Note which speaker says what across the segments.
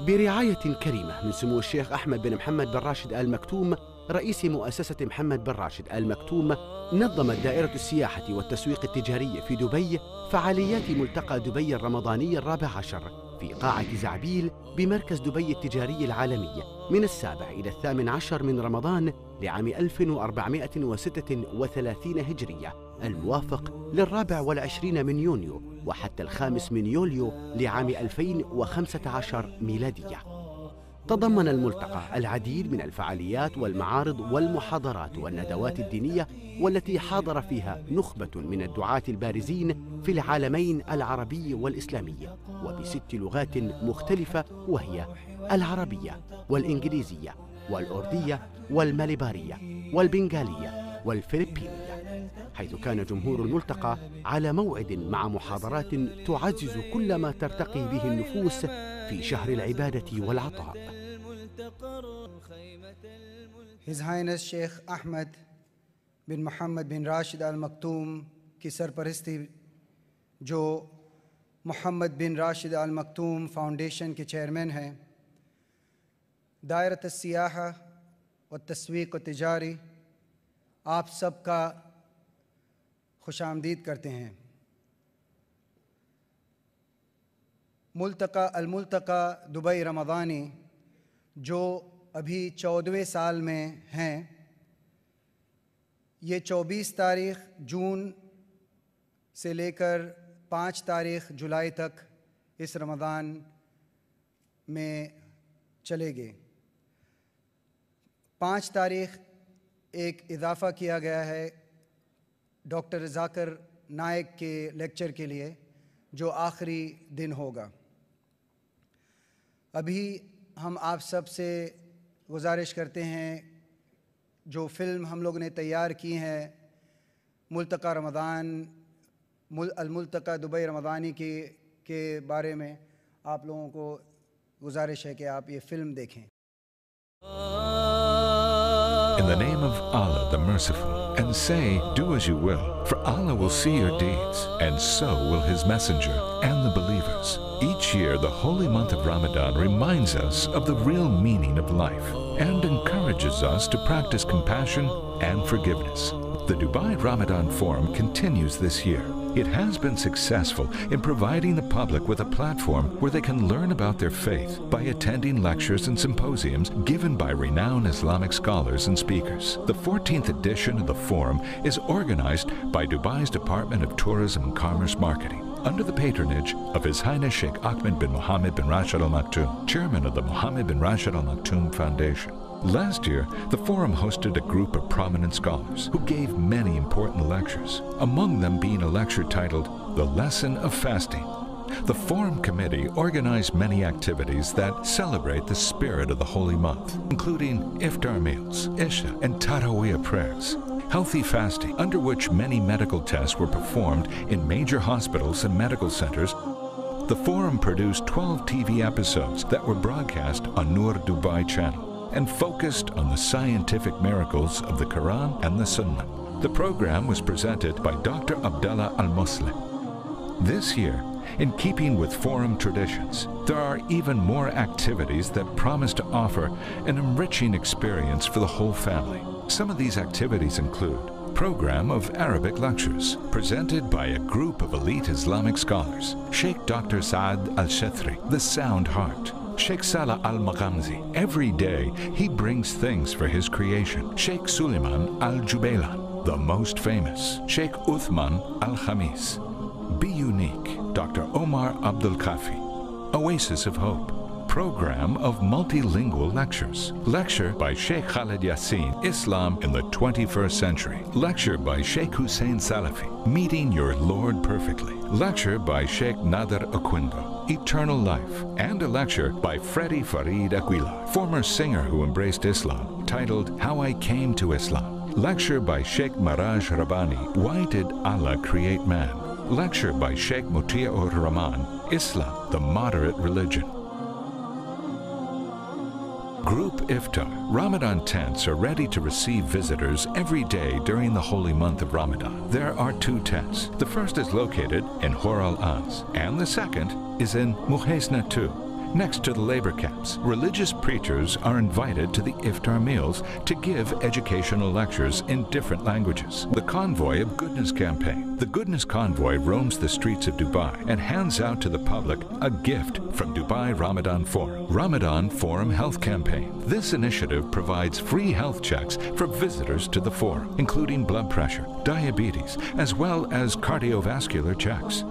Speaker 1: برعاية كريمة من سمو الشيخ أحمد بن محمد بن راشد آل مكتوم رئيس مؤسسة محمد بن راشد آل مكتوم نظمت دائرة السياحة والتسويق التجاري في دبي فعاليات ملتقى دبي الرمضاني الرابع عشر في قاعة زعبيل بمركز دبي التجاري العالمي من السابع إلى الثامن عشر من رمضان لعام 1436 هجرية الموافق للرابع والعشرين من يونيو وحتى الخامس من يوليو لعام 2015 ميلادية تضمن الملتقى العديد من الفعاليات والمعارض والمحاضرات والندوات الدينية والتي حاضر فيها نخبة من الدعاة البارزين في العالمين العربي والإسلامي وبست لغات مختلفة وهي العربية والإنجليزية والأردية والماليبارية والبنغالية والفلبينية حيث كان جمهور الملتقى على موعد مع محاضرات تعزز كل ما ترتقي به النفوس في شهر العبادة والعطاء
Speaker 2: His Highness Sheikh Ahmed bin Muhammad bin Rashid Al Maktoum की सरपरस्ती जो Mohammed bin Rashid Al Maktoum foundation के chairman दायरत सियाह व तस्वीक व तजारी आप सबका खुश आमदीद करते हैं मुलतका अलमुलतका दुबई रमदानी जो अभी चौदहवें साल में हैं ये चौबीस तारीख जून से लेकर पाँच तारीख जुलाई तक इस रमदान में चले गए पाँच तारीख एक इजाफ़ा किया गया है डॉक्टर जाकर नायक के लेक्चर के लिए जो आखिरी दिन होगा अभी हम आप सब से गुजारिश करते हैं जो फ़िल्म हम लोग ने तैयार की है मुलतका रमदान मुल अलमुलतका दुबई रमदानी के के बारे में आप लोगों को गुजारिश है कि आप ये फ़िल्म देखें
Speaker 3: in the name of Allah the Merciful, and say, Do as you will, for Allah will see your deeds, and so will His Messenger and the believers. Each year, the holy month of Ramadan reminds us of the real meaning of life and encourages us to practice compassion and forgiveness. The Dubai Ramadan Forum continues this year it has been successful in providing the public with a platform where they can learn about their faith by attending lectures and symposiums given by renowned Islamic scholars and speakers. The 14th edition of the forum is organized by Dubai's Department of Tourism and Commerce Marketing under the patronage of His Highness Sheikh Ahmed bin Mohammed bin Rashid Al Maktoum, chairman of the Mohammed bin Rashid Al Maktoum Foundation. Last year, the forum hosted a group of prominent scholars who gave many important lectures, among them being a lecture titled The Lesson of Fasting. The forum committee organized many activities that celebrate the spirit of the holy month, including iftar meals, isha, and tarawih prayers. Healthy fasting, under which many medical tests were performed in major hospitals and medical centers, the forum produced 12 TV episodes that were broadcast on Noor Dubai Channel and focused on the scientific miracles of the Quran and the Sunnah. The program was presented by Dr. Abdallah Al Mosleh. This year, in keeping with forum traditions, there are even more activities that promise to offer an enriching experience for the whole family. Some of these activities include program of Arabic lectures presented by a group of elite Islamic scholars, Sheikh Dr. Saad Al-Shetri, The Sound Heart, Sheikh Salah Al Maghamzi, every day he brings things for his creation. Sheikh Suleiman Al Jubailan, the most famous. Sheikh Uthman Al Khamis. Be unique, Dr. Omar Abdul Kafi, Oasis of Hope program of multilingual lectures. Lecture by Sheikh Khaled Yassin, Islam in the 21st Century. Lecture by Sheikh Hussein Salafi, Meeting Your Lord Perfectly. Lecture by Sheikh Nader Aquindo, Eternal Life. And a lecture by Freddy Farid Aquila, former singer who embraced Islam, titled How I Came to Islam. Lecture by Sheikh Maraj Rabani, Why Did Allah Create Man? Lecture by Sheikh Mutiaur Rahman, Islam, the Moderate Religion. Group Iftar. Ramadan tents are ready to receive visitors every day during the holy month of Ramadan. There are two tents. The first is located in Hor al Ans, and the second is in Muhaisna 2. Next to the labor camps, religious preachers are invited to the iftar meals to give educational lectures in different languages. The Convoy of Goodness campaign. The Goodness Convoy roams the streets of Dubai and hands out to the public a gift from Dubai Ramadan Forum. Ramadan Forum Health Campaign. This initiative provides free health checks for visitors to the forum, including blood pressure, diabetes, as well as cardiovascular checks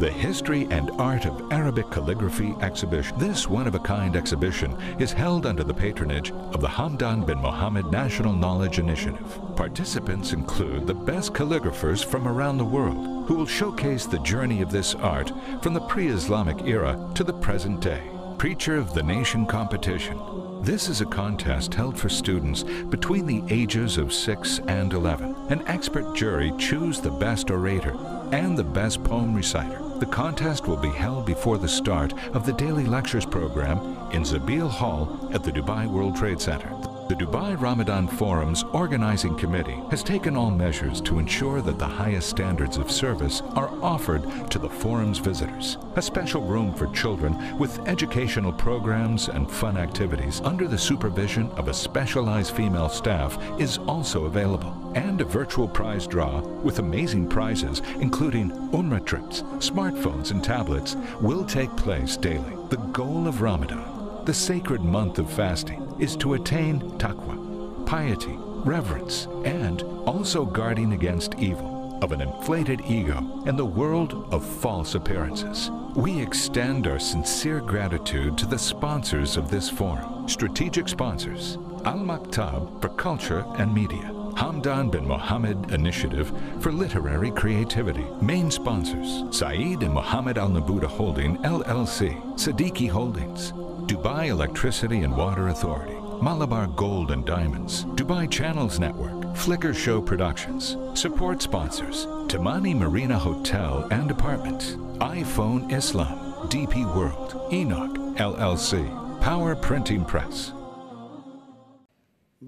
Speaker 3: the History and Art of Arabic Calligraphy exhibition. This one-of-a-kind exhibition is held under the patronage of the Hamdan bin Mohammed National Knowledge Initiative. Participants include the best calligraphers from around the world who will showcase the journey of this art from the pre-Islamic era to the present day. Preacher of the Nation competition. This is a contest held for students between the ages of 6 and 11. An expert jury choose the best orator and the best poem reciter. The contest will be held before the start of the daily lectures program in Zabil Hall at the Dubai World Trade Center. The Dubai Ramadan Forum's organizing committee has taken all measures to ensure that the highest standards of service are offered to the forum's visitors. A special room for children with educational programs and fun activities under the supervision of a specialized female staff is also available. And a virtual prize draw with amazing prizes including Umrah trips, smartphones and tablets will take place daily. The goal of Ramadan the sacred month of fasting is to attain taqwa, piety, reverence, and also guarding against evil of an inflated ego and the world of false appearances. We extend our sincere gratitude to the sponsors of this forum, strategic sponsors, Al Maktab for Culture and Media, Hamdan bin Mohammed Initiative for Literary Creativity. Main sponsors, Saeed and Mohammed Al Nabuda Holding, LLC, Siddiqui Holdings, Dubai Electricity and Water Authority, Malabar Gold and Diamonds, Dubai Channels Network, Flickr Show Productions, support sponsors, Tamani Marina Hotel and Apartment, iPhone Islam, DP World, Enoch, LLC, Power Printing Press.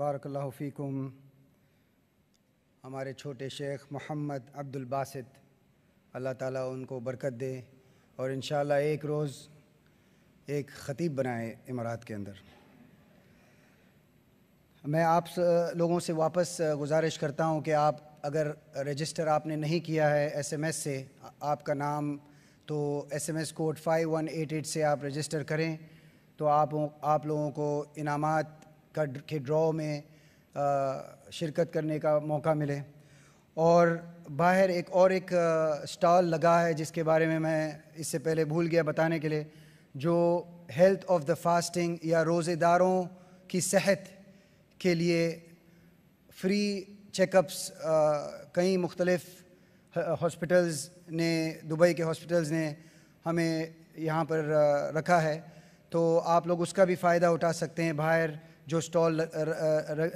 Speaker 2: बारकल्ला फ़ीकुम हमारे छोटे शेख मोहम्मद अब्दुल बासित अल्लाह ताला उनको बरकत दे और इन ek roz. एक ख़तीब बनाए इमारात के अंदर मैं आप लोगों से वापस गुजारिश करता हूं कि आप अगर रजिस्टर आपने नहीं किया है एसएमएस से आपका नाम तो एसएमएस कोड 5188 से आप रजिस्टर करें तो आप आप लोगों को इनामात के ड्रॉ में शिरकत करने का मौका मिले और बाहर एक और एक स्टॉल लगा है जिसके बारे में मैं इससे पहले भूल गया बताने के लिए जो हेल्थ ऑफ द फास्टिंग या रोज़ेदारों की सेहत के लिए फ्री चेकअप्स कई मुख्तलफ़ हॉस्पिटल्स ने दुबई के हॉस्पिटल्स ने हमें यहाँ पर रखा है तो आप लोग उसका भी फ़ायदा उठा सकते हैं बाहर जो स्टॉल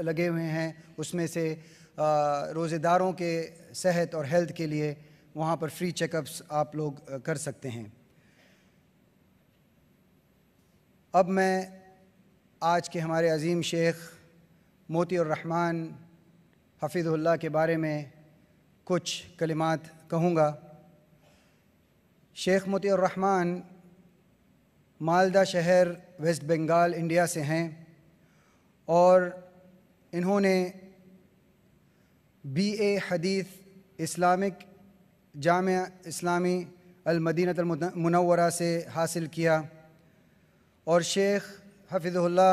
Speaker 2: लगे हुए हैं उसमें से रोज़ेदारों के सेहत और हेल्थ के लिए वहाँ पर फ्री चेकअप्स आप लोग कर सकते हैं अब मैं आज के हमारे अजीम शेख मोती रहमान हफीज़ुल्ला के बारे में कुछ कलिमात कहूँगा शेख मोती रहमान मालदा शहर वेस्ट बंगाल इंडिया से हैं और इन्होंने बी ए हदीस इस्लामिक जाम इस्लामी अलमदीनतमनवरा से हासिल किया और शेख हफिज़ुल्ला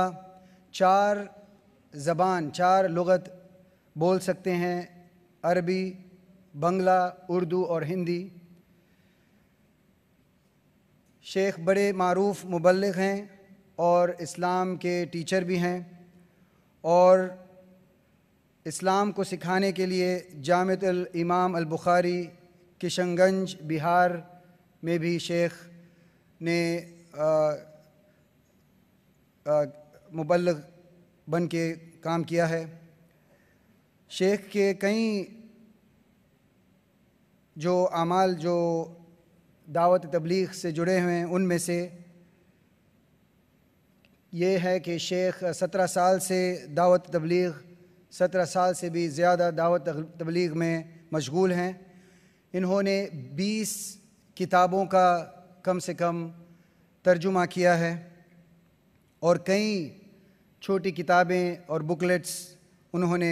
Speaker 2: चार ज़बान चार लगत बोल सकते हैं अरबी बंगला उर्दू और हिंदी शेख बड़े मरूफ मुबल हैं और इस्लाम के टीचर भी हैं और इस्लाम को सिखाने के लिए जामत इमाम अलबुखारी किशनगंज बिहार में भी शेख ने आ, मुबलग बन के काम किया है शेख के कई जो आमाल जो दावत तबलीग से जुड़े हुए हैं उनमें से ये है कि शेख सत्रह साल से दावत तबलीग सत्रह साल से भी ज़्यादा दावत तबलीग में मशगूल हैं इन्होंने बीस किताबों का कम से कम तर्जुमा किया है और कई छोटी किताबें और बुकलेट्स उन्होंने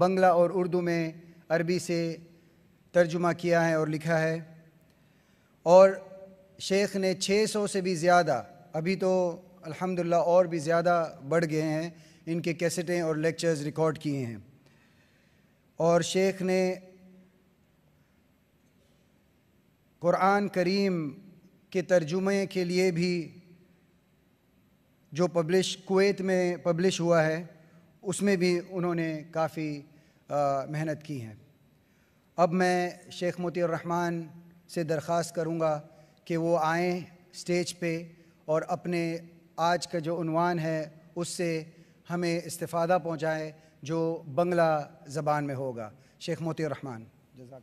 Speaker 2: बंगला और उर्दू में अरबी से तर्जुमा किया है और लिखा है और शेख ने 600 से भी ज़्यादा अभी तो अल्हम्दुलिल्लाह और भी ज़्यादा बढ़ गए हैं इनके कैसेटें और लेक्चर्स रिकॉर्ड किए हैं और शेख ने क़ुरान करीम के तर्जुमे के लिए भी जो पब्लिश कुवैत में पब्लिश हुआ है उसमें भी उन्होंने काफ़ी मेहनत की है अब मैं शेख रहमान से दरख्वास्त करूँगा कि वो आएँ स्टेज पे और अपने आज का जो उनवान है उससे हमें इस्तादा पहुँचाएँ जो बंगला ज़बान में होगा शेख रहमान जजाक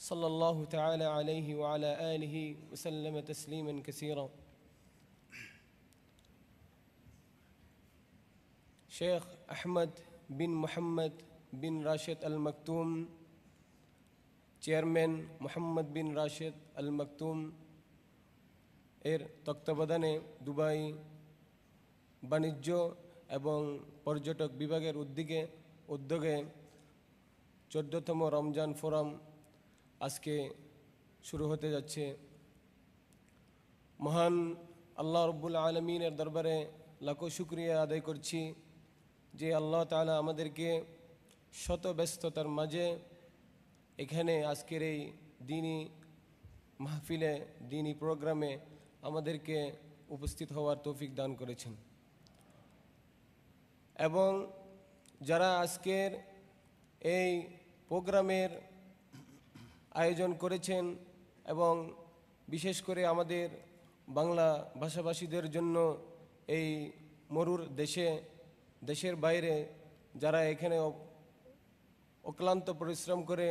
Speaker 4: صلى الله تعالى عليه وعلى آله وسلم تسليما كثيرا شيخ أحمد بن محمد بن راشد المكتوم chairman Mohammed bin Rashid Al Maktoum এর তত্ত্বাবধানে Dubai Banijo Abong Porjotok Bibagar Uddige উদ্যোগে চোদ্দতম Ramjan Forum আজকে শুরু হতে যাচ্ছে মহান আল্লাহ রব্বুল আলমিনের দরবারে লাখো শুক্রিয়া আদায় করছি যে আল্লাহ তালা আমাদেরকে শত ব্যস্ততার মাঝে এখানে আজকের এই দিনই মাহফিলে দিনই প্রোগ্রামে আমাদেরকে উপস্থিত হওয়ার তৌফিক দান করেছেন এবং যারা আজকের এই প্রোগ্রামের আয়োজন করেছেন এবং বিশেষ করে আমাদের বাংলা ভাষাভাষীদের জন্য এই মরুর দেশে দেশের বাইরে যারা এখানে অক্লান্ত পরিশ্রম করে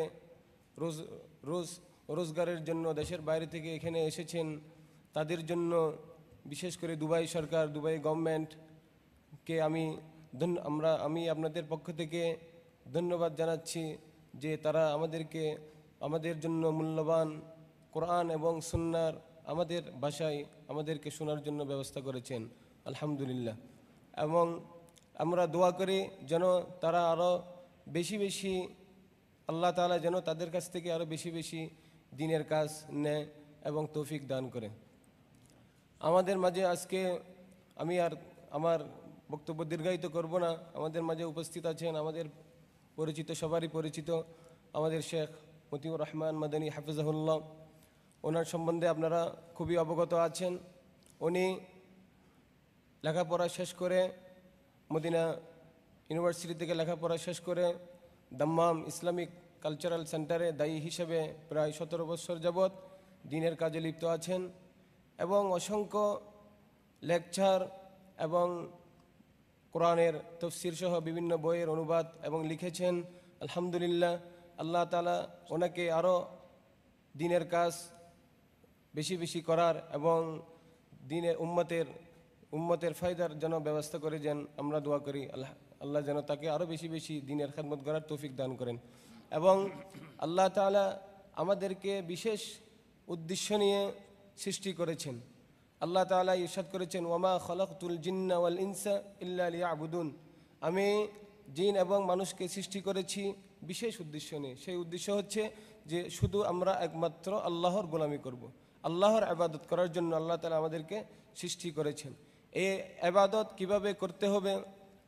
Speaker 4: রোজ রোজ রোজগারের জন্য দেশের বাইরে থেকে এখানে এসেছেন তাদের জন্য বিশেষ করে দুবাই সরকার দুবাই গভর্নমেন্টকে আমি ধন্য আমরা আমি আপনাদের পক্ষ থেকে ধন্যবাদ জানাচ্ছি যে তারা আমাদেরকে আমাদের জন্য মূল্যবান কোরআন এবং সুন্নার আমাদের ভাষায় আমাদেরকে শোনার জন্য ব্যবস্থা করেছেন আলহামদুলিল্লাহ এবং আমরা দোয়া করি যেন তারা আরও বেশি বেশি আল্লাহ তালা যেন তাদের কাছ থেকে আরও বেশি বেশি দিনের কাজ নেয় এবং তৌফিক দান করে আমাদের মাঝে আজকে আমি আর আমার বক্তব্য দীর্ঘায়িত করব না আমাদের মাঝে উপস্থিত আছেন আমাদের পরিচিত সবারই পরিচিত আমাদের শেখ মতিউর রহমান মাদানী হাফিজাহুল্লাহ ওনার সম্বন্ধে আপনারা খুবই অবগত আছেন উনি লেখাপড়া শেষ করে মদিনা ইউনিভার্সিটি থেকে লেখাপড়া শেষ করে দাম্মাম ইসলামিক কালচারাল সেন্টারে দায়ী হিসেবে প্রায় সতেরো বছর যাবৎ দিনের কাজে লিপ্ত আছেন এবং অসংখ্য লেকচার এবং কোরআনের তফসির সহ বিভিন্ন বইয়ের অনুবাদ এবং লিখেছেন আলহামদুলিল্লাহ আল্লাহ তালা ওনাকে আরও দিনের কাজ বেশি বেশি করার এবং দিনের উম্মতের উম্মতের ফায়দার যেন ব্যবস্থা করে যেন আমরা দোয়া করি আল্লাহ আল্লাহ যেন তাকে আরও বেশি বেশি দিনের খেদমত করার তৌফিক দান করেন এবং আল্লাহ তালা আমাদেরকে বিশেষ উদ্দেশ্য নিয়ে সৃষ্টি করেছেন আল্লাহ তালা ইসাদ করেছেন ওমা খলাকুল জিন্না ওয়াল ইনসা ইল্লা আবুদুন আমি জিন এবং মানুষকে সৃষ্টি করেছি বিশেষ উদ্দেশ্য নেই সেই উদ্দেশ্য হচ্ছে যে শুধু আমরা একমাত্র আল্লাহর গোলামি করব। আল্লাহর আবাদত করার জন্য আল্লাহ তালা আমাদেরকে সৃষ্টি করেছেন এই আবাদত কিভাবে করতে হবে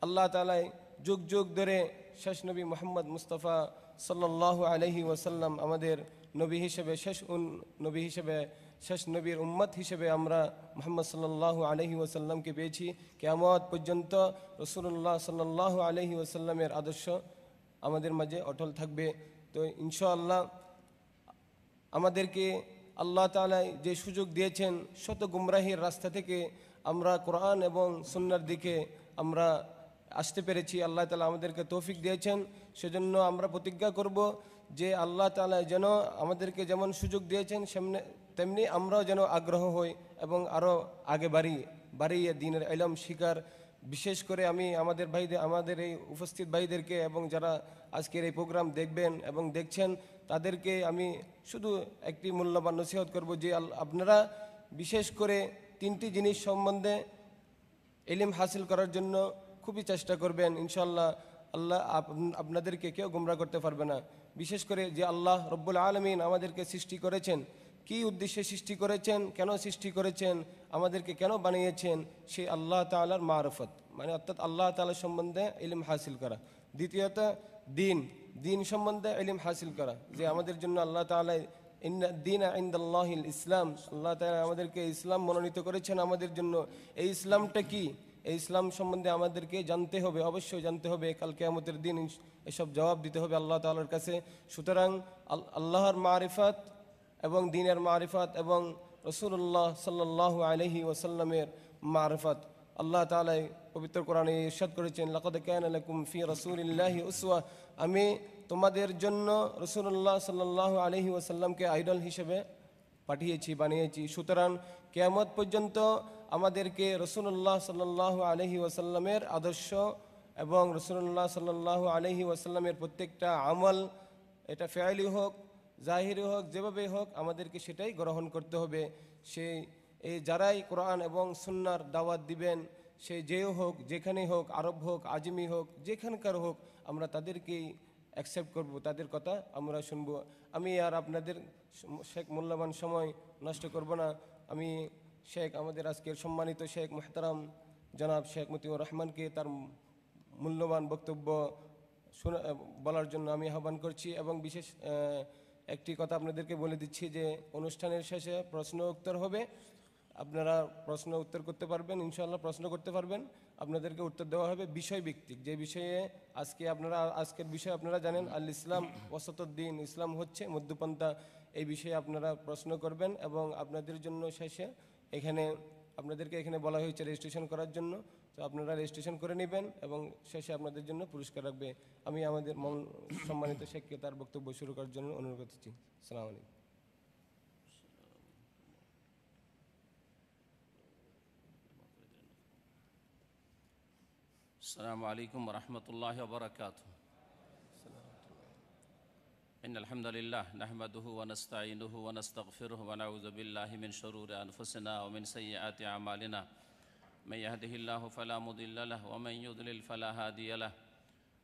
Speaker 4: আল্লাহ তালাই যুগ যুগ ধরে শেষ নবী মোহাম্মদ মুস্তফা সাল্লাহ আলহি ওয়াসাল্লাম আমাদের নবী হিসেবে শেষ উন নবী হিসেবে শেষ নবীর উম্মত হিসেবে আমরা মোহাম্মদ সাল্লাহ আলহি ওসাল্লামকে পেয়েছি কেমত পর্যন্ত রসুল্লাহ সাল্লাহ আলহি ওসাল্লামের আদর্শ আমাদের মাঝে অটল থাকবে তো ইনশাআল্লাহ আমাদেরকে আল্লাহ তালা যে সুযোগ দিয়েছেন শত গুমরাহির রাস্তা থেকে আমরা কোরআন এবং সুন্নার দিকে আমরা আসতে পেরেছি আল্লাহ তালা আমাদেরকে তৌফিক দিয়েছেন সেজন্য আমরা প্রতিজ্ঞা করব যে আল্লাহ তালা যেন আমাদেরকে যেমন সুযোগ দিয়েছেন সেমনে তেমনি আমরাও যেন আগ্রহ হই এবং আরও আগে বাড়ি বাড়িয়ে দিনের এলম শিকার বিশেষ করে আমি আমাদের ভাইদের আমাদের এই উপস্থিত ভাইদেরকে এবং যারা আজকের এই প্রোগ্রাম দেখবেন এবং দেখছেন তাদেরকে আমি শুধু একটি মূল্যবান নসিহত করব যে আপনারা বিশেষ করে তিনটি জিনিস সম্বন্ধে এলিম হাসিল করার জন্য খুবই চেষ্টা করবেন ইনশাল্লাহ আল্লাহ আপনাদেরকে কেউ গুমরা করতে পারবে না বিশেষ করে যে আল্লাহ রব্বুল আলমিন আমাদেরকে সৃষ্টি করেছেন কি উদ্দেশ্যে সৃষ্টি করেছেন কেন সৃষ্টি করেছেন আমাদেরকে কেন বানিয়েছেন সেই আল্লাহ তালার মারফত মানে অর্থাৎ আল্লাহ তালার সম্বন্ধে এলিম হাসিল করা দ্বিতীয়ত দিন দিন সম্বন্ধে এলিম হাসিল করা যে আমাদের জন্য আল্লাহ তালা দিন আইন্দাল্লাহিল ইসলাম আল্লাহ তালা আমাদেরকে ইসলাম মনোনীত করেছেন আমাদের জন্য এই ইসলামটা কি এই ইসলাম সম্বন্ধে আমাদেরকে জানতে হবে অবশ্যই জানতে হবে কালকে আমাদের দিন এসব জবাব দিতে হবে আল্লাহ তালার কাছে সুতরাং আল্লাহর মারিফাত এবং দিনের মারিফাত এবং রসুল্লাহ সাল্লাহ আলহি ওসাল্লামের মারিফাত আল্লাহ তালাই পবিত্র কোরআনে ইসাদ করেছেন লাকদ কায়নালাকুম ফি রসুল্লাহি উসওয়া আমি তোমাদের জন্য রসুল্লাহ সাল্লাল্লাহু আলহি ওসাল্লামকে আইডল হিসেবে পাঠিয়েছি বানিয়েছি সুতরাং কেমত পর্যন্ত আমাদেরকে রসুল্লাহ সাল্লাল্লাহু আলহি ওসাল্লামের আদর্শ এবং রসুল্লাহ সাল্লাল্লাহু আলহি ওসাল্লামের প্রত্যেকটা আমল এটা ফেয়ালি হোক জাহিরে হোক যেভাবে হোক আমাদেরকে সেটাই গ্রহণ করতে হবে সেই এই যারাই কোরআন এবং সুন্নার দাওয়াত দিবেন সে যেও হোক যেখানে হোক আরব হোক আজমি হোক যেখানকার হোক আমরা তাদেরকেই অ্যাকসেপ্ট করব তাদের কথা আমরা শুনব আমি আর আপনাদের শেখ মূল্যবান সময় নষ্ট করব না আমি শেখ আমাদের আজকের সম্মানিত শেখ মেহতারাম জনাব শেখ মতিউর রহমানকে তার মূল্যবান বক্তব্য শোনা বলার জন্য আমি আহ্বান করছি এবং বিশেষ একটি কথা আপনাদেরকে বলে দিচ্ছি যে অনুষ্ঠানের শেষে প্রশ্ন উত্তর হবে আপনারা প্রশ্ন উত্তর করতে পারবেন ইনশাল্লাহ প্রশ্ন করতে পারবেন আপনাদেরকে উত্তর দেওয়া হবে বিষয় ভিত্তিক যে বিষয়ে আজকে আপনারা আজকের বিষয় আপনারা জানেন আল ইসলাম ওসতুদ্দিন ইসলাম হচ্ছে মধ্যপন্থা এই বিষয়ে আপনারা প্রশ্ন করবেন এবং আপনাদের জন্য শেষে এখানে আপনাদেরকে এখানে বলা হয়েছে রেজিস্ট্রেশন করার জন্য তো আপনারা রেজিস্ট্রেশন করে নেবেন এবং শেষে আপনাদের জন্য পুরস্কার রাখবে আমি আমাদের সম্মানিত শেখকে তার বক্তব্য শুরু করার জন্য অনুরোধ করছি সালাম আলাইকুম
Speaker 5: السلام عليكم ورحمة الله وبركاته إن الحمد لله نحمده ونستعينه ونستغفره ونعوذ بالله من شرور أنفسنا ومن سيئات أعمالنا من يهده الله فلا مضل له ومن يضلل فلا هادي له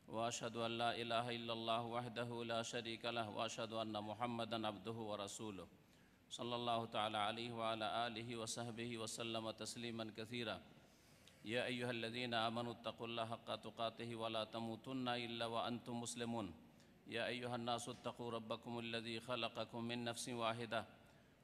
Speaker 5: واشهد ان لا اله الا الله وحده لا شريك له واشهد ان محمدا عبده ورسوله صلى الله تعالى عليه وعلى اله وصحبه وسلم تسليما كثيرا يا ايها الذين امنوا اتقوا الله حق تقاته ولا تموتن الا وانتم مسلمون يا ايها الناس اتقوا ربكم الذي خلقكم من نفس واحده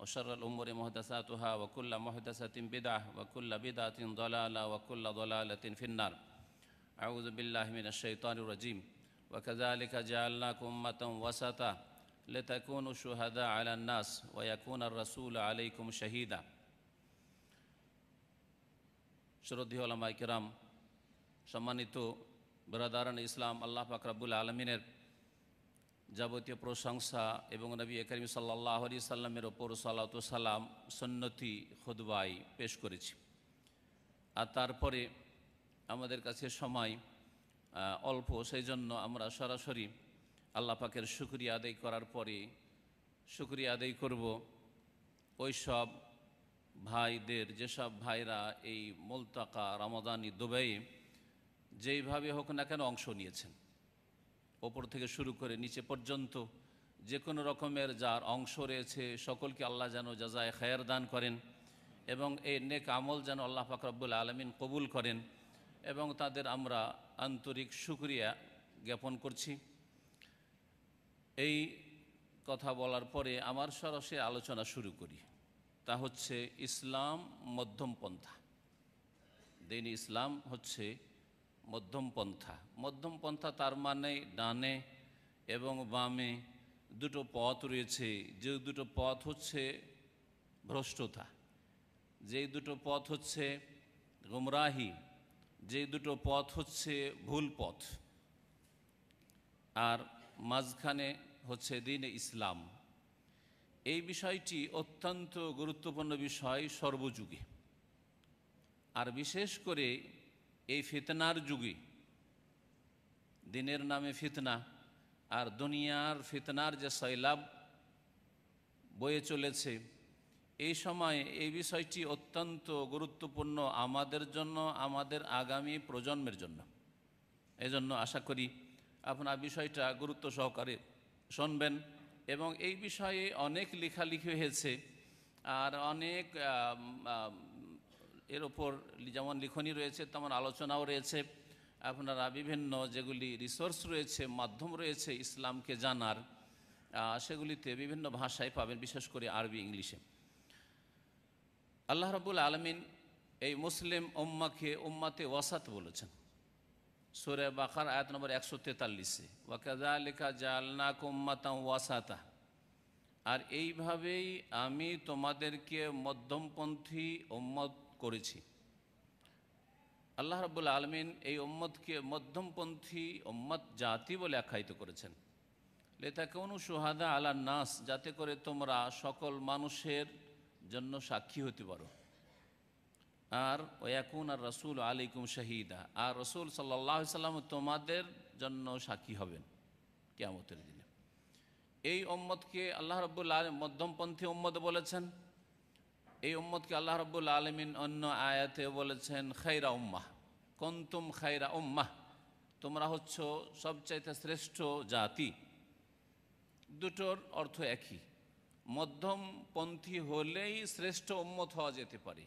Speaker 5: وشر الأمور مهدساتها وكل مهدسة بدعة وكل بدعة ضلالة وكل ضلالة في النار أعوذ بالله من الشيطان الرجيم وكذلك جعلناكم أمة وسطا لتكونوا شهداء على الناس ويكون الرسول عليكم شهيدا شرده علماء الكرام সম্মানিত ব্রাদারান الإسلام الله পাক رب العالمين যাবতীয় প্রশংসা এবং নবী করিম সাল্লাহ আলি সাল্লামের ওপর সালাত সালাম সন্নতি খুদবাই পেশ করেছি আর তারপরে আমাদের কাছে সময় অল্প সেই জন্য আমরা সরাসরি আল্লাহ পাকের শুক্রিয়া আদায় করার পরে শুক্রিয়া আদায় করব ওই সব ভাইদের যেসব ভাইরা এই মোলতাকা রামদানি দুবাইয়ে যেইভাবে হোক না কেন অংশ নিয়েছেন ওপর থেকে শুরু করে নিচে পর্যন্ত যে কোনো রকমের যার অংশ রয়েছে সকলকে আল্লাহ যেন যাজায় খায়ের দান করেন এবং এই নেক আমল যেন আল্লাহ ফাকরাবুল আলমিন কবুল করেন এবং তাদের আমরা আন্তরিক সুক্রিয়া জ্ঞাপন করছি এই কথা বলার পরে আমার সরসে আলোচনা শুরু করি তা হচ্ছে ইসলাম মধ্যম পন্থা দিন ইসলাম হচ্ছে মধ্যম পন্থা মধ্যম পন্থা তার মানে ডানে এবং বামে দুটো পথ রয়েছে যে দুটো পথ হচ্ছে ভ্রষ্টতা যেই দুটো পথ হচ্ছে গুমরাহি যে দুটো পথ হচ্ছে ভুল পথ আর মাঝখানে হচ্ছে দিন ইসলাম এই বিষয়টি অত্যন্ত গুরুত্বপূর্ণ বিষয় সর্বযুগে আর বিশেষ করে এই ফিতনার যুগে দিনের নামে ফিতনা আর দুনিয়ার ফিতনার যে সৈলাব বয়ে চলেছে এই সময়ে এই বিষয়টি অত্যন্ত গুরুত্বপূর্ণ আমাদের জন্য আমাদের আগামী প্রজন্মের জন্য এজন্য আশা করি আপনার বিষয়টা গুরুত্ব সহকারে শুনবেন এবং এই বিষয়ে অনেক লেখালেখি হয়েছে আর অনেক এর ওপর যেমন লিখনি রয়েছে তেমন আলোচনাও রয়েছে আপনারা বিভিন্ন যেগুলি রিসোর্স রয়েছে মাধ্যম রয়েছে ইসলামকে জানার সেগুলিতে বিভিন্ন ভাষায় পাবেন বিশেষ করে আরবি ইংলিশে আল্লাহ রবুল আলমিন এই মুসলিম ওম্মাকে ওম্মাতে ওয়াসাত বলেছেন সোরে বাখার আয়াত নম্বর একশো তেতাল্লিশে ওয়াকাজা আলিকা জালনাক ওম্মাতা ওয়াসাতা আর এইভাবেই আমি তোমাদেরকে মধ্যমপন্থী ওম্মত করেছি আল্লাহ রবুল আলমিন এই ওম্মতকে মধ্যমপন্থী ওম্মত জাতি বলে আখ্যায়িত করেছেন লেতা কোন সুহাদা আলা নাস যাতে করে তোমরা সকল মানুষের জন্য সাক্ষী হতে পারো আর ওয়াকুন আর রসুল আলিকুম শাহিদা আর রসুল সাল্লাহ সাল্লাম তোমাদের জন্য সাক্ষী হবেন কেমতের দিন এই ওম্মতকে আল্লাহ রব্বুল আলম মধ্যমপন্থী ওম্মদ বলেছেন এই ওম্মতকে আল্লাহ রব্বুল আলমিন অন্য আয়াতে বলেছেন খাইরা উম্মাহ কন্তুম খাইরা উম্মাহ তোমরা হচ্ছ সবচাইতে শ্রেষ্ঠ জাতি দুটোর অর্থ একই মধ্যমপন্থী হলেই শ্রেষ্ঠ উম্মত হওয়া যেতে পারে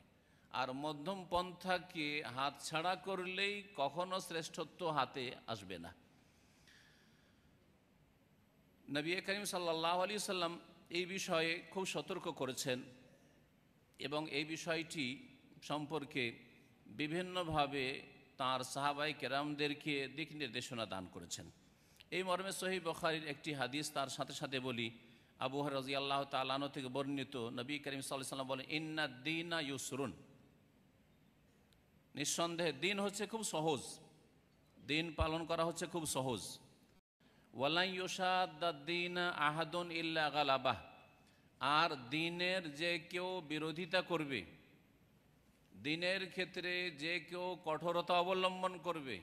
Speaker 5: আর মধ্যম পন্থাকে হাত ছাড়া করলেই কখনো শ্রেষ্ঠত্ব হাতে আসবে না নবী করিম সাল্লাহ আলী সাল্লাম এই বিষয়ে খুব সতর্ক করেছেন এবং এই বিষয়টি সম্পর্কে বিভিন্নভাবে তার সাহাবাই কেরামদেরকে দিক নির্দেশনা দান করেছেন এই মর্মে সহি বখারির একটি হাদিস তার সাথে সাথে বলি আবু রাজি আল্লাহ তালানো থেকে বর্ণিত নবী করিম সাল্লাম বলেন ইন্না দিনা ইউসরুন নিঃসন্দেহে দিন হচ্ছে খুব সহজ দিন পালন করা হচ্ছে খুব সহজ ওয়ালাইয়সাদ্দিন আহাদন ইল্লা গালাবাহ আর দিনের যে কেউ বিরোধিতা করবে দিনের ক্ষেত্রে যে কেউ কঠোরতা অবলম্বন করবে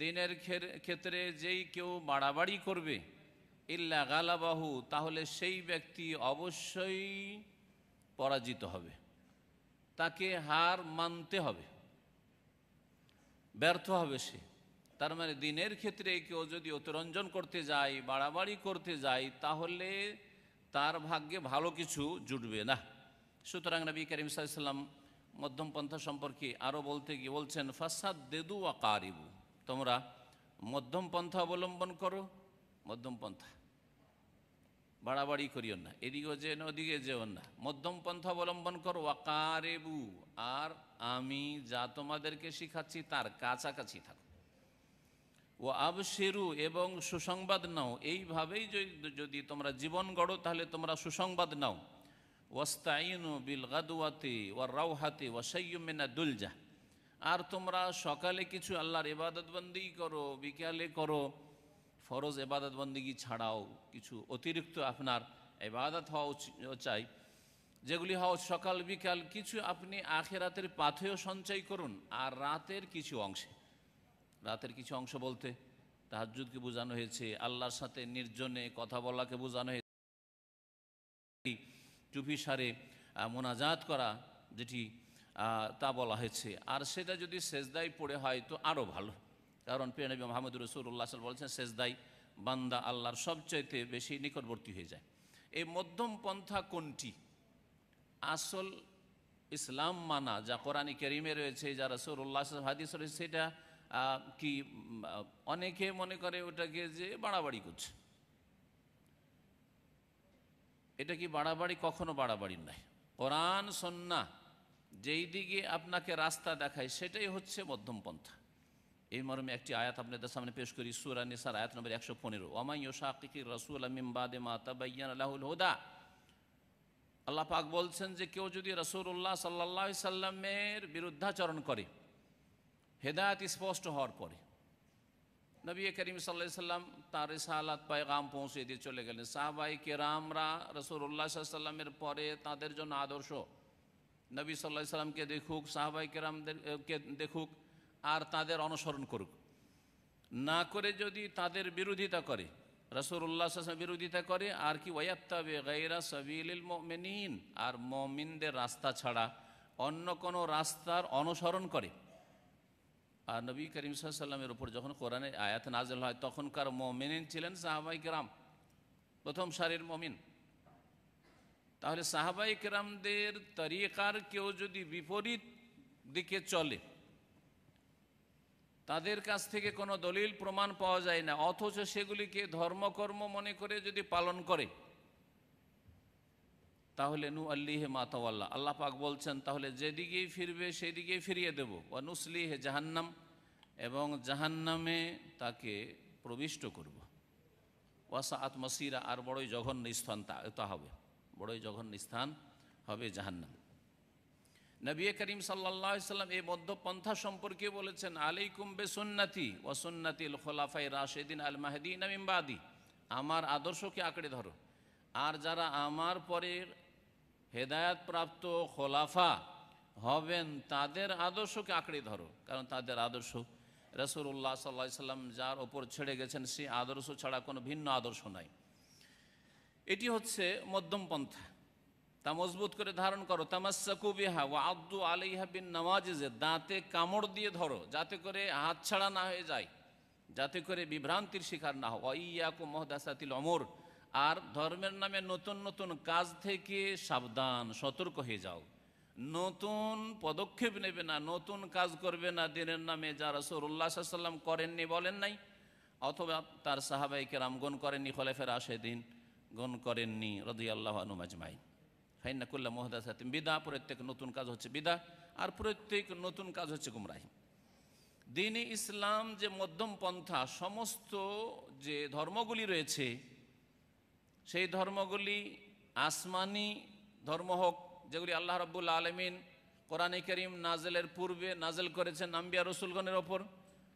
Speaker 5: দিনের ক্ষেত্রে যেই কেউ বাড়াবাড়ি করবে ইল্লা গালাবাহু তাহলে সেই ব্যক্তি অবশ্যই পরাজিত হবে তাকে হার মানতে হবে ব্যর্থ হবে সে তার মানে দিনের ক্ষেত্রে কেউ যদি অতিরঞ্জন করতে যায় বাড়াবাড়ি করতে যায় তাহলে তার ভাগ্যে ভালো কিছু জুটবে না সুতরাং নবী করিম সাল্লাম মধ্যম পন্থা সম্পর্কে আরও বলতে গিয়ে বলছেন ফাসাদ দেদু আ কারিবু তোমরা মধ্যম পন্থা অবলম্বন করো মধ্যম পন্থা বাড়াবাড়ি করিও না এদিকেও যে ওদিকে যেও না মধ্যম পন্থা অবলম্বন করো আকারেবু আর আমি যা তোমাদেরকে শিখাচ্ছি তার কাছাকাছি থাকো ও আবশেরু এবং সুসংবাদ নাও এইভাবেই যদি তোমরা জীবন গড়ো তাহলে তোমরা সুসংবাদ নাও ওয়াস্তাইনু বিল গাদুয়াতি ও রাউহাতি ও সৈয়মিনা দুলজা আর তোমরা সকালে কিছু আল্লাহর এবাদতবন্দি করো বিকালে করো ফরজ এবাদতবন্দিগি ছাড়াও কিছু অতিরিক্ত আপনার এবাদত হওয়া চাই যেগুলি হওয়া সকাল বিকাল কিছু আপনি আখেরাতের পাথেও সঞ্চয় করুন আর রাতের কিছু অংশে রাতের কিছু অংশ বলতে তাহাজুদকে বোঝানো হয়েছে আল্লাহর সাথে নির্জনে কথা বলাকে বোঝানো হয়েছে চুপি সারে মোনাজাত করা যেটি তা বলা হয়েছে আর সেটা যদি সেজদাই পড়ে হয় তো আরও ভালো কারণ পেনবী মাহমুদ রসুল্লাহ সাল বলেছেন সেজদাই বান্দা আল্লাহর সবচাইতে বেশি নিকটবর্তী হয়ে যায় এই মধ্যম পন্থা কোনটি আসল ইসলাম মানা যা কোরআন কেরিমে রয়েছে যারা রসুল্লাহ হাদিস রয়েছে সেটা কি অনেকে মনে করে ওটাকে যে বাড়াবাড়ি করছে এটা কি বাড়াবাড়ি কখনো বাড়াবাড়ি নয় কোরআন সন্না যেই দিকে আপনাকে রাস্তা দেখায় সেটাই হচ্ছে মধ্যম পন্থা এই মর্মে একটি আয়াত আপনাদের সামনে পেশ করি সুরা নিসার আয়াত নম্বর একশো পনেরো ও ওশাকির রসুল আমিমবাদে মাতা বাইয়ান আল্লাহুল হোদা আল্লাহ পাক বলছেন যে কেউ যদি রসুল্লাহ সাল্লা সাল্লামের বিরুদ্ধাচরণ করে হেদায়াত স্পষ্ট হওয়ার পরে নবী করিম সাল্লা সাল্লাম তার সালাত পায়গাম পৌঁছে দিয়ে চলে গেলেন সাহাবাই কেরামরা রসুল্লাহ সাল্লামের পরে তাদের জন্য আদর্শ নবী সাল্লাহ সাল্লামকে দেখুক সাহাবাই কেরামদেরকে দেখুক আর তাদের অনুসরণ করুক না করে যদি তাদের বিরোধিতা করে রসুল্লাহ বিরোধিতা করে আর কি ওয়াত্তাবে গাইরা সাবিল মেনিন আর মমিনদের রাস্তা ছাড়া অন্য কোনো রাস্তার অনুসরণ করে আর নবী করিম সাল্লামের উপর যখন কোরআনে আয়াত নাজল হয় তখনকার মমিন ছিলেন সাহাবাই কেরাম প্রথম সারির মমিন তাহলে সাহাবাই কেরামদের তরিকার কেউ যদি বিপরীত দিকে চলে তাদের কাছ থেকে কোনো দলিল প্রমাণ পাওয়া যায় না অথচ সেগুলিকে ধর্মকর্ম মনে করে যদি পালন করে তাহলে নু আল্লিহে মাতাওয়াল্লা আল্লাহ পাক বলছেন তাহলে যেদিকেই ফিরবে সেদিকেই ফিরিয়ে দেব নুসলি হে জাহান্নাম এবং জাহান্নামে তাকে প্রবিষ্ট করব ওয়াসা মাসিরা আর বড়ই জঘন্য স্থান তা হবে বড়ই জঘন্য স্থান হবে জাহান্নাম নবী করিম সাল্লা সাল্লাম এই মধ্যপন্থা সম্পর্কে বলেছেন আলী কুম্বে সুন্নাতি ও সুন্নাতিল খোলাফাই রাশেদিন আল মাহদিন আমার আদর্শকে আঁকড়ে ধরো আর যারা আমার পরের হেদায়াতপ্রাপ্ত খোলাফা হবেন তাদের আদর্শকে আঁকড়ে ধরো কারণ তাদের আদর্শ রসুল্লাহ সাল্লা সাল্লাম যার ওপর ছেড়ে গেছেন সেই আদর্শ ছাড়া কোনো ভিন্ন আদর্শ নাই এটি হচ্ছে পন্থা তা মজবুত করে ধারণ করো তামাসাকু বিহা ও আব্দু আলিহা বিন নামাজে দাঁতে কামড় দিয়ে ধরো যাতে করে হাত ছাড়া না হয়ে যায় যাতে করে বিভ্রান্তির শিকার না হয় ইয়াকু মহদাসাতিল অমর আর ধর্মের নামে নতুন নতুন কাজ থেকে সাবধান সতর্ক হয়ে যাও নতুন পদক্ষেপ নেবে না নতুন কাজ করবে না দিনের নামে যারা সরুল্লা সাল্লাম করেননি বলেন নাই অথবা তার সাহাবাইকে রামগণ করেননি খলেফের দিন গণ করেননি রদি আল্লাহ আনুমাজমাই ফাইনাকুল্লা মোহাদাস হাতিম বিদা প্রত্যেক নতুন কাজ হচ্ছে বিদা আর প্রত্যেক নতুন কাজ হচ্ছে কুমরাহি দিনে ইসলাম যে মধ্যম পন্থা সমস্ত যে ধর্মগুলি রয়েছে সেই ধর্মগুলি আসমানি ধর্ম হোক যেগুলি আল্লাহ রব্বুল আলমিন কোরআনে করিম নাজেলের পূর্বে নাজেল করেছেন নাম্বিয়া রসুলগণের ওপর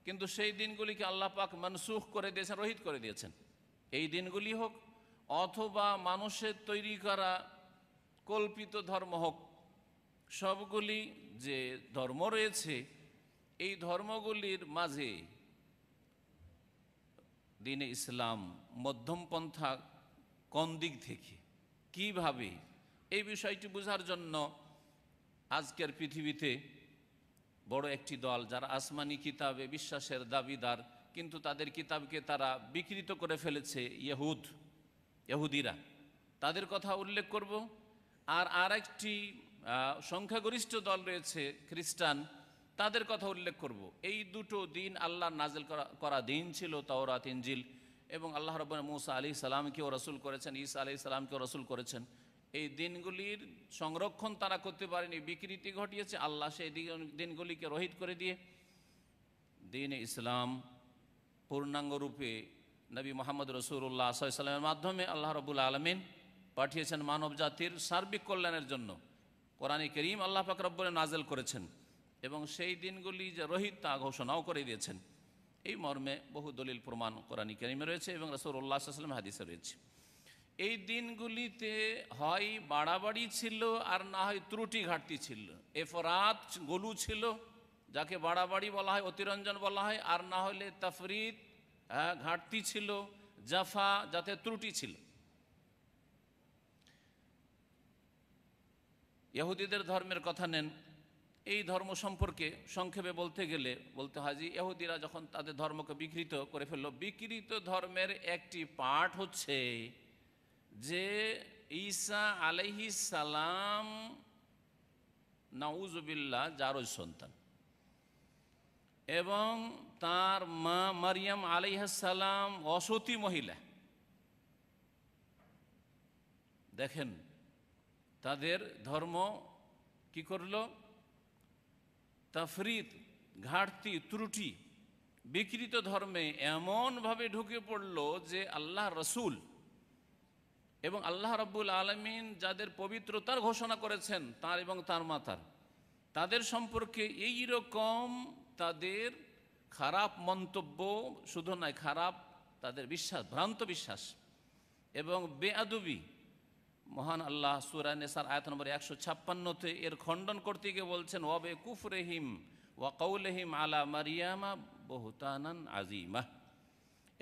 Speaker 5: কিন্তু সেই দিনগুলিকে আল্লাহ পাক মানসুখ করে দিয়েছেন রোহিত করে দিয়েছেন এই দিনগুলি হোক অথবা মানুষের তৈরি করা কল্পিত ধর্ম হোক সবগুলি যে ধর্ম রয়েছে এই ধর্মগুলির মাঝে দিনে ইসলাম মধ্যম পন্থা কোন দিক থেকে কিভাবে এই বিষয়টি বোঝার জন্য আজকের পৃথিবীতে বড় একটি দল যারা আসমানি কিতাবে বিশ্বাসের দাবিদার কিন্তু তাদের কিতাবকে তারা বিকৃত করে ফেলেছে ইহুদ ইহুদিরা তাদের কথা উল্লেখ করব আর আর একটি সংখ্যাগরিষ্ঠ দল রয়েছে খ্রিস্টান তাদের কথা উল্লেখ করব এই দুটো দিন আল্লাহ নাজেল করা দিন ছিল তাওরাত ইঞ্জিল এবং আল্লাহ রব মৌসা আলি সালামকেও রসুল করেছেন ঈসা আলি সালামকেও রসুল করেছেন এই দিনগুলির সংরক্ষণ তারা করতে পারেনি বিকৃতি ঘটিয়েছে আল্লাহ সেই দিনগুলিকে রহিত করে দিয়ে দিন ইসলাম পূর্ণাঙ্গ রূপে নবী মোহাম্মদ রসুল্লাহ সাল্লামের মাধ্যমে আল্লাহ রবুল আলমিন পাঠিয়েছেন মানব জাতির সার্বিক কল্যাণের জন্য কোরআন করিম আল্লাহ ফাকরব্বরে নাজেল করেছেন এবং সেই দিনগুলি যে রোহিত তা ঘোষণাও করে দিয়েছেন এই মর্মে বহু দলিল প্রমাণ কোরআনী কারিমে রয়েছে এবং উল্লাহাম হাদিসে রয়েছে এই দিনগুলিতে হয় বাড়াবাড়ি ছিল আর না হয় ত্রুটি ঘাটতি ছিল এফরাত গলু ছিল যাকে বাড়াবাড়ি বলা হয় অতিরঞ্জন বলা হয় আর না হলে তাফরিদ হ্যাঁ, ঘাটতি ছিল জাফা যাতে ত্রুটি ছিল ইহুদিদের ধর্মের কথা নেন এই ধর্ম সম্পর্কে সংক্ষেপে বলতে গেলে বলতে হয় যে ইহুদিরা যখন তাদের ধর্মকে বিকৃত করে ফেলল বিকৃত ধর্মের একটি পাঠ হচ্ছে যে ঈসা আলহি সালাম নাউজবিল্লা জারজ সন্তান এবং তার মা মারিয়াম আলাইহাসালাম অসতী মহিলা দেখেন তাদের ধর্ম কি করলো তাফরিদ ঘাটতি ত্রুটি বিকৃত ধর্মে এমনভাবে ঢুকে পড়ল যে আল্লাহ রসুল এবং আল্লাহ রব্বুল আলমিন যাদের পবিত্রতার ঘোষণা করেছেন তার এবং তার মাতার তাদের সম্পর্কে এই রকম তাদের খারাপ মন্তব্য শুধু নয় খারাপ তাদের বিশ্বাস ভ্রান্ত বিশ্বাস এবং বেআদবি মহান আল্লাহ সুরা নেসার আয়াত নম্বর একশো ছাপ্পান্নতে এর খণ্ডন করতে গিয়ে বলছেন ওয়াবে কুফরেহিম ওয়াকাউলেহিম আলা মারিয়ামা বহুতানান আজিমা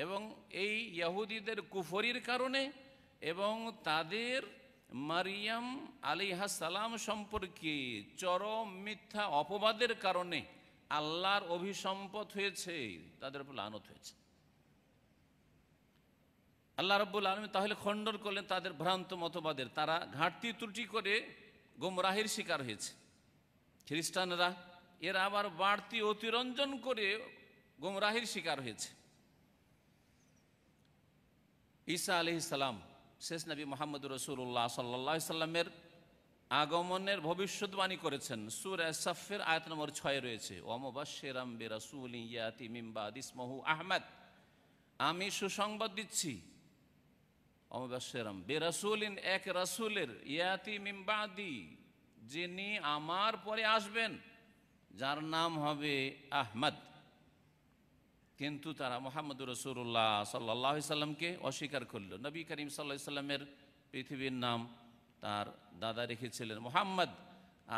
Speaker 5: এবং এই ইয়াহুদিদের কুফরির কারণে এবং তাদের মারিয়াম আলিহা সালাম সম্পর্কে চরম মিথ্যা অপবাদের কারণে আল্লাহর অভিসম্পদ হয়েছে তাদের উপর লানত হয়েছে আল্লাহ রব্বুল আলম তাহলে খণ্ডন করলেন তাদের ভ্রান্ত মতবাদের তারা ঘাটতি ত্রুটি করে গোমরাহের শিকার হয়েছে খ্রিস্টানরা এর আবার বাড়তি অতিরঞ্জন করে গোমরাহির শিকার হয়েছে ঈসা আলহিসাল্লাম শেষ নবী মোহাম্মদ রসুল্লাহ সাল্লা সাল্লামের আগমনের ভবিষ্যৎবাণী করেছেন সুর সাফের আয়ত নম্বর ছয় রয়েছে অমবাশেরাম বেরাসুল ইয়াতি মিম্বাদ ইসমহু আহমেদ আমি সুসংবাদ দিচ্ছি অমবাসেরাম বেরাসুলিন এক রাসুলের ইয়াতি মিম্বাদি যিনি আমার পরে আসবেন যার নাম হবে আহমদ কিন্তু তারা মোহাম্মদ রসুল্লাহ সাল্লাহ সাল্লামকে অস্বীকার করল নবী করিম সাল্লাহ সাল্লামের পৃথিবীর নাম তার দাদা রেখেছিলেন মোহাম্মদ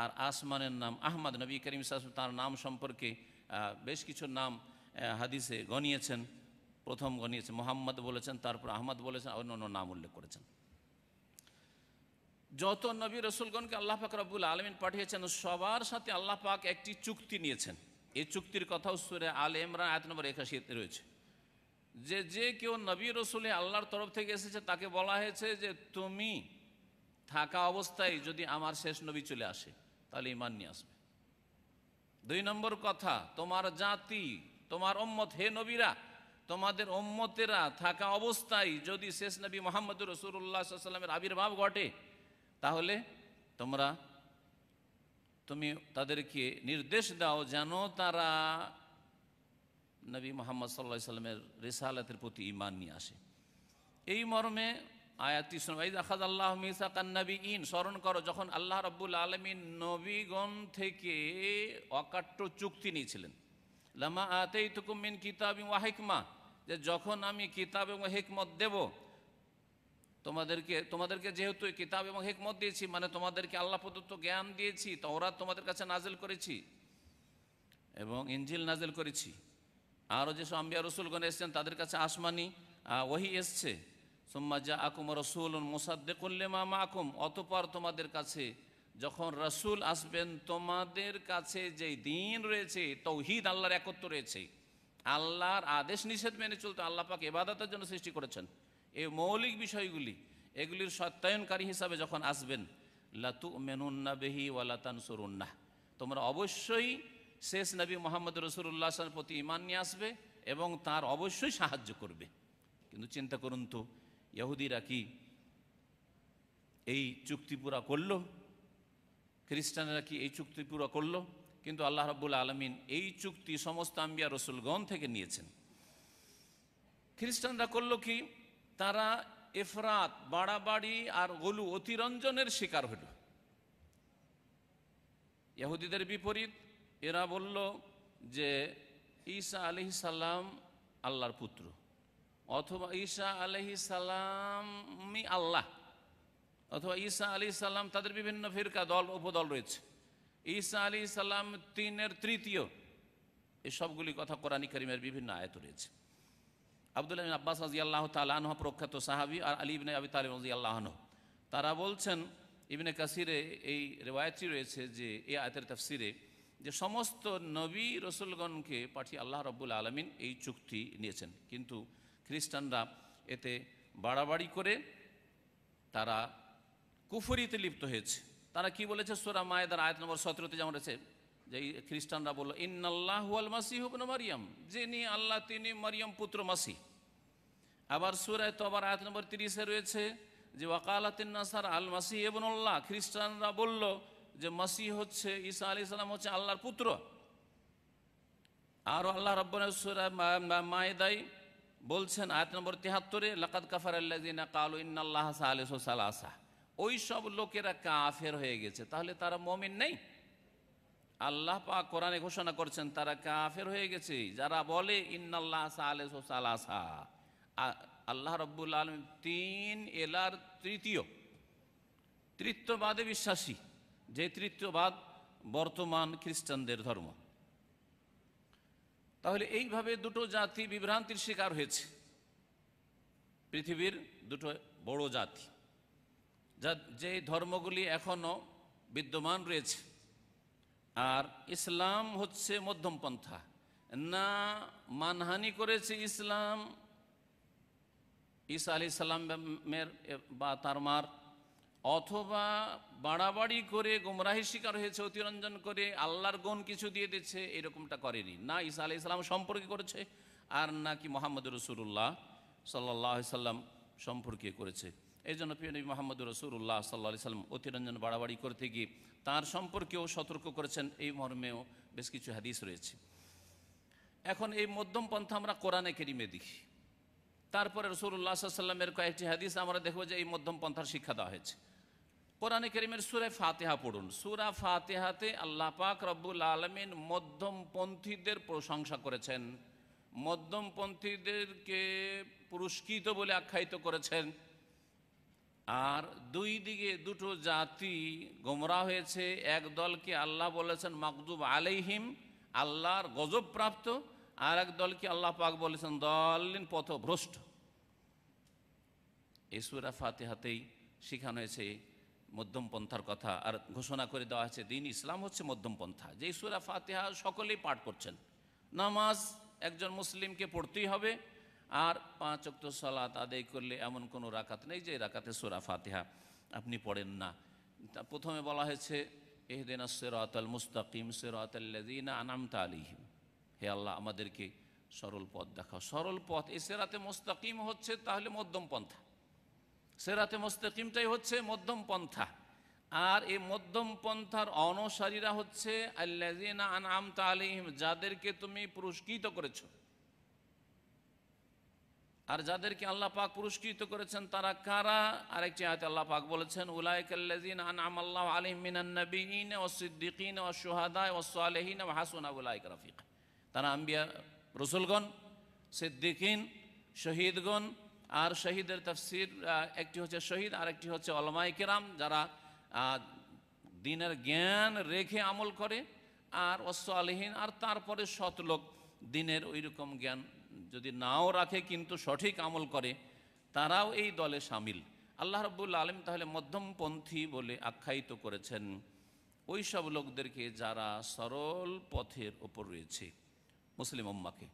Speaker 5: আর আসমানের নাম আহমদ নবী করিম সাল তার নাম সম্পর্কে বেশ কিছু নাম হাদিসে গণিয়েছেন প্রথম গণিয়েছে মোহাম্মদ বলেছেন তারপর আহমদ বলেছেন অন্য অন্য নাম উল্লেখ করেছেন যত নবী রসুলগণকে আল্লাহ পাক রব্বুল আলমিন পাঠিয়েছেন সবার সাথে আল্লাহ পাক একটি চুক্তি নিয়েছেন এই চুক্তির কথাও সুরে আল ইমরান আয়াত নম্বর একাশি রয়েছে যে যে কেউ নবী রসুলে আল্লাহর তরফ থেকে এসেছে তাকে বলা হয়েছে যে তুমি থাকা অবস্থায় যদি আমার শেষ নবী চলে আসে তাহলে ইমান নিয়ে আসবে দুই নম্বর কথা তোমার জাতি তোমার ওম্মত হে নবীরা তোমাদের ওম্মতেরা থাকা অবস্থায় যদি শেষ নবী মোহাম্মদ রসুল্লাহ সাল্লামের আবির্ভাব ঘটে তাহলে তোমরা তুমি তাদেরকে নির্দেশ দাও যেন তারা নবী মোহাম্মদ সাল্লা সাল্লামের রেসালাতের প্রতি ইমান নিয়ে আসে এই মর্মে আয়াতি আখাদ আল্লাহ মিসাকান্নবী ইন স্মরণ করো যখন আল্লাহ রব্বুল আলমিন নবীগণ থেকে অকাট্য চুক্তি নিয়েছিলেন লামা আতেই মিন কিতাব হেকমা যে যখন আমি কিতাব এবং হেকমত দেব তোমাদেরকে তোমাদেরকে যেহেতু কিতাব এবং হেকমত দিয়েছি মানে তোমাদেরকে আল্লাহ প্রদত্ত জ্ঞান দিয়েছি তোরা তোমাদের কাছে নাজেল করেছি এবং ইঞ্জিল নাজেল করেছি আরও যেসব আম্বিয়া রসুলগণ এসছেন তাদের কাছে আসমানি ওহি এসছে সোম্মা যা আকুম রসুল মোসাদ্দেকুল্লেমা মা আকুম অতপর তোমাদের কাছে যখন রসুল আসবেন তোমাদের কাছে যে দিন রয়েছে তৌহিদ আল্লাহর একত্র রয়েছে আল্লাহর আদেশ নিষেধ মেনে চলতে আল্লাহ পাক এবাদতের জন্য সৃষ্টি করেছেন এই মৌলিক বিষয়গুলি এগুলির সত্যায়নকারী হিসাবে যখন আসবেন লাতু মেনুন্না বেহি ওয়ালাতান সরুন্না তোমরা অবশ্যই শেষ নবী মোহাম্মদ রসুল্লাহ প্রতি ইমান নিয়ে আসবে এবং তার অবশ্যই সাহায্য করবে কিন্তু চিন্তা করুন তো ইহুদিরা কি এই চুক্তি পুরা করলো খ্রিস্টানরা কি এই চুক্তি পুরো করলো কিন্তু আল্লাহ রব্বুল আলমিন এই চুক্তি সমস্ত আম্বিয়া রসুলগণ থেকে নিয়েছেন খ্রিস্টানরা করলো কি তারা এফরাত বাড়াবাড়ি আর গলু অতিরঞ্জনের শিকার হল ইয়াহুদিদের বিপরীত এরা বলল যে ঈসা আলি সাল্লাম আল্লাহর পুত্র অথবা ঈসা আলহি সালামই আল্লাহ অথবা ঈসা আলী সাল্লাম তাদের বিভিন্ন ফিরকা দল উপদল রয়েছে ঈসা আলী সাল্লাম তিনের তৃতীয় এই সবগুলি কথা কোরআন করিমের বিভিন্ন আয়ত রয়েছে আবদুল্লাহ আব্বাস রাজি আল্লাহ প্রখ্যাত সাহাবি আর আলী ইবনে আবি তালিম রাজি তারা বলছেন ইবনে কাসিরে এই রেওয়ায়তটি রয়েছে যে এ আয়তের তাফসিরে যে সমস্ত নবী রসুলগণকে পাঠিয়ে আল্লাহ রব্বুল আলমিন এই চুক্তি নিয়েছেন কিন্তু খ্রিস্টানরা এতে বাড়াবাড়ি করে তারা কুফুরিতে লিপ্ত হয়েছে তারা কি বলেছে সোরা মায়েদার আয়ত নম্বর সতেরোতে যেমন রয়েছে যে খ্রিস্টানরা বললো ইন্নাল্লাহ আল না মারিয়াম যিনি আল্লাহ তিনি মারিয়াম পুত্র মাসি আবার সুরায় আবার আয়ত নম্বর তিরিশে রয়েছে যে ওয়াকালাতিন নাসার আল মাসি আল্লাহ খ্রিস্টানরা বলল যে মাসি হচ্ছে ঈসা আলি সালাম হচ্ছে আল্লাহর পুত্র আর আল্লাহ রব্বনেশ্বরা মায়েদাই বলছেন আয়ত নম্বর তিয়াত্তরে লাকাত কাফার আল্লাহ কালু ইন্নাল্লাহ সাহা আলিস সালাসা ওই সব লোকেরা কাফের হয়ে গেছে তাহলে তারা মমিন নেই আল্লাহ পা কোরআনে ঘোষণা করছেন তারা কাফের হয়ে গেছে যারা বলে ইন্নাল্লাহ সালাসা আল্লাহ রব্বুল আলম তিন এলার তৃতীয় তৃতীয়বাদে বিশ্বাসী যে তৃতীয়বাদ বর্তমান খ্রিস্টানদের ধর্ম তাহলে এইভাবে দুটো জাতি বিভ্রান্তির শিকার হয়েছে পৃথিবীর দুটো বড় জাতি যা যে ধর্মগুলি এখনও বিদ্যমান রয়েছে আর ইসলাম হচ্ছে মধ্যম পন্থা না মানহানি করেছে ইসলাম ঈসা আলি সাল্লামের বা তার মার অথবা বাড়াবাড়ি করে গুমরাহির শিকার হয়েছে অতিরঞ্জন করে আল্লাহর গুণ কিছু দিয়ে দিচ্ছে এরকমটা করেনি না ঈসা আলি সাল্লাম সম্পর্কে করেছে আর নাকি মোহাম্মদ রসুল্লাহ সাল্লাহ সাল্লাম সম্পর্কে করেছে এই জন্য প্রিয় নবী মোহাম্মদ রসুল্লাহ সাল্লা সাল্লাম অতিরঞ্জন বাড়াবাড়ি করতে গিয়ে তার সম্পর্কেও সতর্ক করেছেন এই মর্মেও বেশ কিছু হাদিস রয়েছে এখন এই মধ্যম পন্থা আমরা কোরআনে কেরিমে দেখি তারপরে রসুল্লাহ সাল্লামের কয়েকটি হাদিস আমরা দেখব যে এই মধ্যম পন্থার শিক্ষা দেওয়া হয়েছে কোরআনে কেরিমের সুরে ফাতেহা পড়ুন সুরা ফাতেহাতে আল্লাহ পাক রব্বুল আলমিন মধ্যমপন্থীদের প্রশংসা করেছেন মধ্যমপন্থীদেরকে পুরস্কৃত বলে আখ্যায়িত করেছেন আর দুই দিকে দুটো জাতি গোমরা হয়েছে এক দলকে আল্লাহ বলেছেন মাকদুব আলাইহিম আল্লাহর প্রাপ্ত আর এক দলকে আল্লাহ পাক বলেছেন দলিন পথভ্রষ্ট ফাতে ফাতেহাতেই শেখানো হয়েছে মধ্যমপন্থার কথা আর ঘোষণা করে দেওয়া হয়েছে দিন ইসলাম হচ্ছে মধ্যমপন্থা যে ইসুরা ফাতেহা সকলেই পাঠ করছেন নামাজ একজন মুসলিমকে পড়তেই হবে আর পাঁচ অক্ত সালাত আদায় করলে এমন কোনো রাকাত নেই যে রাকাতে সোরা ফাতেহা আপনি পড়েন না প্রথমে বলা হয়েছে সেরাত আল মুস্তাকিম সেরাতাল্লাদিন আনামতা আলিহিম হে আল্লাহ আমাদেরকে সরল পথ দেখাও সরল পথ এই সেরাতে মোস্তাকিম হচ্ছে তাহলে মধ্যম পন্থা সেরাতে মোস্তাকিমটাই হচ্ছে মধ্যম পন্থা আর এই মধ্যম পন্থার অনসারীরা হচ্ছে আল্লাদিনা আনামতা আলিহিম যাদেরকে তুমি পুরস্কৃত করেছো আর যাদেরকে আল্লাহ পাক পুরস্কৃত করেছেন তারা কারা আরেকটি আয়তে আল্লাহ পাক বলেছেন উলাইকাল্লাযিন আনআম আল্লাহু আলাইহিম মিনান নাবিয়িন ওয়াস সিদ্দিকিন ওয়াস শুহাদা ওয়াস সালিহিন ওয়া হাসুনা উলাইকা রাফিকা তারা আম্বিয়া রসুলগণ সিদ্দিকিন শহীদগণ আর শহীদের তফসির একটি হচ্ছে শহীদ আর একটি হচ্ছে অলমাই কেরাম যারা দিনের জ্ঞান রেখে আমল করে আর অস্ব আর তারপরে সৎ লোক দিনের ওইরকম জ্ঞান যদি নাও রাখে কিন্তু সঠিক আমল করে তারাও এই দলে সামিল আল্লাহ রব্বুল আলম তাহলে মধ্যমপন্থী বলে আখ্যায়িত করেছেন ওই সব লোকদেরকে যারা সরল পথের ওপর রয়েছে মুসলিম উম্মাকে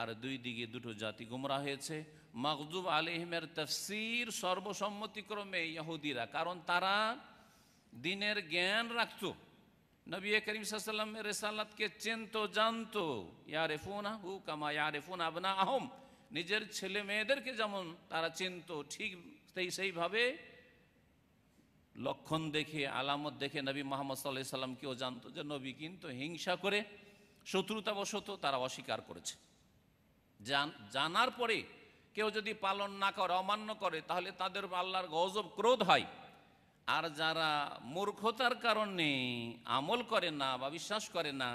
Speaker 5: আর দুই দিকে দুটো জাতি গুমরা হয়েছে মকজুব আলিহিমের তফসির সর্বসম্মতিক্রমে ইহুদিরা কারণ তারা দিনের জ্ঞান রাখত নবী করিম সাল্লামের রেসালাতকে চেনতো জানতো ইয়ারে ফোন হু কামা ইয়ারে ফোন আবনা আহম নিজের ছেলে মেয়েদেরকে যেমন তারা চিনত ঠিক সেইভাবে লক্ষণ দেখে আলামত দেখে নবী মোহাম্মদ সাল্লাহ সাল্লামকেও জানতো যে নবী কিন্তু হিংসা করে শত্রুতাবশত তারা অস্বীকার করেছে জানার পরে কেউ যদি পালন না করে অমান্য করে তাহলে তাদের আল্লাহর গজব ক্রোধ হয় আর যারা মূর্খতার কারণে আমল করে না বা বিশ্বাস করে না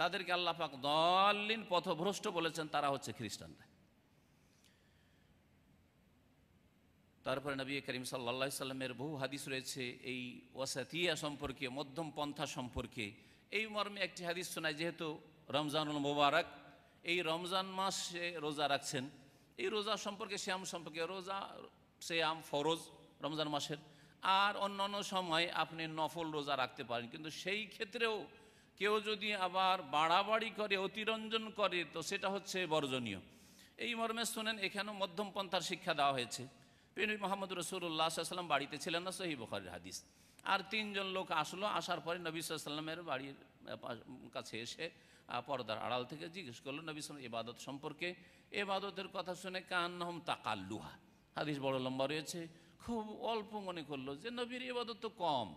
Speaker 5: তাদেরকে আল্লাপাক দলিন পথভ্রষ্ট বলেছেন তারা হচ্ছে খ্রিস্টানরা তারপরে নবী করিম সাল্লা সাল্লামের বহু হাদিস রয়েছে এই ওয়াসাতিয়া সম্পর্কে মধ্যম পন্থা সম্পর্কে এই মর্মে একটি হাদিস শোনায় যেহেতু রমজানুল মোবারক এই রমজান মাসে রোজা রাখছেন এই রোজা সম্পর্কে শ্যাম সম্পর্কে রোজা শ্যাম ফরজ রমজান মাসের আর অন্য সময় আপনি নফল রোজা রাখতে পারেন কিন্তু সেই ক্ষেত্রেও কেউ যদি আবার বাড়াবাড়ি করে অতিরঞ্জন করে তো সেটা হচ্ছে বর্জনীয় এই মর্মে শুনেন এখানেও মধ্যম পন্থার শিক্ষা দেওয়া হয়েছে পিনী মোহাম্মদ রসুল্লাহ সাল্লাম বাড়িতে ছিলেন না সহি বখারের হাদিস আর তিনজন লোক আসলো আসার পরে নবী সাল্লামের বাড়ির কাছে এসে পর্দার আড়াল থেকে জিজ্ঞেস করলো নবী সাল এবাদত সম্পর্কে এবাদতের কথা শুনে কান্নহম তাকাল্লুহা হাদিস বড় লম্বা রয়েছে খুব অল্প মনে করলো যে নবীর ইবাদত তো কম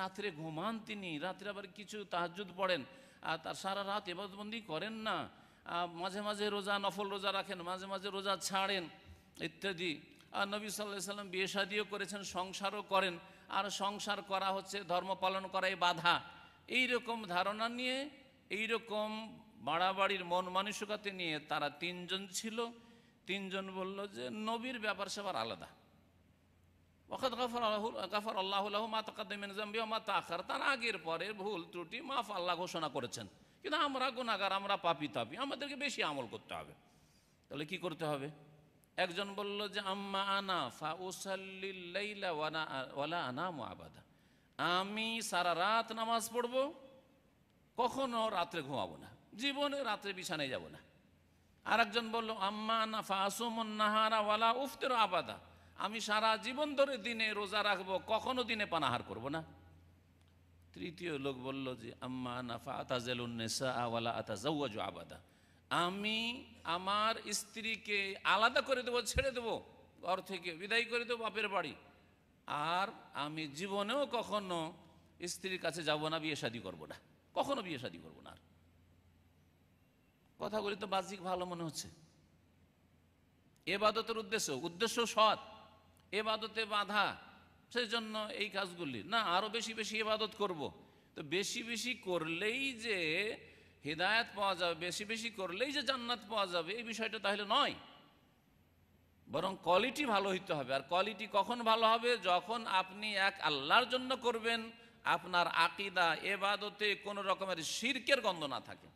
Speaker 5: রাত্রে ঘুমান তিনি রাত্রে আবার কিছু তাহাজুদ পড়েন আর তার সারা রাত এবাদতবন্দি করেন না মাঝে মাঝে রোজা নফল রোজা রাখেন মাঝে মাঝে রোজা ছাড়েন ইত্যাদি আর নবী সাল্লাহ সাল্লাম বিয়ে শাদিও করেছেন সংসারও করেন আর সংসার করা হচ্ছে ধর্ম পালন করাই বাধা এই রকম ধারণা নিয়ে এই রকম বাড়াবাড়ির মন মানসিকতা নিয়ে তারা তিনজন ছিল তিনজন বলল যে নবীর ব্যাপার সেবার আলাদা ওখাদ গাফর গাফর আল্লাহ মা তাকাদ্দিমিন জাম্বি মা তাখার তার আগের পরের ভুল ত্রুটি মাফ আল্লাহ ঘোষণা করেছেন কিন্তু আমরা গুণাগার আমরা পাপি তাপি আমাদেরকে বেশি আমল করতে হবে তাহলে কি করতে হবে একজন বলল যে আম্মা আনা ফা উসাল্লিল্লাইলা ওয়ালা আনা মুআবাদা আমি সারা রাত নামাজ পড়ব কখনো রাত্রে ঘুমাবো না জীবনে রাত্রে বিছানায় যাব না আরেকজন বলল আম্মা আনা ফা আসুমুন নাহারা ওয়ালা উফতির আবাদা আমি সারা জীবন ধরে দিনে রোজা রাখবো কখনো দিনে পানাহার করব না তৃতীয় লোক বলল যে আম্মা নাফা আতাজেলুন্নেসা আওয়ালা আতাজাউয়াজু আবাদা আমি আমার স্ত্রীকে আলাদা করে দেবো ছেড়ে দেবো ঘর থেকে বিদায় করে দেবো বাপের বাড়ি আর আমি জীবনেও কখনো স্ত্রীর কাছে যাব না বিয়ে শাদি করবো না কখনো বিয়ে শাদি করবো না আর কথাগুলি তো বাহ্যিক ভালো মনে হচ্ছে এবাদতের উদ্দেশ্য উদ্দেশ্য সৎ এবাদতে বাধা সেজন্য এই কাজগুলি না আরও বেশি বেশি এবাদত করব। তো বেশি বেশি করলেই যে হৃদায়ত পাওয়া যাবে বেশি বেশি করলেই যে জান্নাত পাওয়া যাবে এই বিষয়টা তাহলে নয় বরং কোয়ালিটি ভালো হইতে হবে আর কোয়ালিটি কখন ভালো হবে যখন আপনি এক আল্লাহর জন্য করবেন আপনার আকিদা এবাদতে কোনো রকমের শিরকের গন্ধ না থাকে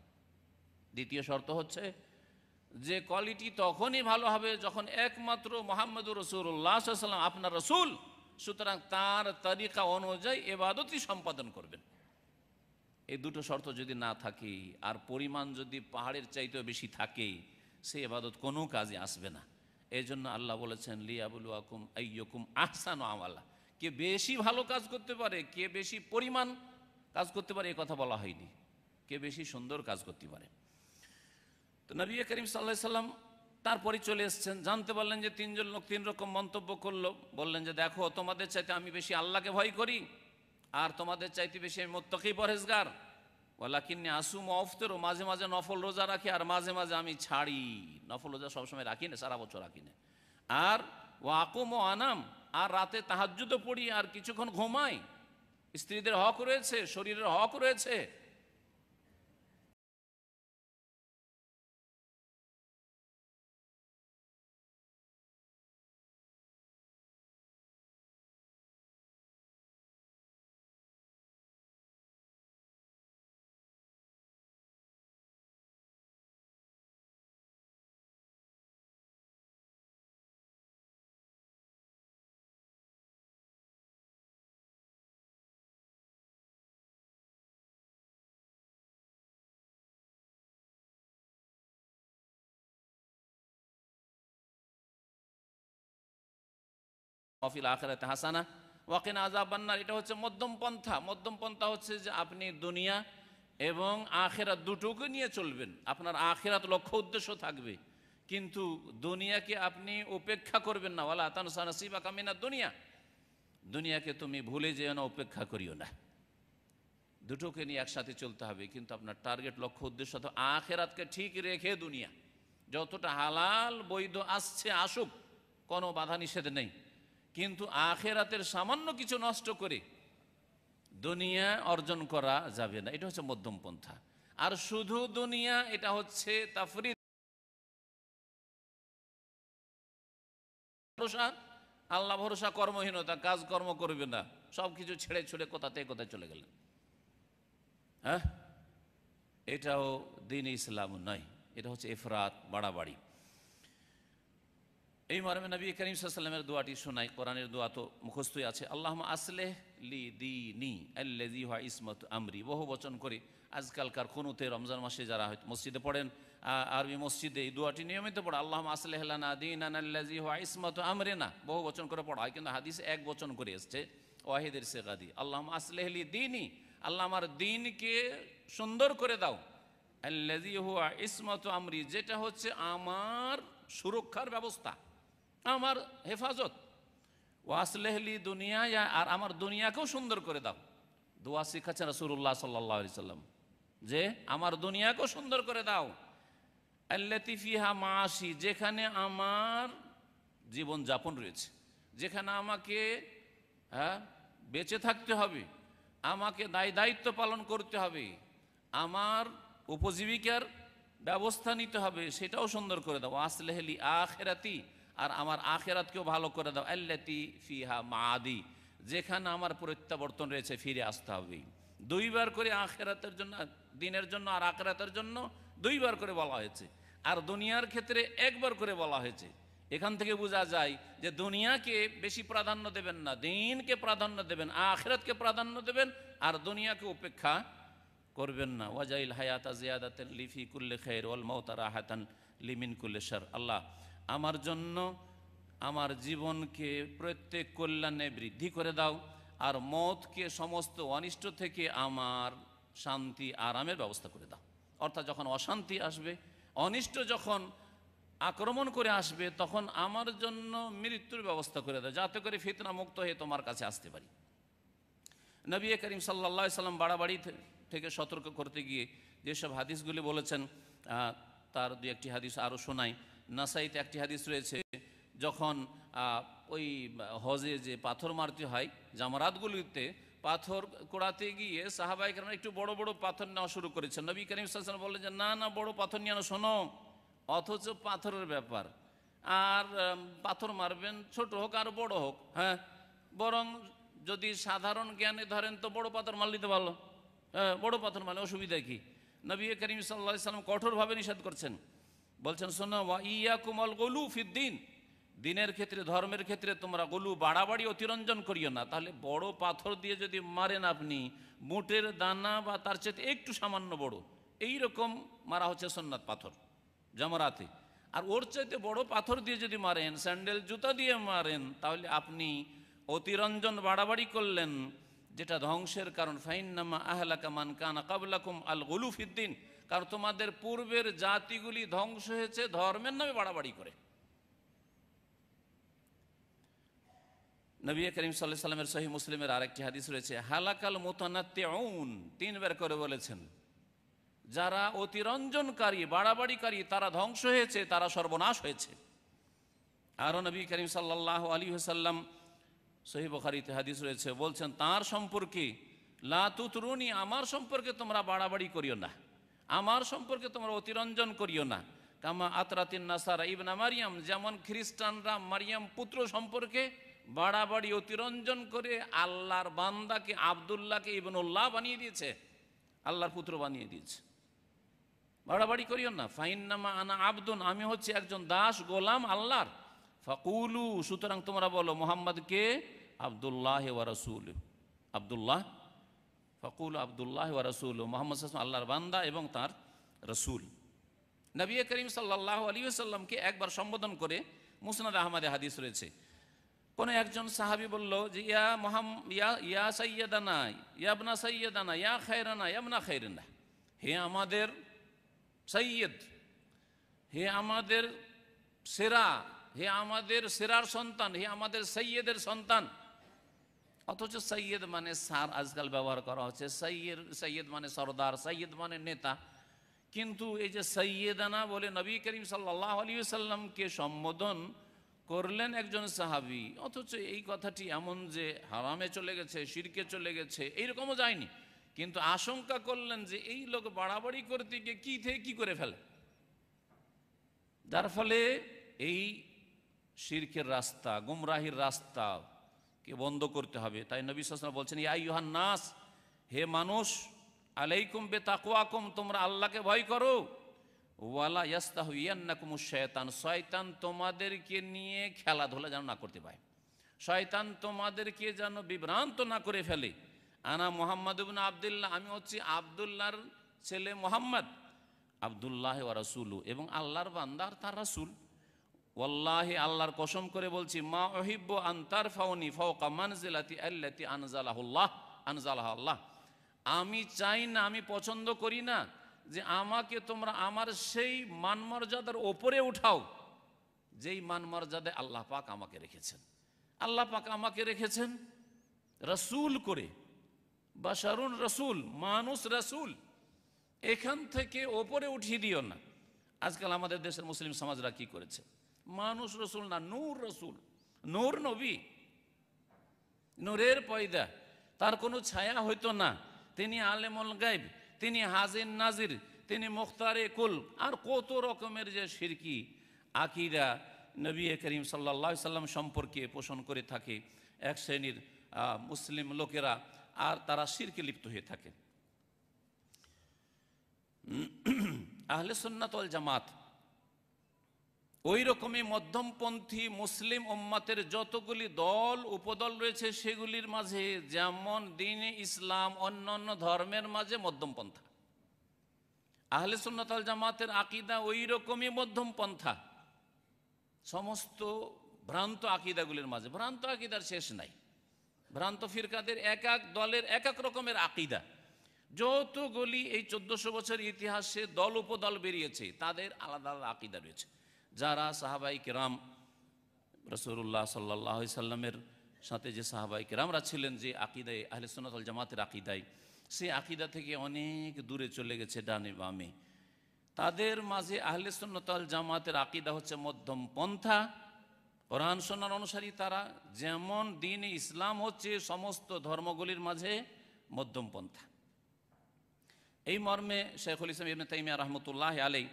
Speaker 5: দ্বিতীয় শর্ত হচ্ছে যে কোয়ালিটি তখনই ভালো হবে যখন একমাত্র মোহাম্মদুর রসুল্লাহ সাল্লাম আপনার রসুল সুতরাং তার তালিকা অনুযায়ী এবাদতই সম্পাদন করবেন এই দুটো শর্ত যদি না থাকে আর পরিমাণ যদি পাহাড়ের চাইতেও বেশি থাকে সে এবাদত কোনো কাজে আসবে না এই জন্য আল্লাহ বলেছেন লিয়াবুল আকুম আইয়কুম আহসান আমাল্লা কে বেশি ভালো কাজ করতে পারে কে বেশি পরিমাণ কাজ করতে পারে এ কথা বলা হয়নি কে বেশি সুন্দর কাজ করতে পারে তো নবী করিম সাল্লাহ সাল্লাম তারপরে চলে এসছেন জানতে পারলেন যে তিনজন লোক তিন রকম মন্তব্য করলো বললেন যে দেখো তোমাদের চাইতে আমি বেশি আল্লাহকে ভয় করি আর তোমাদের চাইতে বেশি আমি মোত্তকেই পরেজগার ওলা কিনে আসুম অফতেরও মাঝে মাঝে নফল রোজা রাখি আর মাঝে মাঝে আমি ছাড়ি নফল রোজা সবসময় রাখি না সারা বছর রাখি না আর ও আকুম ও আনাম আর রাতে তাহাজ্যুদও পড়ি আর কিছুক্ষণ ঘুমাই স্ত্রীদের হক রয়েছে শরীরের হক রয়েছে
Speaker 3: মফিল আখেরাতে হাসানা ওয়াকিন আজাবান্নার এটা হচ্ছে মধ্যম পন্থা মধ্যম পন্থা
Speaker 5: হচ্ছে যে আপনি দুনিয়া এবং আখেরাত দুটোকে নিয়ে চলবেন আপনার আখেরাত লক্ষ্য উদ্দেশ্য থাকবে কিন্তু দুনিয়াকে আপনি উপেক্ষা করবেন না ওলা তানসানসিবা কামিনা দুনিয়া দুনিয়াকে তুমি ভুলে যেও না উপেক্ষা করিও না দুটোকে নিয়ে একসাথে চলতে হবে কিন্তু আপনার টার্গেট লক্ষ্য উদ্দেশ্য তো আখেরাতকে ঠিক রেখে দুনিয়া যতটা হালাল বৈধ আসছে আসুক কোনো বাধা নিষেধ নেই কিন্তু আখেরাতের সামান্য কিছু নষ্ট করে দুনিয়া অর্জন করা যাবে না এটা হচ্ছে মধ্যম পন্থা আর শুধু দুনিয়া এটা হচ্ছে তাফরি ভরসা আল্লাহ ভরসা কর্মহীনতা কাজকর্ম করবে না সব কিছু ছেড়ে ছুড়ে কোথাতে কোথায় চলে গেলেন হ্যাঁ এটাও দিন ইসলাম নয় এটা হচ্ছে এফরাত বাড়াবাড়ি এই মর্মে নবী করিম সাল্লামের দোয়াটি শোনাই কোরআনের দোয়া তো মুখস্থই আছে আল্লাহ আসলেহ লি দি নি আল্লেদি হা ইসমত আমরি বহু বচন করে আজকালকার কোনোতে রমজান মাসে যারা হয়তো মসজিদে পড়েন আরবি মসজিদে এই দোয়াটি নিয়মিত পড়ে আল্লাহ আসলেহলানা দিন আনাল্লাজি হা ইসমত আমরে না বহু বচন করে পড়া হয় কিন্তু হাদিস এক বচন করে এসছে ওয়াহিদের শেখাদি আল্লাহ আসলেহলি দিনই আল্লাহ আমার দিনকে সুন্দর করে দাও আল্লাজি হুয়া ইসমত আমরি যেটা হচ্ছে আমার সুরক্ষার ব্যবস্থা আমার হেফাজত ওয়াসলেহলি দুনিয়া আর আমার দুনিয়াকেও সুন্দর করে দাও দোয়া শিখাচ্ছে রসুল্লাহ সাল্লাহ সাল্লাম যে আমার দুনিয়াকেও সুন্দর করে দাও আল্লাতিফিহা মাসি যেখানে আমার জীবন যাপন রয়েছে যেখানে আমাকে হ্যাঁ বেঁচে থাকতে হবে আমাকে দায় দায়িত্ব পালন করতে হবে আমার উপজীবিকার ব্যবস্থা নিতে হবে সেটাও সুন্দর করে দাও আসলেহলি আখেরাতি আর আমার আখেরাতকেও ভালো করে দাও আল্লাতি ফিহা মাদি যেখানে আমার প্রত্যাবর্তন রয়েছে ফিরে আসতে হবে দুইবার করে আখেরাতের জন্য দিনের জন্য আর আখেরাতের জন্য দুইবার করে বলা হয়েছে আর দুনিয়ার ক্ষেত্রে একবার করে বলা হয়েছে এখান থেকে বোঝা যায় যে দুনিয়াকে বেশি প্রাধান্য দেবেন না দিনকে প্রাধান্য দেবেন আখেরাতকে প্রাধান্য দেবেন আর দুনিয়াকে উপেক্ষা করবেন না ওয়াজাইল হায়াতা জিয়াদাতেন লিফি কুল্লে খের ওল মৌতা রাহাতান লিমিন কুল্লে আল্লাহ আমার জন্য আমার জীবনকে প্রত্যেক কল্যাণে বৃদ্ধি করে দাও আর মতকে সমস্ত অনিষ্ট থেকে আমার শান্তি আরামের ব্যবস্থা করে দাও অর্থাৎ যখন অশান্তি আসবে অনিষ্ট যখন আক্রমণ করে আসবে তখন আমার জন্য মৃত্যুর ব্যবস্থা করে দাও যাতে করে ফিতনা মুক্ত হয়ে তোমার কাছে আসতে পারি নবী করিম সাল্লা সাল্লাম বাড়াবাড়ি থেকে সতর্ক করতে গিয়ে যেসব হাদিসগুলি বলেছেন তার দু একটি হাদিস আরও শোনায় নাসাইতে একটি হাদিস রয়েছে যখন ওই হজে যে পাথর মারতে হয় জামারাতগুলিতে পাথর কোড়াতে গিয়ে সাহাবাই কারণ একটু বড় বড় পাথর নেওয়া শুরু করেছেন নবী করিম সাল্লাম বললেন যে না না বড় পাথর নিয়ে শোনো অথচ পাথরের ব্যাপার আর পাথর মারবেন ছোট হোক আর বড় হোক হ্যাঁ বরং যদি সাধারণ জ্ঞানে ধরেন তো বড় পাথর মাল নিতে ভালো হ্যাঁ বড় পাথর মারলে অসুবিধা কী নবী করিম সাল্লা সাল্লাম কঠোরভাবে নিষেধ করছেন বলছেন শোনো ইয়া কুমল ফিদ্দিন দিনের ক্ষেত্রে ধর্মের ক্ষেত্রে তোমরা গলু বাড়াবাড়ি অতিরঞ্জন করিও না তাহলে বড় পাথর দিয়ে যদি মারেন আপনি বুটের দানা বা তার চেয়ে একটু সামান্য বড় এই রকম মারা হচ্ছে সোননাথ পাথর জমরাতে আর ওর চাইতে বড় পাথর দিয়ে যদি মারেন স্যান্ডেল জুতা দিয়ে মারেন তাহলে আপনি অতিরঞ্জন বাড়াবাড়ি করলেন যেটা ধ্বংসের কারণ ফাইন নামা আহলা কামান কানা কাবলাকুম আল গলুফিদ্দিন কারণ তোমাদের পূর্বের জাতিগুলি ধ্বংস হয়েছে ধর্মের নামে বাড়াবাড়ি করে নবী করিম সাল্লাহ সাল্লামের সহি মুসলিমের আরেকটি হাদিস রয়েছে হালাকাল মোতানাত্যউন তিনবার করে বলেছেন যারা অতিরঞ্জনকারী বাড়াবাড়িকারী তারা ধ্বংস হয়েছে তারা সর্বনাশ হয়েছে আরও নবী করিম সাল্লাহ আলী হাসাল্লাম সহি বখারিতে হাদিস রয়েছে বলছেন তার সম্পর্কে লাতুতরুনি আমার সম্পর্কে তোমরা বাড়াবাড়ি করিও না আমার সম্পর্কে তোমরা অতিরঞ্জন করিও না কামা আতরাতিন নাসারা ইবনা মারিয়াম যেমন খ্রিস্টানরা মারিয়াম পুত্র সম্পর্কে বাড়াবাড়ি অতিরঞ্জন করে আল্লাহর বান্দাকে আবদুল্লাহকে উল্লাহ বানিয়ে দিয়েছে আল্লাহর পুত্র বানিয়ে দিয়েছে বাড়াবাড়ি করিও না ফাইনামা আনা আবদুন আমি হচ্ছে একজন দাস গোলাম আল্লাহর ফাকুলু সুতরাং তোমরা বলো মোহাম্মদকে আবদুল্লাহ ওয়ারসুল আবদুল্লাহ ফকুল আবদুল্লাহ ওয়া রসুল মোহাম্মদ সাসম আল্লাহর বান্দা এবং তার রসুল নবী করিম সাল্লাহ আলী সাল্লামকে একবার সম্বোধন করে মুসনাদ আহমদে হাদিস রয়েছে কোন একজন সাহাবি বলল যে ইয়া মহাম ইয়া ইয়া সৈয়দানা ইয়াবনা সৈয়দানা ইয়া খায়রানা ইয়াবনা খায়রানা হে আমাদের সৈয়দ হে আমাদের সেরা হে আমাদের সেরার সন্তান হে আমাদের সৈয়দের সন্তান অথচ সৈয়দ মানে সার আজকাল ব্যবহার করা হচ্ছে সৈয়দ সৈয়দ মানে সর্দার সৈয়দ মানে নেতা কিন্তু এই যে সৈয়দানা বলে নবী করিম সাল্লাহ আলী সাল্লামকে সম্বোধন করলেন একজন সাহাবি অথচ এই কথাটি এমন যে হারামে চলে গেছে সিরকে চলে গেছে এইরকমও যায়নি কিন্তু আশঙ্কা করলেন যে এই লোক বাড়াবাড়ি করতে গিয়ে কি থেকে কি করে ফেলে যার ফলে এই শিরকের রাস্তা গুমরাহির রাস্তা কে বন্ধ করতে হবে তাই নবী সাসনা বলছেন ইয়া ইউহান নাস হে মানুষ আলাইকুম বে তাকুয়াকুম তোমরা আল্লাহকে ভয় করো ওয়ালা ইয়াস্তাহ কুমু শয়তান শয়তান তোমাদেরকে নিয়ে খেলাধুলা যেন না করতে পারে শয়তান তোমাদেরকে যেন বিভ্রান্ত না করে ফেলে আনা মোহাম্মদ আবদুল্লাহ আমি হচ্ছি আবদুল্লাহর ছেলে মোহাম্মদ আবদুল্লাহ ও রাসুলু এবং আল্লাহর বান্দার তার রাসুল ওল্লাহি আল্লাহর কসম করে বলছি মা অহিব্য আন্তার ফাউনি ফাউকা মানজিলাতি আল্লাতি আনজালাহুল্লাহ আনজালাহ আল্লাহ আমি চাই না আমি পছন্দ করি না যে আমাকে তোমরা আমার সেই মানমর্যাদার ওপরে উঠাও যেই মানমর্যাদায় আল্লাহ পাক আমাকে রেখেছেন আল্লাহ পাক আমাকে রেখেছেন রসুল করে বাশারুন রসুল মানুষ রসুল এখান থেকে ওপরে উঠিয়ে দিও না আজকাল আমাদের দেশের মুসলিম সমাজরা কি করেছে মানুষ রসুল না নূর রসুল নূর নবী নূরের পয়দা তার কোনো ছায়া হইতো না তিনি আলেমল গাইব তিনি হাজির নাজির তিনি মুখতারে কুল আর কত রকমের যে শিরকি আকিরা নবী করিম সাল্লা সাল্লাম সম্পর্কে পোষণ করে থাকে এক শ্রেণীর মুসলিম লোকেরা আর তারা সিরকে লিপ্ত হয়ে থাকে আহলে সন্ন্যতল জামাত ওই রকমই মধ্যমপন্থী মুসলিম ওম্মাতের যতগুলি দল উপদল রয়েছে সেগুলির মাঝে যেমন দিন ইসলাম অন্যান্য ধর্মের মাঝে মধ্যমপন্থা আহলে সুন্নতাল জামাতের আকিদা ওই রকমই মধ্যমপন্থা সমস্ত ভ্রান্ত আকিদাগুলির মাঝে ভ্রান্ত আকিদার শেষ নাই ভ্রান্ত ফিরকাদের এক এক দলের এক এক রকমের আকিদা যতগুলি এই চোদ্দশো বছর ইতিহাসে দল উপদল বেরিয়েছে তাদের আলাদা আলাদা আকিদা রয়েছে যারা সাহাবাই কেরাম রসুল্লাহ সাল্লাহ সাল্লামের সাথে যে সাহাবাই কেরামরা ছিলেন যে আকিদায় আহলে সোনাতল জামাতের আকিদায় সে আকিদা থেকে অনেক দূরে চলে গেছে ডানে বামে তাদের মাঝে আহলে আল জামাতের আকিদা হচ্ছে মধ্যম পন্থা কোরআন সোনার অনুসারী তারা যেমন দিন ইসলাম হচ্ছে সমস্ত ধর্মগুলির মাঝে মধ্যম পন্থা এই মর্মে শেখুল ইসলাম ইবনে তাইমিয়া রহমতুল্লাহ আলী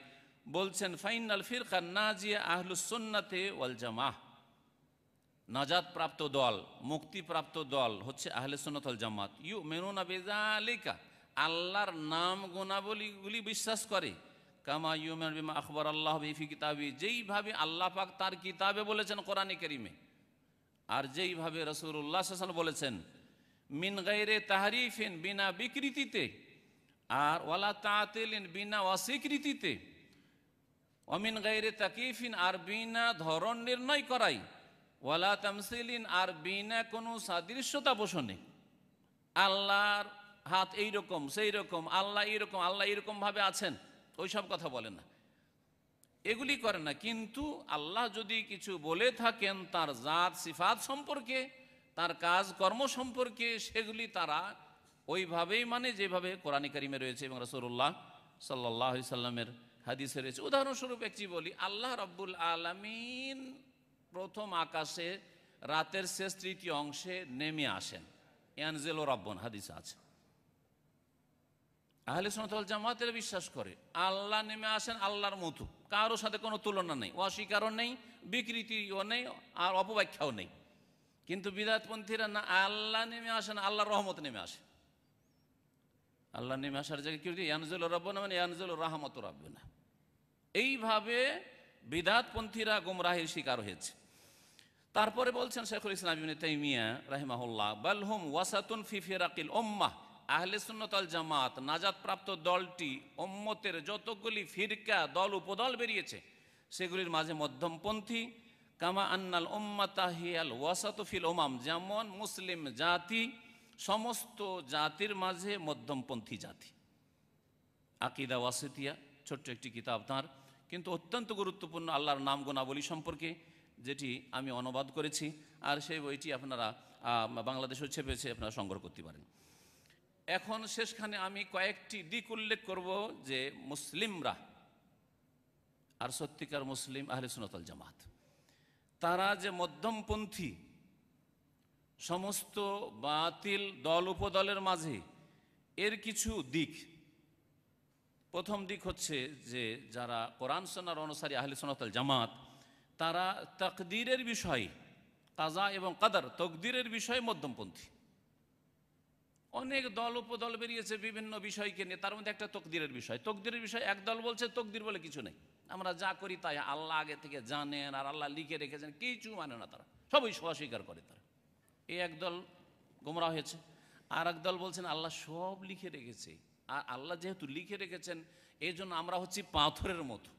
Speaker 5: বলছেন ফাইনাল ফিরকা নাজিয়া আহলুসন্নাতে ওয়াল জামা নাজাদ প্রাপ্ত দল মুক্তিপ্রাপ্ত দল হচ্ছে আহলে সন্ন্যতল জামাত ইউ মেনুনা বেজালিকা আল্লাহর নাম গুণাবলীগুলি বিশ্বাস করে কামা ইউমেন বিমা আকবর আল্লাহ বিফি কিতাবি যেইভাবে আল্লাহ পাক তার কিতাবে বলেছেন কোরআনে করিমে আর যেইভাবে রসুল্লাহ হাসান বলেছেন মিন গাইরে তাহারিফিন বিনা বিকৃতিতে আর ওয়ালা তাঁতেলিন বিনা অস্বীকৃতিতে অমিন গাইরে তাকিফিন আর বিনা ধরন নির্ণয় করাই ওয়ালা তামসিলিন আর বিনা কোনো সাদৃশ্যতা বসনে আল্লাহর হাত এইরকম সেই রকম আল্লাহ এইরকম আল্লাহ ভাবে আছেন ওই সব কথা বলে না এগুলি করে না কিন্তু আল্লাহ যদি কিছু বলে থাকেন তার জাত সিফাত সম্পর্কে তার কাজ কর্ম সম্পর্কে সেগুলি তারা ওইভাবেই মানে যেভাবে কোরআন কারিমে রয়েছে এবং রসুল্লাহ সাল্লাহ সাল্লামের হাদিসে রয়েছে উদাহরণস্বরূপ একটি বলি আল্লাহ রব্বুল আলমিন প্রথম আকাশে রাতের শেষ তৃতীয় অংশে নেমে আসেন ইয়ানজেল রব্বন হাদিস আছে আহলে সোনাতল জামাতের বিশ্বাস করে আল্লাহ নেমে আসেন আল্লাহর মতো কারোর সাথে কোনো তুলনা নেই অস্বীকারও নেই বিকৃতিও নেই আর অপব্যাখ্যাও নেই কিন্তু বিদায়তপন্থীরা না আল্লাহ নেমে আসেন আল্লাহর রহমত নেমে আসে আল্লাহ নেমে আসার জায়গায় কি ইয়ানজুল রব্বনা মানে ইয়ানজুল রহমত রাব্বানা এইভাবে বিদাতপন্থীরা গোমরাহের শিকার হয়েছে তারপরে বলছেন শেখুল ইসলাম ইবনে তাইমিয়া রাহিমাহুল্লাহ বালহুম ওয়াসাতুন ফি ফিরাকিল ওম্মাহ আহলে সুন্নতাল জামাত নাজাদপ্রাপ্ত দলটি ওম্মতের যতগুলি ফিরকা দল উপদল বেরিয়েছে সেগুলির মাঝে মধ্যমপন্থী কামা আন্নাল তাহিয়াল ওয়াসাতু ফিল ওমাম যেমন মুসলিম জাতি সমস্ত জাতির মাঝে মধ্যমপন্থী জাতি আকিদা ওয়াসিতিয়া ছোট্ট একটি কিতাব তাঁর কিন্তু অত্যন্ত গুরুত্বপূর্ণ আল্লাহর নাম গুণাবলী সম্পর্কে যেটি আমি অনুবাদ করেছি আর সেই বইটি আপনারা বাংলাদেশেও ছেপেছে আপনারা সংগ্রহ করতে পারেন এখন শেষখানে আমি কয়েকটি দিক উল্লেখ করব যে মুসলিমরা আর সত্যিকার মুসলিম আহলে সুনতল জামাত তারা যে মধ্যমপন্থী সমস্ত বাতিল দল উপদলের মাঝে এর কিছু দিক প্রথম দিক হচ্ছে যে যারা কোরআন সোনার অনুসারী আহলে সোনাতাল জামাত তারা তকদিরের বিষয়ে কাজা এবং কাদার তকদিরের বিষয়ে মধ্যমপন্থী অনেক দল উপদল বেরিয়েছে বিভিন্ন বিষয়কে নিয়ে তার মধ্যে একটা তকদিরের বিষয় তকদিরের বিষয় এক দল বলছে তকদির বলে কিছু নেই আমরা যা করি তাই আল্লাহ আগে থেকে জানেন আর আল্লাহ লিখে রেখেছেন কিছু মানে না তারা সবই অস্বীকার করে তারা এই এক দল গোমরা হয়েছে আর এক দল বলছেন আল্লাহ সব লিখে রেখেছে আর আল্লাহ যেহেতু লিখে রেখেছেন এই জন্য আমরা হচ্ছি পাথরের মতো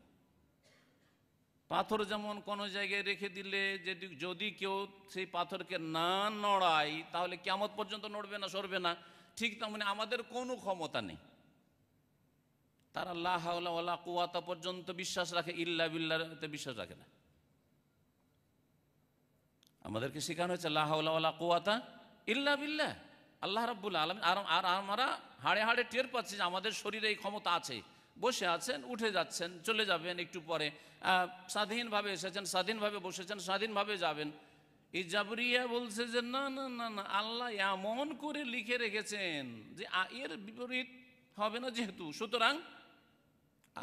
Speaker 5: পাথর যেমন কোনো জায়গায় রেখে দিলে যদি যদি কেউ সেই পাথরকে না নড়ায় তাহলে কেমত পর্যন্ত নড়বে না সরবে না ঠিক তেমনি আমাদের কোনো ক্ষমতা নেই তারা লাহাউলা কুয়াতা পর্যন্ত বিশ্বাস রাখে ইল্লা বিল্লাতে বিশ্বাস রাখে না আমাদেরকে শেখানো হয়েছে লাহাউলা কুয়াতা ইল্লা বিল্লা আল্লাহ রাবুল্লা আলম আর আমরা হাড়ে হাড়ে টের পাচ্ছি যে আমাদের শরীরে এই ক্ষমতা আছে বসে আছেন উঠে যাচ্ছেন চলে যাবেন একটু পরে স্বাধীনভাবে এসেছেন স্বাধীনভাবে বসেছেন স্বাধীনভাবে যাবেন এই জাবরিয়া বলছে যে না না না না আল্লাহ এমন করে লিখে রেখেছেন যে এর বিপরীত হবে না যেহেতু সুতরাং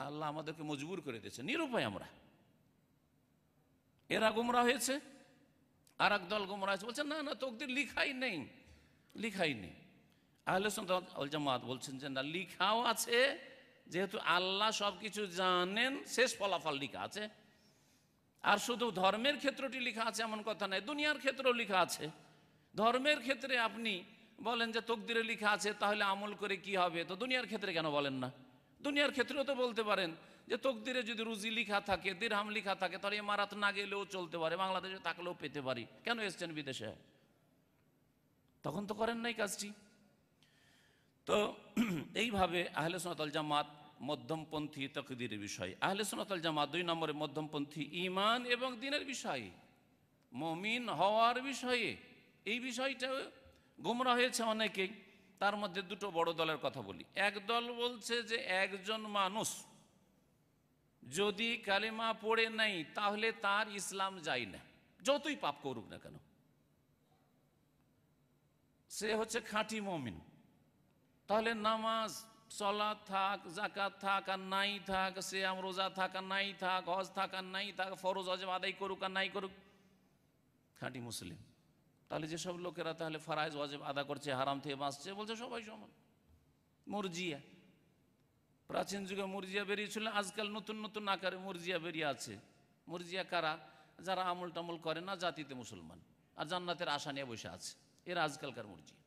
Speaker 5: আল্লাহ আমাদেরকে মজবুর করে দিয়েছে নিরুপায় আমরা এরা গুমরা হয়েছে আর এক দল গুমরা হয়েছে বলছে না না তোকদের লিখাই নেই লিখাই নেই আহলে জামাত বলছেন যে না লিখাও আছে যেহেতু আল্লাহ সব কিছু জানেন শেষ ফলাফল লিখা আছে আর শুধু ধর্মের ক্ষেত্রটি লিখা আছে এমন কথা নাই দুনিয়ার ক্ষেত্রেও লিখা আছে ধর্মের ক্ষেত্রে আপনি বলেন যে তকদিরে লিখা আছে তাহলে আমল করে কি হবে তো দুনিয়ার ক্ষেত্রে কেন বলেন না দুনিয়ার ক্ষেত্রেও তো বলতে পারেন যে তকদিরে যদি রুজি লিখা থাকে দিরহাম লিখা থাকে তাহলে মারাত না গেলেও চলতে পারে বাংলাদেশে থাকলেও পেতে পারি কেন এসছেন বিদেশে তখন তো করেন নাই কাজটি তো এইভাবে আহলে সোনাতল জামাত মধ্যমপন্থী তকদিরের বিষয় আহলে সোনাতল জামাত দুই নম্বরে মধ্যমপন্থী ইমান এবং দিনের বিষয়ে মমিন হওয়ার বিষয়ে এই বিষয়টা গুমরা হয়েছে অনেকেই তার মধ্যে দুটো বড় দলের কথা বলি এক দল বলছে যে একজন মানুষ যদি কালেমা পড়ে নাই তাহলে তার ইসলাম যায় না যতই পাপ করুক না কেন সে হচ্ছে খাঁটি মমিন তাহলে নামাজ চলা থাক জাকাত থাক আর নাই থাক শ্যাম রোজা থাক আর নাই থাক হজ থাক আর নাই থাক ফরজ হজ আদায় করুক আর নাই করুক খাঁটি মুসলিম তাহলে যেসব লোকেরা তাহলে ফারাইজ ওয়াজেব আদা করছে হারাম থেকে বাঁচছে বলছে সবাই সমান মুরজিয়া প্রাচীন যুগে মুরজিয়া বেরিয়েছিল আজকাল নতুন নতুন আকারে মুরজিয়া বেরিয়ে আছে মুরজিয়া কারা যারা আমল টামল করে না জাতিতে মুসলমান আর জান্নাতের আশা নিয়ে বসে আছে এরা আজকালকার মর্জিয়া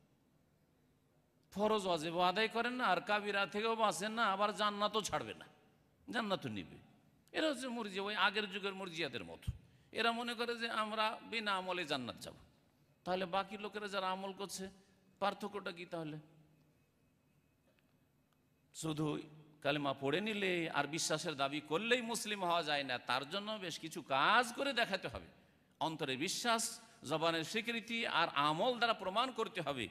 Speaker 5: ফরজ অজেব আদায় করেন না আর কাবিরা থেকেও বাঁচেন না আবার জান্নাতও ছাড়বে না জান্নাতও নিবে এরা হচ্ছে মুরজি ওই আগের যুগের মুরজিয়াদের মতো এরা মনে করে যে আমরা বিনা আমলে জান্নাত যাব তাহলে বাকি লোকেরা যারা আমল করছে পার্থক্যটা কি তাহলে শুধু কালিমা পড়ে নিলে আর বিশ্বাসের দাবি করলেই মুসলিম হওয়া যায় না তার জন্য বেশ কিছু কাজ করে দেখাতে হবে অন্তরে বিশ্বাস জবানের স্বীকৃতি আর আমল দ্বারা প্রমাণ করতে হবে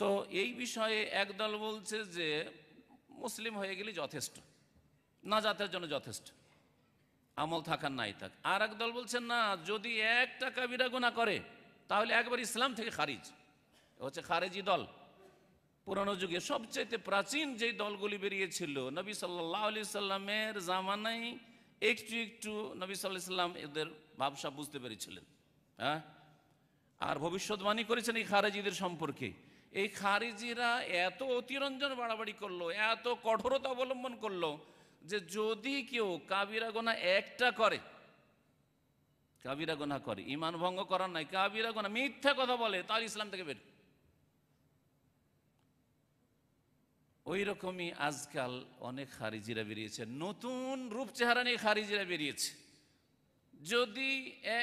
Speaker 5: তো এই বিষয়ে একদল বলছে যে মুসলিম হয়ে গেলে যথেষ্ট না জাতের জন্য যথেষ্ট আমল থাকার নাই থাক আর একদল বলছে না যদি একটা কাবিরা গুণা করে তাহলে একবার ইসলাম থেকে খারিজ হচ্ছে খারেজি দল পুরানো যুগে সবচেয়ে প্রাচীন যে দলগুলি বেরিয়েছিল নবী সাল্লাহ আলি সাল্লামের জামানাই একটু একটু নবী সাল্লাহ সাল্লাম এদের ভাবসা বুঝতে পেরেছিলেন হ্যাঁ আর ভবিষ্যৎবাণী করেছেন এই খারেজিদের সম্পর্কে এই খারিজিরা এত অতিরঞ্জন বাড়াবাড়ি করলো এত কঠোরতা অবলম্বন করলো যে যদি কেউ কাবিরা গোনা একটা করে কাবিরা গোনা করে ইমান ভঙ্গ করার নাই কাবিরা গোনা মিথ্যা কথা বলে তার ইসলাম থেকে বের ওই রকমই আজকাল অনেক খারিজিরা বেরিয়েছে নতুন রূপ চেহারা নিয়ে খারিজিরা বেরিয়েছে যদি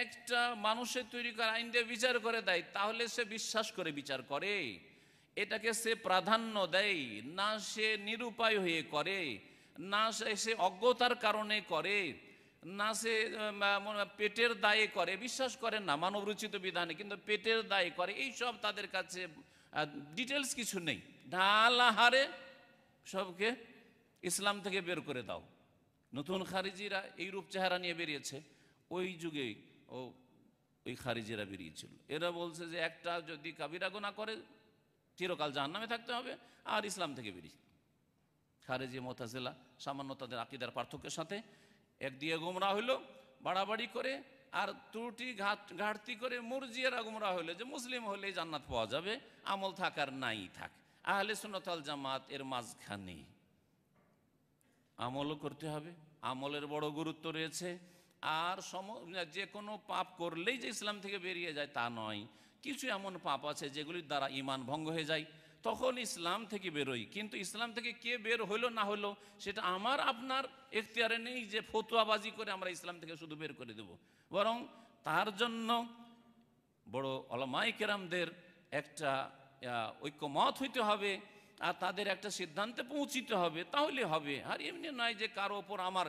Speaker 5: একটা মানুষের তৈরি করা আইন দিয়ে বিচার করে দেয় তাহলে সে বিশ্বাস করে বিচার করে এটাকে সে প্রাধান্য দেয় না সে নিরুপায় হয়ে করে না সে অজ্ঞতার কারণে করে না সে পেটের দায়ে করে বিশ্বাস করে না মানবরচিত বিধানে কিন্তু পেটের দায়ে করে এই সব তাদের কাছে ডিটেলস কিছু নেই আহারে সবকে ইসলাম থেকে বের করে দাও নতুন খারিজিরা এই রূপ চেহারা নিয়ে বেরিয়েছে ওই যুগে ও ওই খারিজিরা বেরিয়েছিল এরা বলছে যে একটা যদি কাবিরা গোনা করে চিরকাল জাহান নামে থাকতে হবে আর ইসলাম থেকে বেরিয়ে খারেজি মোতাজেলা সামান্য তাদের আকিদার পার্থক্যের সাথে একদিকে গুমরা হইল বাড়াবাড়ি করে আর ত্রুটি ঘাট ঘাটতি করে মুরজিয়ারা গুমরা হইলো যে মুসলিম হলে জান্নাত পাওয়া যাবে আমল থাকার নাই থাক আহলে সুনতাল জামাত এর মাঝখানে আমলও করতে হবে আমলের বড় গুরুত্ব রয়েছে আর সম যে কোনো পাপ করলেই যে ইসলাম থেকে বেরিয়ে যায় তা নয় কিছু এমন পাপ আছে যেগুলির দ্বারা ইমান ভঙ্গ হয়ে যায় তখন ইসলাম থেকে বেরোই কিন্তু ইসলাম থেকে কে বের হইলো না হলো সেটা আমার আপনার এখতিয়ারে নেই যে ফতুয়াবাজি করে আমরা ইসলাম থেকে শুধু বের করে দেব বরং তার জন্য বড় অলমাই কেরামদের একটা ঐক্যমত হইতে হবে আর তাদের একটা সিদ্ধান্তে পৌঁছিতে হবে তাহলে হবে আর এমনি নয় যে কারো ওপর আমার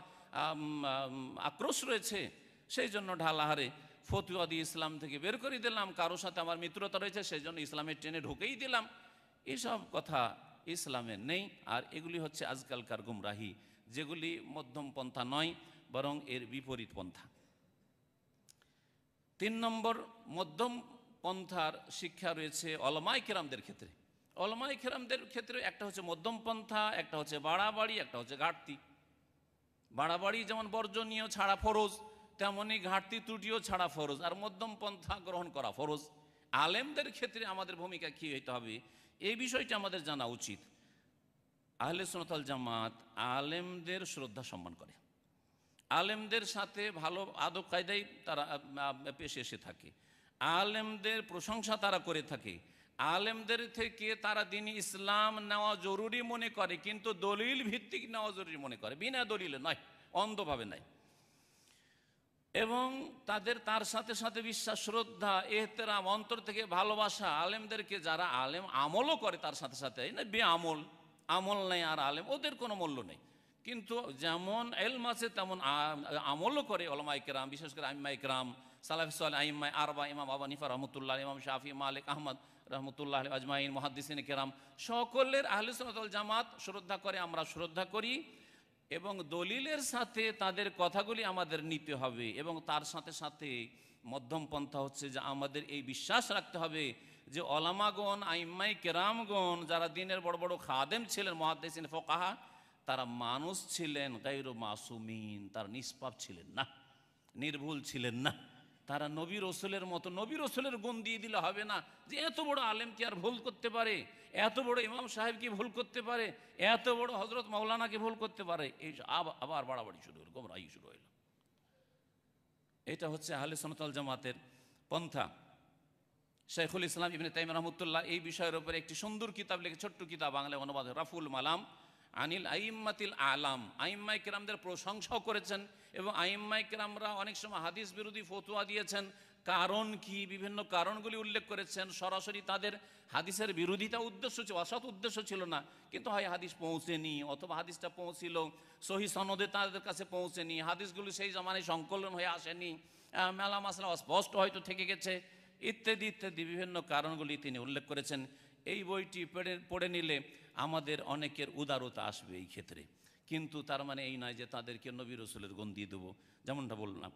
Speaker 5: আক্রোশ রয়েছে সেই জন্য ঢালাহারে ফতুয়া দিয়ে ইসলাম থেকে বের করে দিলাম কারোর সাথে আমার মিত্রতা রয়েছে সেই জন্য ইসলামের ট্রেনে ঢুকেই দিলাম এসব কথা ইসলামের নেই আর এগুলি হচ্ছে আজকালকার গুমরাহি যেগুলি মধ্যম পন্থা নয় বরং এর বিপরীত পন্থা তিন নম্বর মধ্যম পন্থার শিক্ষা রয়েছে অলমাই কেরামদের ক্ষেত্রে অলমাই খেরামদের ক্ষেত্রে একটা হচ্ছে মধ্যম পন্থা একটা হচ্ছে বাড়াবাড়ি একটা হচ্ছে ঘাটতি বাড়াবাড়ি যেমন বর্জনীয় ছাড়া ফরজ তেমনই ঘাটতি ত্রুটিও ছাড়া ফরজ আর মধ্যম পন্থা গ্রহণ করা ফরজ আলেমদের ক্ষেত্রে আমাদের ভূমিকা কী হইতে হবে এই বিষয়টা আমাদের জানা উচিত আহলে সোনতাল জামাত আলেমদের শ্রদ্ধা সম্মান করে আলেমদের সাথে ভালো আদব কায়দাই তারা পেশে এসে থাকে আলেমদের প্রশংসা তারা করে থাকে আলেমদের থেকে তারা দিন ইসলাম নেওয়া জরুরি মনে করে কিন্তু দলিল ভিত্তিক নেওয়া জরুরি মনে করে বিনা দলিলে নয় অন্ধভাবে নয় এবং তাদের তার সাথে সাথে বিশ্বাস শ্রদ্ধা এহতেরাম অন্তর থেকে ভালোবাসা আলেমদেরকে যারা আলেম আমলও করে তার সাথে সাথে না বে আমল আমল নেই আর আলেম ওদের কোনো মূল্য নেই কিন্তু যেমন এলম আছে তেমন আমলও করে ওলামা ইকরাম বিশেষ করে আইম্মা ইকরাম সালাফিসাল আইম্মাই আরবা ইমাম আবা নিফা রহমতুল্লাহ ইমাম শাফি মালিক আহমদ রহমতুল্লাহ আজমাইন মহাদ্দিসিন কেরাম সকলের আহলুসনতল জামাত শ্রদ্ধা করে আমরা শ্রদ্ধা করি এবং দলিলের সাথে তাদের কথাগুলি আমাদের নিতে হবে এবং তার সাথে সাথে মধ্যম পন্থা হচ্ছে যে আমাদের এই বিশ্বাস রাখতে হবে যে অলামাগণ আইম্মাই কেরামগণ যারা দিনের বড় বড় খাদেম ছিলেন মহাদেশিন ফোকাহা তারা মানুষ ছিলেন গাইর মাসুমিন তারা নিষ্পাপ ছিলেন না নির্ভুল ছিলেন না তারা নবী রসুলের মতো নবী রসুলের গুণ দিয়ে দিলে হবে না যে এত বড় আলেম কি আর ভুল করতে পারে এত বড় ইমাম সাহেব কি ভুল করতে পারে এত বড় হজরত মৌলানাকে ভুল করতে পারে এই আবার বাড়াবাড়ি শুরু হলো গোমরাহি শুরু হইল এটা হচ্ছে আহলে সনতাল জামাতের পন্থা শেখুল ইসলাম ইবনে তাইম রহমতুল্লাহ এই বিষয়ের উপরে একটি সুন্দর কিতাব লিখে ছোট্ট কিতাব বাংলায় অনুবাদ রাফুল মালাম আনিল আইম্মাতিল আলাম আইম্মাই কিরামদের প্রশংসাও করেছেন এবং আইম্মাই কিরামরা অনেক সময় হাদিস বিরোধী ফতুয়া দিয়েছেন কারণ কি বিভিন্ন কারণগুলি উল্লেখ করেছেন সরাসরি তাদের হাদিসের বিরোধিতা উদ্দেশ্য ছিল অসৎ উদ্দেশ্য ছিল না কিন্তু হয় হাদিস পৌঁছেনি অথবা হাদিসটা পৌঁছিল সহি সনদে তাদের কাছে পৌঁছেনি হাদিসগুলি সেই জমানে সংকলন হয়ে আসেনি মেলা মাসলা অস্পষ্ট হয়তো থেকে গেছে ইত্যাদি ইত্যাদি বিভিন্ন কারণগুলি তিনি উল্লেখ করেছেন এই বইটি পড়ে পড়ে নিলে আমাদের অনেকের উদারতা আসবে এই ক্ষেত্রে কিন্তু তার মানে এই নয় যে তাদেরকে নবী রসুলের গণ দিয়ে দেবো যেমনটা বললাম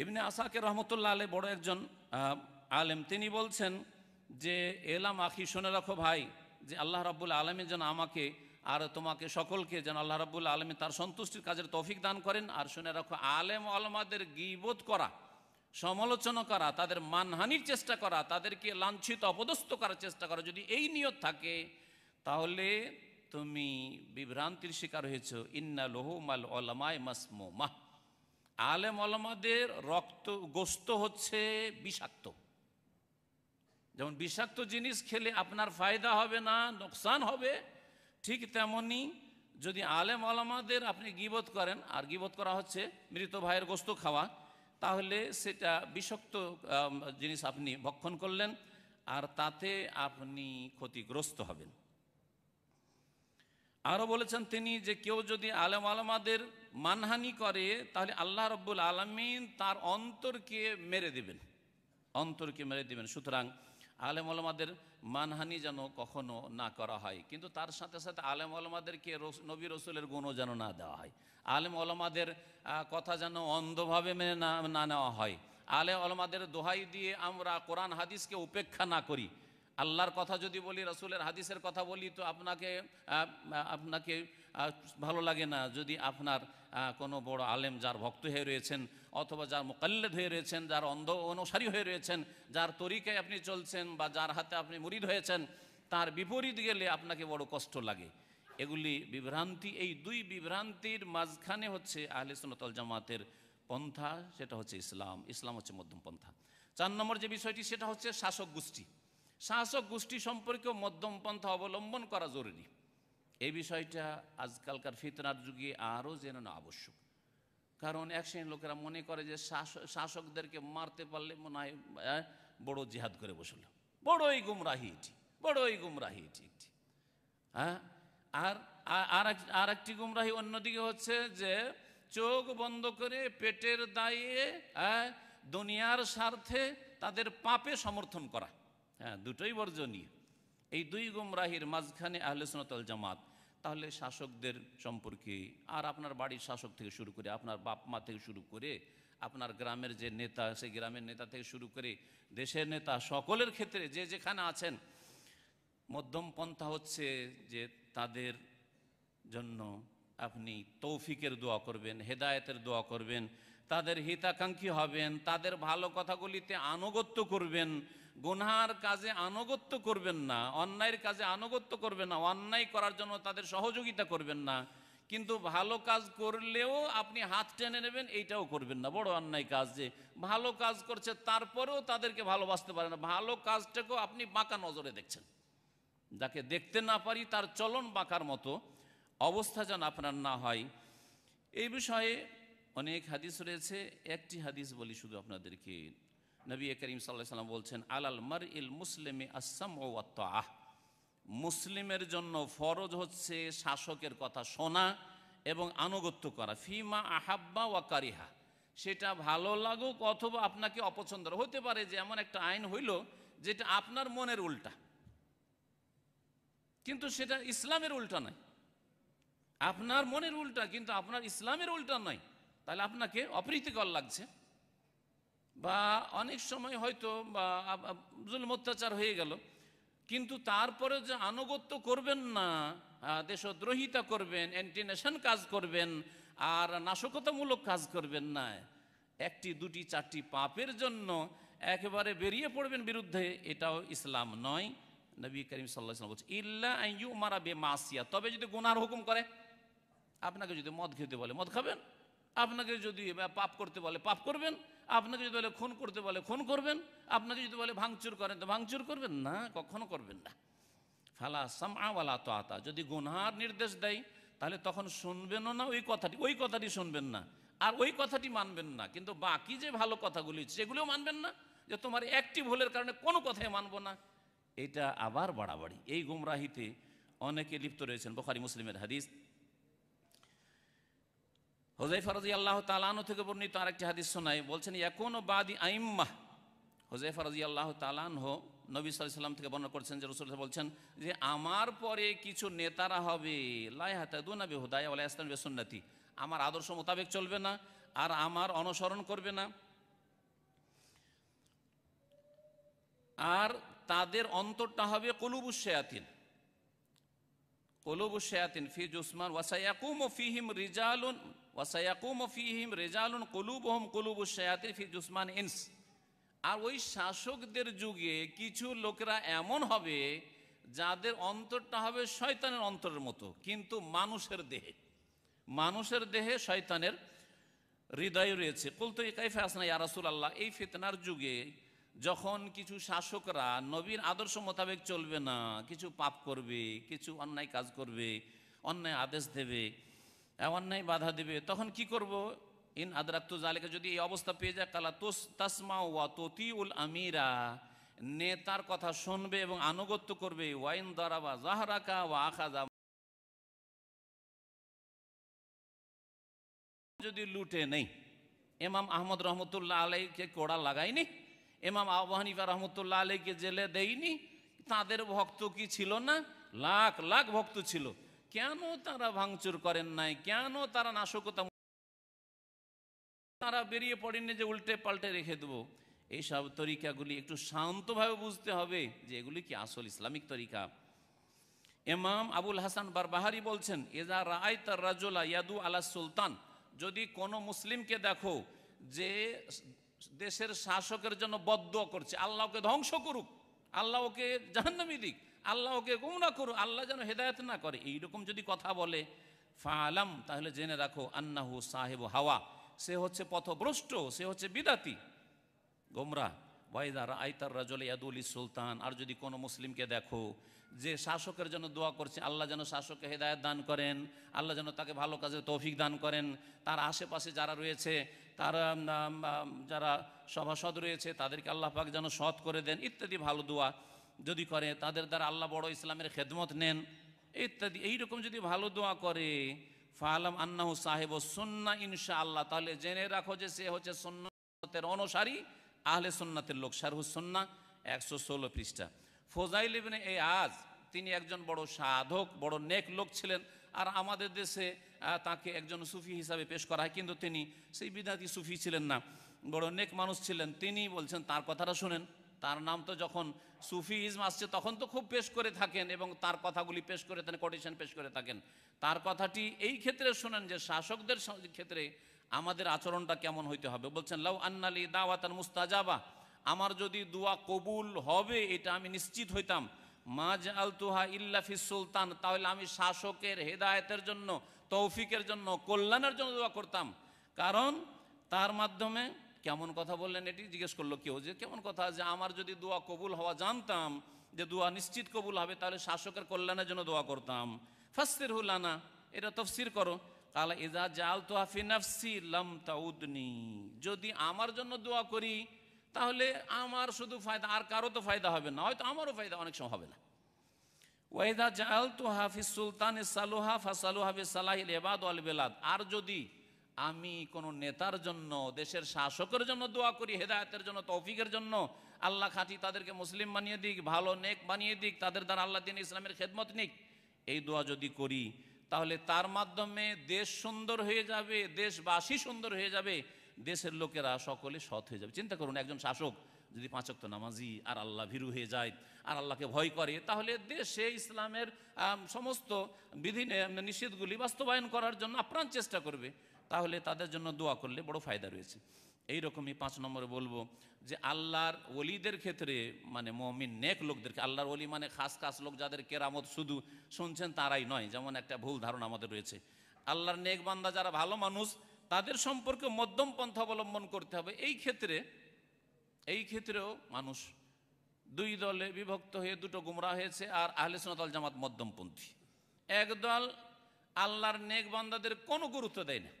Speaker 5: এমনি আসাকে রহমতুল্লাহ আলে বড় একজন আলেম তিনি বলছেন যে এলাম আখি শুনে রাখো ভাই যে আল্লাহ রাবুল আলমী যেন আমাকে আর তোমাকে সকলকে যেন আল্লাহ রাবুল আলমী তার সন্তুষ্টির কাজের তৌফিক দান করেন আর শুনে রাখো আলেম আলমাদের গিবোধ করা সমালোচনা করা তাদের মানহানির চেষ্টা করা তাদেরকে লাঞ্ছিত অপদস্থ করার চেষ্টা করা যদি এই নিয়ত থাকে তাহলে তুমি বিভ্রান্তির শিকার হয়েছ ইন্না লোহু মাল মাস মাসমোমা আলেম ওলামাদের রক্ত গোস্ত হচ্ছে বিষাক্ত যেমন বিষাক্ত জিনিস খেলে আপনার ফায়দা হবে না নোকসান হবে ঠিক তেমনি যদি আলেম আলামাদের আপনি গিবত করেন আর গিবত করা হচ্ছে মৃত ভাইয়ের গোস্ত খাওয়া তাহলে সেটা বিষাক্ত জিনিস আপনি ভক্ষণ করলেন আর তাতে আপনি ক্ষতিগ্রস্ত হবেন আরও বলেছেন তিনি যে কেউ যদি আলেম আলমাদের মানহানি করে তাহলে আল্লাহ রব্বুল আলমিন তার অন্তরকে মেরে দিবেন অন্তরকে মেরে দিবেন সুতরাং আলেম আলমাদের মানহানি যেন কখনো না করা হয় কিন্তু তার সাথে সাথে আলেম আলমাদেরকে নবী রসুলের গুণও যেন না দেওয়া হয় আলেম আলমাদের কথা যেন অন্ধভাবে মেনে না নেওয়া হয় আলে আলমাদের দোহাই দিয়ে আমরা কোরআন হাদিসকে উপেক্ষা না করি আল্লাহর কথা যদি বলি রসুলের হাদিসের কথা বলি তো আপনাকে আপনাকে ভালো লাগে না যদি আপনার কোনো বড় আলেম যার ভক্ত হয়ে রয়েছেন অথবা যার মোকাল্লেদ হয়ে রয়েছেন যার অন্ধ অনুসারী হয়ে রয়েছেন যার তরিকায় আপনি চলছেন বা যার হাতে আপনি মুরিদ হয়েছেন তার বিপরীত গেলে আপনাকে বড় কষ্ট লাগে এগুলি বিভ্রান্তি এই দুই বিভ্রান্তির মাঝখানে হচ্ছে আহলে সুনতল জামাতের পন্থা সেটা হচ্ছে ইসলাম ইসলাম হচ্ছে মধ্যম পন্থা চার নম্বর যে বিষয়টি সেটা হচ্ছে শাসক গোষ্ঠী শাসক গোষ্ঠী সম্পর্কেও মধ্যম পন্থা অবলম্বন করা জরুরি এই বিষয়টা আজকালকার ফিতনার যুগে আরও যেন না আবশ্যক কারণ এক শ্রেণীর লোকেরা মনে করে যে শাসকদেরকে মারতে পারলে মনে হয় বড় জিহাদ করে বসলো বড়ই গুমরাহি এটি বড়ই গুমরাহি এটি একটি হ্যাঁ আর আর একটি গুমরাহি অন্যদিকে হচ্ছে যে চোখ বন্ধ করে পেটের দায়ে দুনিয়ার স্বার্থে তাদের পাপে সমর্থন করা হ্যাঁ দুটোই বর্জনীয় এই দুই গুমরাহির মাঝখানে আহলে জামাত তাহলে শাসকদের সম্পর্কে আর আপনার বাড়ির শাসক থেকে শুরু করে আপনার বাপ মা থেকে শুরু করে আপনার গ্রামের যে নেতা সেই গ্রামের নেতা থেকে শুরু করে দেশের নেতা সকলের ক্ষেত্রে যে যেখানে আছেন মধ্যম পন্থা হচ্ছে যে তাদের জন্য আপনি তৌফিকের দোয়া করবেন হেদায়েতের দোয়া করবেন তাদের হিতাকাঙ্ক্ষী হবেন তাদের ভালো কথাগুলিতে আনুগত্য করবেন গুনহার কাজে আনুগত্য করবেন না অন্যায়ের কাজে আনুগত্য করবেন না অন্যায় করার জন্য তাদের সহযোগিতা করবেন না কিন্তু ভালো কাজ করলেও আপনি হাত টেনে নেবেন এইটাও করবেন না বড় অন্যায় কাজ যে ভালো কাজ করছে তারপরেও তাদেরকে ভালোবাসতে পারে না ভালো কাজটাকেও আপনি বাঁকা নজরে দেখছেন যাকে দেখতে না পারি তার চলন বাঁকার মতো অবস্থা যেন আপনার না হয় এই বিষয়ে অনেক হাদিস রয়েছে একটি হাদিস বলি শুধু আপনাদেরকে নবী করিম সাল্লাহ সাল্লাম বলছেন আলাল মার ইল মুসলিমে আসাম ও আহ মুসলিমের জন্য ফরজ হচ্ছে শাসকের কথা শোনা এবং আনুগত্য করা ফিমা আহাব্বা ওয়া কারিহা সেটা ভালো লাগুক অথবা আপনাকে অপছন্দ হতে পারে যে এমন একটা আইন হইল যেটা আপনার মনের উল্টা কিন্তু সেটা ইসলামের উল্টা নয় আপনার মনের উল্টা কিন্তু আপনার ইসলামের উল্টা নয় তাহলে আপনাকে অপ্রীতিকর লাগছে বা অনেক সময় হয়তো বা জুল অত্যাচার হয়ে গেল কিন্তু তারপরে যে আনুগত্য করবেন না দেশদ্রোহিতা করবেন অ্যান্টিনেশন কাজ করবেন আর নাশকতামূলক কাজ করবেন না একটি দুটি চারটি পাপের জন্য একেবারে বেরিয়ে পড়বেন বিরুদ্ধে এটাও ইসলাম নয় নবী করিম সাল্লাহ বলছে ইল্লা ইউ মারা বে মাসিয়া তবে যদি গুনার হুকুম করে আপনাকে যদি মদ খেতে বলে মদ খাবেন আপনাকে যদি পাপ করতে বলে পাপ করবেন আপনাকে যদি বলে খুন করতে বলে খুন করবেন আপনাকে যদি বলে ভাঙচুর করেন তো ভাঙচুর করবেন না কখনো করবেন না ফালা সামআওয়ালা তো আতা যদি গুনহার নির্দেশ দেয় তাহলে তখন শুনবেনও না ওই কথাটি ওই কথাটি শুনবেন না আর ওই কথাটি মানবেন না কিন্তু বাকি যে ভালো কথাগুলি সেগুলিও মানবেন না যে তোমার একটি ভুলের কারণে কোনো কথাই মানব না এটা আবার বাড়াবাড়ি এই গুমরাহিতে অনেকে লিপ্ত রয়েছেন বোখারি মুসলিমের হাদিস হোজাই রাজি আল্লাহ তালানো থেকে বর্ণিত আরেকটি হাদিস শোনাই বলছেন এখনও বাদি আইম্মা হোজাই রাজি আল্লাহ তালানহ নবী সাল্লাম থেকে বর্ণনা করছেন যে রসুল বলছেন যে আমার পরে কিছু নেতারা হবে লাই দু নবী হুদায় আল্লাহ ইসলাম আমার আদর্শ মোতাবেক চলবে না আর আমার অনুসরণ করবে না আর তাদের অন্তরটা হবে কলুবু শেয়াতিন কলুবু শেয়াতিন ফি জুসমান ওয়াসাইয়াকুম ফিহিম রিজালুন ওয়াসায়াকুম ফিহিম রেজালুন কলুব হোম ফি জুসমান ইনস আর ওই শাসকদের যুগে কিছু লোকেরা এমন হবে যাদের অন্তরটা হবে শয়তানের অন্তরের মতো কিন্তু মানুষের দেহে মানুষের দেহে শয়তানের হৃদয় রয়েছে কুলতো কাইফে আসনা ইয়ারাসুল আল্লাহ এই ফিতনার যুগে যখন কিছু শাসকরা নবীর আদর্শ মোতাবেক চলবে না কিছু পাপ করবে কিছু অন্যায় কাজ করবে অন্যায় আদেশ দেবে এমন নাই বাধা দিবে তখন কি করব ইন তো জালেকে যদি এই অবস্থা পেয়ে যায় কালা তোস তাসমা ওয়া তোতি উল আমিরা নেতার কথা শুনবে এবং আনুগত্য করবে ওয়াইন বা জাহারাকা ওয়া আখাজা যদি লুটে নেই এমাম আহমদ রহমতুল্লাহ আলাইকে কোড়া লাগাইনি এমাম আবু হানিফা রহমতুল্লাহ আলাইকে জেলে দেয়নি তাদের ভক্ত কি ছিল না লাখ লাখ ভক্ত ছিল কেন তারা ভাঙচুর করেন নাই কেন তারা নাশকতা তারা বেরিয়ে পড়েনি যে উল্টে পাল্টে রেখে দেবো এইসব তরিকাগুলি একটু শান্তভাবে বুঝতে হবে যে এগুলি কি আসল ইসলামিক তরিকা এমাম আবুল হাসান বারবাহারি বলছেন এজা রায় তার রাজোলা ইয়াদু আলা সুলতান যদি কোনো মুসলিমকে দেখো যে দেশের শাসকের জন্য বদ্ধ করছে আল্লাহকে ধ্বংস করুক আল্লাহকে জাহান্নামি দিক আল্লাহ ওকে গুমরা করো আল্লাহ যেন হেদায়ত না করে এইরকম যদি কথা বলে ফালাম তাহলে জেনে রাখো আন্নাহু সাহেব হাওয়া সে হচ্ছে পথভ্রষ্ট সে হচ্ছে বিদাতি গোমরা ওয়াইদার আইতার রাজলে ইয়াদুলি সুলতান আর যদি কোনো মুসলিমকে দেখো যে শাসকের জন্য দোয়া করছে আল্লাহ যেন শাসককে হেদায়ত দান করেন আল্লাহ যেন তাকে ভালো কাজে তৌফিক দান করেন তার আশেপাশে যারা রয়েছে তারা যারা সভাসদ রয়েছে তাদেরকে আল্লাহ পাক যেন সৎ করে দেন ইত্যাদি ভালো দোয়া যদি করে তাদের দ্বারা আল্লাহ বড় ইসলামের খেদমত নেন ইত্যাদি এইরকম যদি ভালো দোয়া করে ফালাম আন্না সাহেব সন্না ইনশা আল্লাহ তাহলে জেনে রাখো যে সে হচ্ছে সন্ন্যতের অনুসারী আহলে সন্ন্যতের লোক শারহু সন্না একশো ষোলো পৃষ্ঠা ফোজাইল ইবনে এ আজ তিনি একজন বড় সাধক বড় নেক লোক ছিলেন আর আমাদের দেশে তাকে একজন সুফি হিসাবে পেশ করা হয় কিন্তু তিনি সেই বিদাতি সুফি ছিলেন না বড় নেক মানুষ ছিলেন তিনি বলছেন তার কথাটা শুনেন তার নাম তো যখন সুফিজম আসছে তখন তো খুব পেশ করে থাকেন এবং তার কথাগুলি পেশ করে থাকেন কোটেশন পেশ করে থাকেন তার কথাটি এই ক্ষেত্রে শোনেন যে শাসকদের ক্ষেত্রে আমাদের আচরণটা কেমন হইতে হবে বলছেন লাউ আন্নালি দাওয়াতান মুস্তাজাবা আমার যদি দোয়া কবুল হবে এটা আমি নিশ্চিত হইতাম মাজ আলতুহা ইল্লাফি সুলতান তাহলে আমি শাসকের হেদায়তের জন্য তৌফিকের জন্য কল্যাণের জন্য দোয়া করতাম কারণ তার মাধ্যমে কেমন কথা বললেন এটি জিজ্ঞেস করলো কেউ যে কেমন কথা যে আমার যদি দোয়া কবুল হওয়া জানতাম যে দোয়া নিশ্চিত কবুল হবে তাহলে শাসকের কল্যাণের জন্য দোয়া করতাম ফাস্তির হুলানা এটা তফসির করো তাহলে ইজা জাল তো আফিনাফসি লম তাউদনি যদি আমার জন্য দোয়া করি তাহলে আমার শুধু ফায়দা আর কারো তো ফায়দা হবে না হয়তো আমারও ফায়দা অনেক সময় হবে না ওয়াইদা জাল তো সুলতান সালুহা ফাসালুহাবি সালাহিল এবাদ আল বেলাদ আর যদি আমি কোনো নেতার জন্য দেশের শাসকের জন্য দোয়া করি হেদায়তের জন্য তৌফিকের জন্য আল্লাহ খাঁটি তাদেরকে মুসলিম বানিয়ে দিক ভালো নেক বানিয়ে দিক তাদের দ্বারা আল্লাহ দিন ইসলামের খেদমত নিক এই দোয়া যদি করি তাহলে তার মাধ্যমে দেশ সুন্দর হয়ে যাবে দেশবাসী সুন্দর হয়ে যাবে দেশের লোকেরা সকলে সৎ হয়ে যাবে চিন্তা করুন একজন শাসক যদি পাঁচক্ত নামাজি আর আল্লাহ ভীরু হয়ে যায় আর আল্লাহকে ভয় করে তাহলে দেশে ইসলামের সমস্ত বিধি নিষেধগুলি বাস্তবায়ন করার জন্য আপ্রাণ চেষ্টা করবে তাহলে তাদের জন্য দোয়া করলে বড় ফায়দা রয়েছে এই রকমই পাঁচ নম্বরে বলবো যে আল্লাহর অলিদের ক্ষেত্রে মানে মমিন নেক লোকদেরকে আল্লাহর অলি মানে খাস খাস লোক যাদের কেরামত শুধু শুনছেন তারাই নয় যেমন একটা ভুল ধারণা আমাদের রয়েছে আল্লাহর নেক বান্দা যারা ভালো মানুষ তাদের সম্পর্কে মধ্যম পন্থা অবলম্বন করতে হবে এই ক্ষেত্রে এই ক্ষেত্রেও মানুষ দুই দলে বিভক্ত হয়ে দুটো গুমরা হয়েছে আর আহলে সোনাতাল জামাত মধ্যমপন্থী একদল আল্লাহর নেক বান্দাদের কোনো গুরুত্ব দেয় না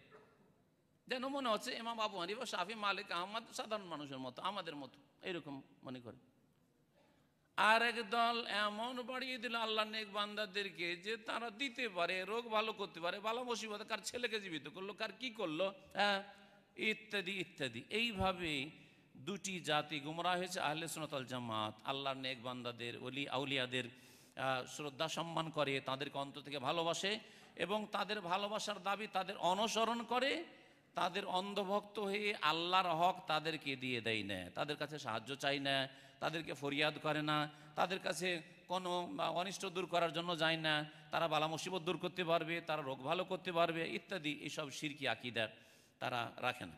Speaker 5: যেন মনে হচ্ছে এমাম আবু হানিফা শাফি মালিক আহমদ সাধারণ মানুষের মতো আমাদের মতো এরকম মনে করে আর একদল এমন বাড়িয়ে দিল আল্লাহ নেক বান্দাদেরকে যে তারা দিতে পারে রোগ ভালো করতে পারে ভালো মুসিবত কার ছেলেকে জীবিত করলো কার কি করলো হ্যাঁ ইত্যাদি ইত্যাদি এইভাবে দুটি জাতি গুমরা হয়েছে আহলে সোনাতাল জামাত আল্লাহর নেক বান্দাদের অলি আউলিয়াদের শ্রদ্ধা সম্মান করে তাদেরকে অন্ত থেকে ভালোবাসে এবং তাদের ভালোবাসার দাবি তাদের অনুসরণ করে তাদের অন্ধভক্ত হয়ে আল্লাহর হক তাদেরকে দিয়ে দেয় না তাদের কাছে সাহায্য চাই না তাদেরকে ফরিয়াদ করে না তাদের কাছে কোনো অনিষ্ট দূর করার জন্য যায় না তারা বালা মুসিবত দূর করতে পারবে তারা রোগ ভালো করতে পারবে ইত্যাদি এসব সিরকি আকিদা তারা রাখে না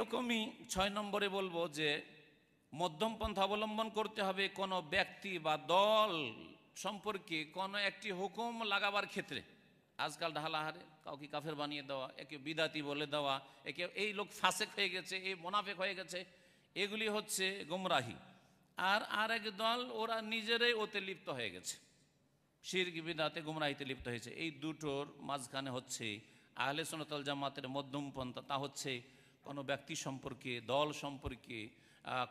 Speaker 5: রকমই ছয় নম্বরে বলবো যে পন্থা অবলম্বন করতে হবে কোনো ব্যক্তি বা দল সম্পর্কে কোনো একটি হুকুম লাগাবার ক্ষেত্রে আজকাল ঢালাহারে কাউকে কাফের বানিয়ে দেওয়া একে বিদাতি বলে দেওয়া একে এই লোক ফাঁসেক হয়ে গেছে এই মোনাফেক হয়ে গেছে এগুলি হচ্ছে গুমরাহি আর আর এক দল ওরা নিজেরাই ওতে লিপ্ত হয়ে গেছে শির্ক বিদাতে গুমরাহিতে লিপ্ত হয়েছে এই দুটোর মাঝখানে হচ্ছে আহলে সোনাতল জামাতের মধ্যম পন্থা তা হচ্ছে কোনো ব্যক্তি সম্পর্কে দল সম্পর্কে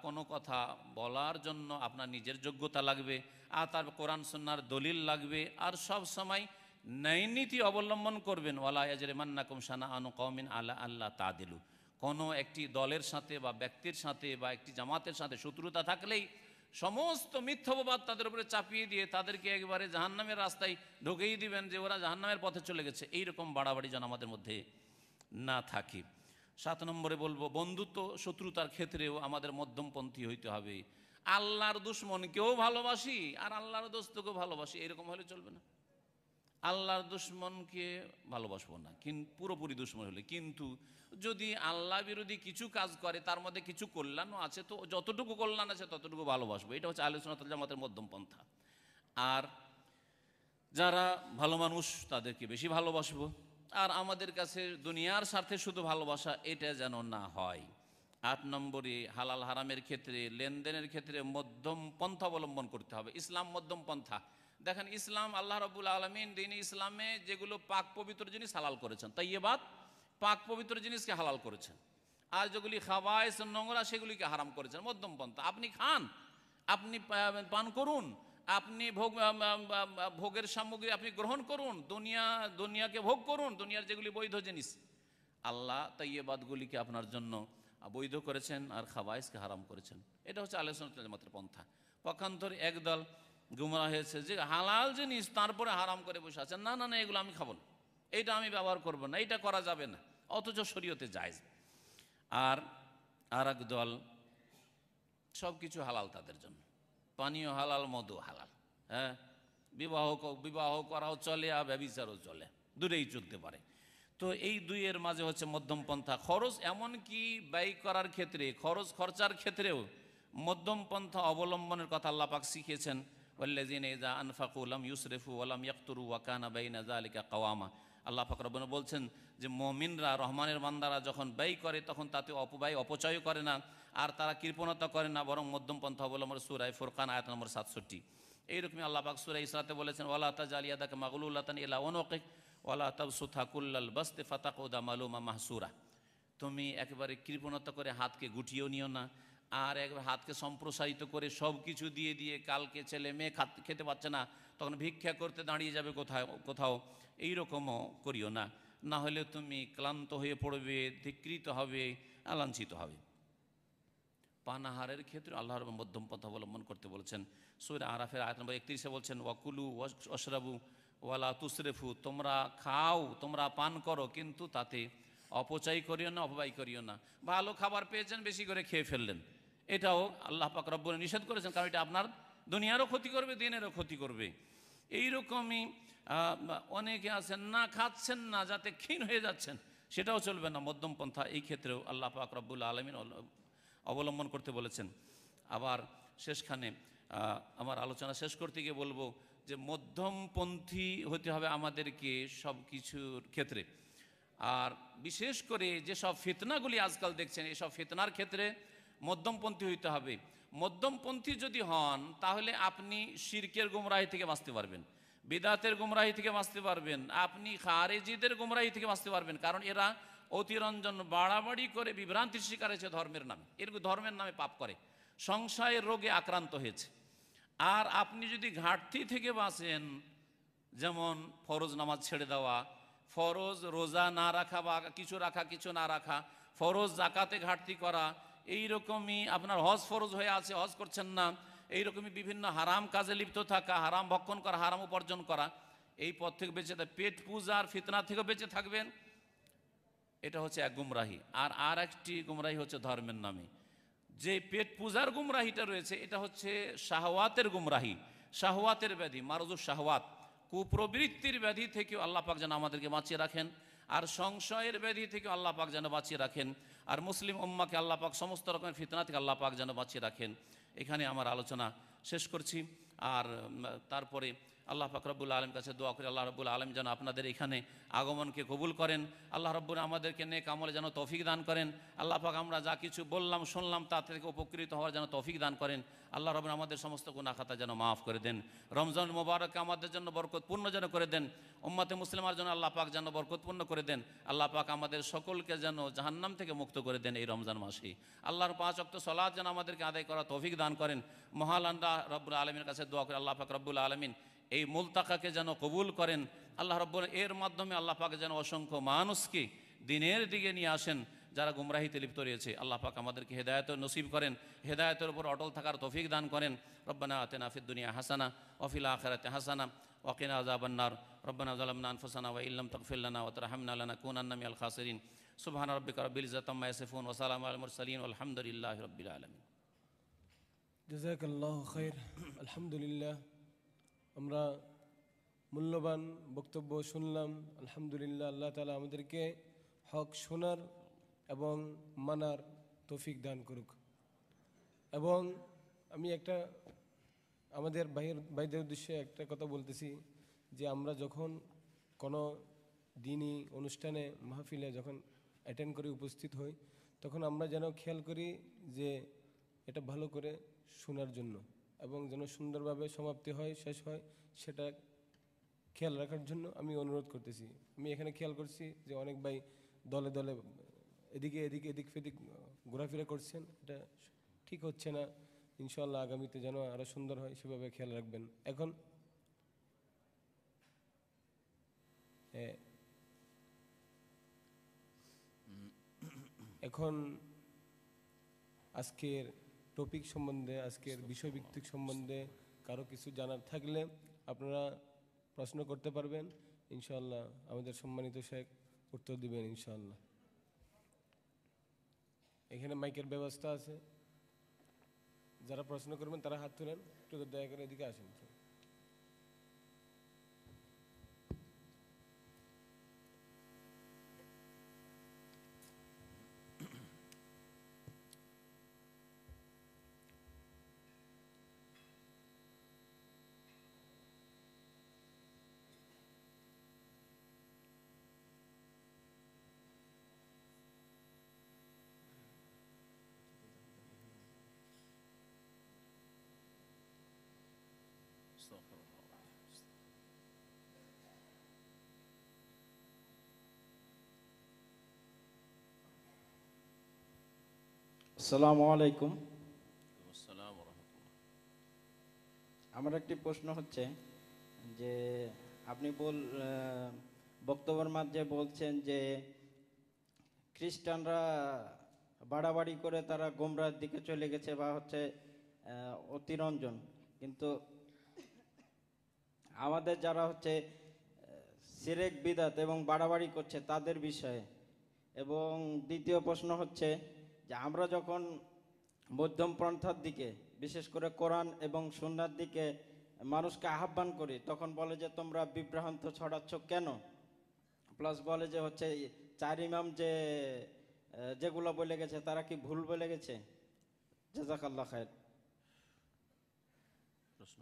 Speaker 5: কোনো কথা বলার জন্য আপনার নিজের যোগ্যতা লাগবে আর তার কোরআন সন্ন্যার দলিল লাগবে আর সব সময় ন্যায়নীতি অবলম্বন করবেন ওয়ালা মান্না সানা আনু কৌমিন আলা আল্লাহ তা দিলু কোনো একটি দলের সাথে বা ব্যক্তির সাথে বা একটি জামাতের সাথে শত্রুতা থাকলেই সমস্ত মিথ্যববাদ তাদের উপরে চাপিয়ে দিয়ে তাদেরকে একবারে জাহান্নামের রাস্তায় ঢুকেই দিবেন যে ওরা জাহান্নামের পথে চলে গেছে এইরকম বাড়াবাড়ি যেন আমাদের মধ্যে না থাকে সাত নম্বরে বলবো বন্ধুত্ব শত্রুতার ক্ষেত্রেও আমাদের মধ্যমপন্থী হইতে হবে আল্লাহর দুশ্মনকেও ভালোবাসি আর আল্লাহর দোস্তকেও ভালোবাসি এরকম হলে চলবে না আল্লাহর দুশ্মনকে ভালোবাসবো না কিন্তু পুরোপুরি দুশ্মন হলে কিন্তু যদি আল্লাহ বিরোধী কিছু কাজ করে তার মধ্যে কিছু কল্যাণও আছে তো যতটুকু কল্যাণ আছে ততটুকু ভালোবাসবো এটা হচ্ছে আলোচনা জামাতের মধ্যম পন্থা আর যারা ভালো মানুষ তাদেরকে বেশি ভালোবাসবো আর আমাদের কাছে দুনিয়ার স্বার্থে শুধু ভালোবাসা এটা যেন না হয় আট নম্বরে হালাল হারামের ক্ষেত্রে লেনদেনের ক্ষেত্রে মধ্যম পন্থা অবলম্বন করতে হবে ইসলাম মধ্যম পন্থা দেখেন ইসলাম আল্লাহ রবুল আলমিন দিন ইসলামে যেগুলো পাক পবিত্র জিনিস হালাল করেছেন তাই বাদ পাক পবিত্র জিনিসকে হালাল করেছেন আর যেগুলি খাওয়াইস নোংরা সেগুলিকে হারাম করেছেন মধ্যম পন্থা আপনি খান আপনি পান করুন আপনি ভোগ ভোগের সামগ্রী আপনি গ্রহণ করুন দুনিয়া দুনিয়াকে ভোগ করুন দুনিয়ার যেগুলি বৈধ জিনিস আল্লাহ বাদগুলিকে আপনার জন্য বৈধ করেছেন আর খাওয়াইসকে হারাম করেছেন এটা হচ্ছে আলোচনা মাত্র পন্থা পক্ষান্তর একদল গুমরা হয়েছে যে হালাল জিনিস তারপরে হারাম করে বসে আছেন না না না এগুলো আমি খাবো না এইটা আমি ব্যবহার করব না এটা করা যাবে না অথচ শরীয়তে যায় আর আর এক দল সব কিছু হালাল তাদের জন্য পানীয় হালাল মধু হালাল হ্যাঁ বিবাহ বিবাহ করাও চলে আর ব্যবিচারও চলে দূরেই চলতে পারে তো এই দুইয়ের মাঝে হচ্ছে মধ্যম পন্থা খরচ এমনকি ব্যয় করার ক্ষেত্রে খরচ খরচার ক্ষেত্রেও মধ্যম পন্থা অবলম্বনের কথা আল্লাপাক শিখিয়েছেন ওয়াল্লাজিন এজা আনফাকুলাম ইউসরেফু ওলাম ইয়াকুরু ওয়াকানা বাইনা জালিকা কওয়ামা আল্লাহ ফকরবন বলছেন যে মমিনরা রহমানের বান্দারা যখন ব্যয় করে তখন তাতে অপব্যয় অপচয় করে না আর তারা কৃপণতা করে না বরং মধ্যম পন্থা অবলম্বন সুরায় ফুরকান আয়াত নম্বর সাতষট্টি এইরকমই আল্লাহ পাক সুরাই ইসরাতে বলেছেন ওলা তাজ আলিয়াদাকে মাগুলুল্লাতান ইলা অনকে ওলা তাব সুথাকুল্লাল বস্তে ফাতাকুদা মালুমা মাহসুরা তুমি একেবারে কৃপণতা করে হাতকে গুটিয়েও নিও না আর একবার হাতকে সম্প্রসারিত করে সব কিছু দিয়ে দিয়ে কালকে ছেলে মেয়ে খেতে পারছে না তখন ভিক্ষা করতে দাঁড়িয়ে যাবে কোথাও কোথাও এইরকমও করিও না না হলে তুমি ক্লান্ত হয়ে পড়বে ধিকৃত হবে আলাঞ্ছিত হবে পানাহারের ক্ষেত্রে আল্লাহর মধ্যম পথ অবলম্বন করতে বলেছেন সৈর আরাফের আয়াত নম্বর একত্রিশে বলছেন ওয়াকুলু অশরাবু ওয়ালা তুসরেফু তোমরা খাও তোমরা পান করো কিন্তু তাতে অপচয় করিও না অপব্যয় করিও না ভালো খাবার পেয়েছেন বেশি করে খেয়ে ফেললেন এটাও আল্লাহ পাক রব্বনে নিষেধ করেছেন কারণ এটা আপনার দুনিয়ারও ক্ষতি করবে দিনেরও ক্ষতি করবে এইরকমই অনেকে আছেন না খাচ্ছেন না যাতে ক্ষীণ হয়ে যাচ্ছেন সেটাও চলবে না মধ্যম পন্থা এই ক্ষেত্রেও আল্লাহ পাক রব্বুল আলমিন অবলম্বন করতে বলেছেন আবার শেষখানে আমার আলোচনা শেষ করতে গিয়ে বলবো যে মধ্যমপন্থী হতে হবে আমাদেরকে সব কিছুর ক্ষেত্রে আর বিশেষ করে যেসব ফিতনাগুলি আজকাল দেখছেন এসব ফিতনার ক্ষেত্রে মধ্যমপন্থী হইতে হবে মধ্যমপন্থী যদি হন তাহলে আপনি শির্কের গুমরাহি থেকে বাঁচতে পারবেন বিদাতের গুমরাহি থেকে বাঁচতে পারবেন আপনি খারেজিদের গুমরাহি থেকে বাঁচতে পারবেন কারণ এরা অতিরঞ্জন বাড়াবাড়ি করে বিভ্রান্তির শিকার হয়েছে ধর্মের নামে এরকম ধর্মের নামে পাপ করে সংশয়ের রোগে আক্রান্ত হয়েছে আর আপনি যদি ঘাটতি থেকে বাঁচেন যেমন ফরজ নামাজ ছেড়ে দেওয়া ফরজ রোজা না রাখা বা কিছু রাখা কিছু না রাখা ফরজ জাকাতে ঘাটতি করা এই রকমই আপনার হজ ফরজ হয়ে আছে হজ করছেন না এই রকমই বিভিন্ন হারাম কাজে লিপ্ত থাকা হারাম ভক্ষণ করা হারাম উপার্জন করা এই পথ থেকে বেঁচে পেট পূজার ফিতনা থেকে বেঁচে থাকবেন এটা হচ্ছে এক গুমরাহি আর আর একটি গুমরাহি হচ্ছে ধর্মের নামে যে পেট পূজার গুমরাহিটা রয়েছে এটা হচ্ছে শাহওয়াতের গুমরাহি শাহওয়াতের ব্যাধি মারজু শাহওয়াত কুপ্রবৃত্তির ব্যাধি থেকেও আল্লাহ পাক যেন আমাদেরকে বাঁচিয়ে রাখেন আর সংশয়ের ব্যাধি থেকে আল্লাহ পাক যেন বাঁচিয়ে রাখেন আর মুসলিম উম্মাকে আল্লাপাক সমস্ত রকমের ফিতনা থেকে আল্লাপাক যেন বাঁচিয়ে রাখেন এখানে আমার আলোচনা শেষ করছি আর তারপরে আল্লাহ ফাকরাবুল আলম কাছে দোয়া করি আল্লাহ রব্বুল আলম যেন আপনাদের এখানে আগমনকে কবুল করেন আল্লাহ রব্বুল আমাদেরকে নেক আমলে যেন তফিক দান করেন আল্লাহ পাক আমরা যা কিছু বললাম শুনলাম তা থেকে উপকৃত হওয়ার যেন তফিক দান করেন আল্লাহ রব আমাদের সমস্ত গুণাখাতা যেন মাফ করে দেন রমজান মুবারককে আমাদের জন্য বরকতপূর্ণ যেন করে দেন উম্মাতে মুসলিমার জন্য আল্লাহ পাক যেন বরকতপূর্ণ করে দেন আল্লাহ পাক আমাদের সকলকে যেন জাহান্নাম থেকে মুক্ত করে দেন এই রমজান মাসে আল্লাহর পাঁচ অক্ত সলাদ যেন আমাদেরকে আদায় করা তফিক দান করেন মহাল রব্বুল আলমীর কাছে দোয়া করে আল্লাহ পাক রব্বুল আলমিন এই মুলতাকাকে যেন কবুল করেন আল্লাহ রব্বুল এর মাধ্যমে আল্লাহ পাক যেন অসংখ্য মানুষকে দিনের দিকে নিয়ে আসেন যারা গুমরাহিতে লিপ্ত রয়েছে আল্লাহ পাক আমাদেরকে হেদায়তের নসিব করেন হেদায়তের উপর অটল থাকার তফিক দান করেন রব্বানা আতেনা দুনিয়া হাসানা অফিল আখরাতে হাসানা ওয়াকিনা আজাবান্নার রব্বানা জালামনা আনফুসানা ওয়া ইল্লাম তাগফির লানা ওয়া তারহামনা লানাকুনান্না মিনাল খাসিরিন সুবহান রাব্বিকা রাব্বিল ইজ্জাতি আম্মা ইয়াসিফুন ওয়া সালামু আলাল মুরসালিন ওয়াল হামদুলিল্লাহি রাব্বিল আলামিন
Speaker 4: জাযাকাল্লাহু খাইর আলহামদুলিল্লাহ আমরা মূল্যবান বক্তব্য শুনলাম আলহামদুলিল্লাহ আল্লাহ তালা আমাদেরকে হক শোনার এবং মানার তৌফিক দান করুক এবং আমি একটা আমাদের ভাইয়ের ভাইদের উদ্দেশ্যে একটা কথা বলতেছি যে আমরা যখন কোনো দিনই অনুষ্ঠানে মাহফিলে যখন অ্যাটেন্ড করে উপস্থিত হই তখন আমরা যেন খেয়াল করি যে এটা ভালো করে শোনার জন্য এবং যেন সুন্দরভাবে সমাপ্তি হয় শেষ হয় সেটা খেয়াল রাখার জন্য আমি অনুরোধ করতেছি আমি এখানে খেয়াল করছি যে অনেক ভাই দলে দলে এদিকে এদিকে এদিক ফেদিক ঘোরাফেরা করছেন এটা ঠিক হচ্ছে না ইনশাল্লাহ আগামীতে যেন আরও সুন্দর হয় সেভাবে খেয়াল রাখবেন এখন এখন আজকের টপিক সম্বন্ধে আজকের বিষয়ভিত্তিক সম্বন্ধে কারো কিছু জানার থাকলে আপনারা প্রশ্ন করতে পারবেন ইনশাল্লাহ আমাদের সম্মানিত শেখ উত্তর দিবেন ইনশাল্লাহ এখানে মাইকের ব্যবস্থা আছে যারা প্রশ্ন করবেন তারা হাত তোলেন একটু দয়া করে এদিকে আসেন আসসালামু আলাইকুম আমার
Speaker 5: একটি প্রশ্ন হচ্ছে যে
Speaker 4: আপনি বল বক্তব্যের মাঝে বলছেন যে খ্রিস্টানরা বাড়াবাড়ি করে তারা গোমরার দিকে চলে গেছে বা হচ্ছে অতিরঞ্জন কিন্তু আমাদের যারা হচ্ছে সিরেক বিদাত এবং বাড়াবাড়ি করছে তাদের বিষয়ে এবং দ্বিতীয় প্রশ্ন হচ্ছে যে আমরা যখন মধ্যম পন্থার দিকে বিশেষ করে কোরআন এবং সন্ন্যার দিকে মানুষকে আহ্বান করি তখন বলে যে তোমরা বিভ্রান্ত ছড়াচ্ছ কেন প্লাস বলে যে হচ্ছে চার ইমাম যে যেগুলো বলে গেছে তারা কি ভুল বলে গেছে জাজাকাল্লা খায়ের প্রশ্ন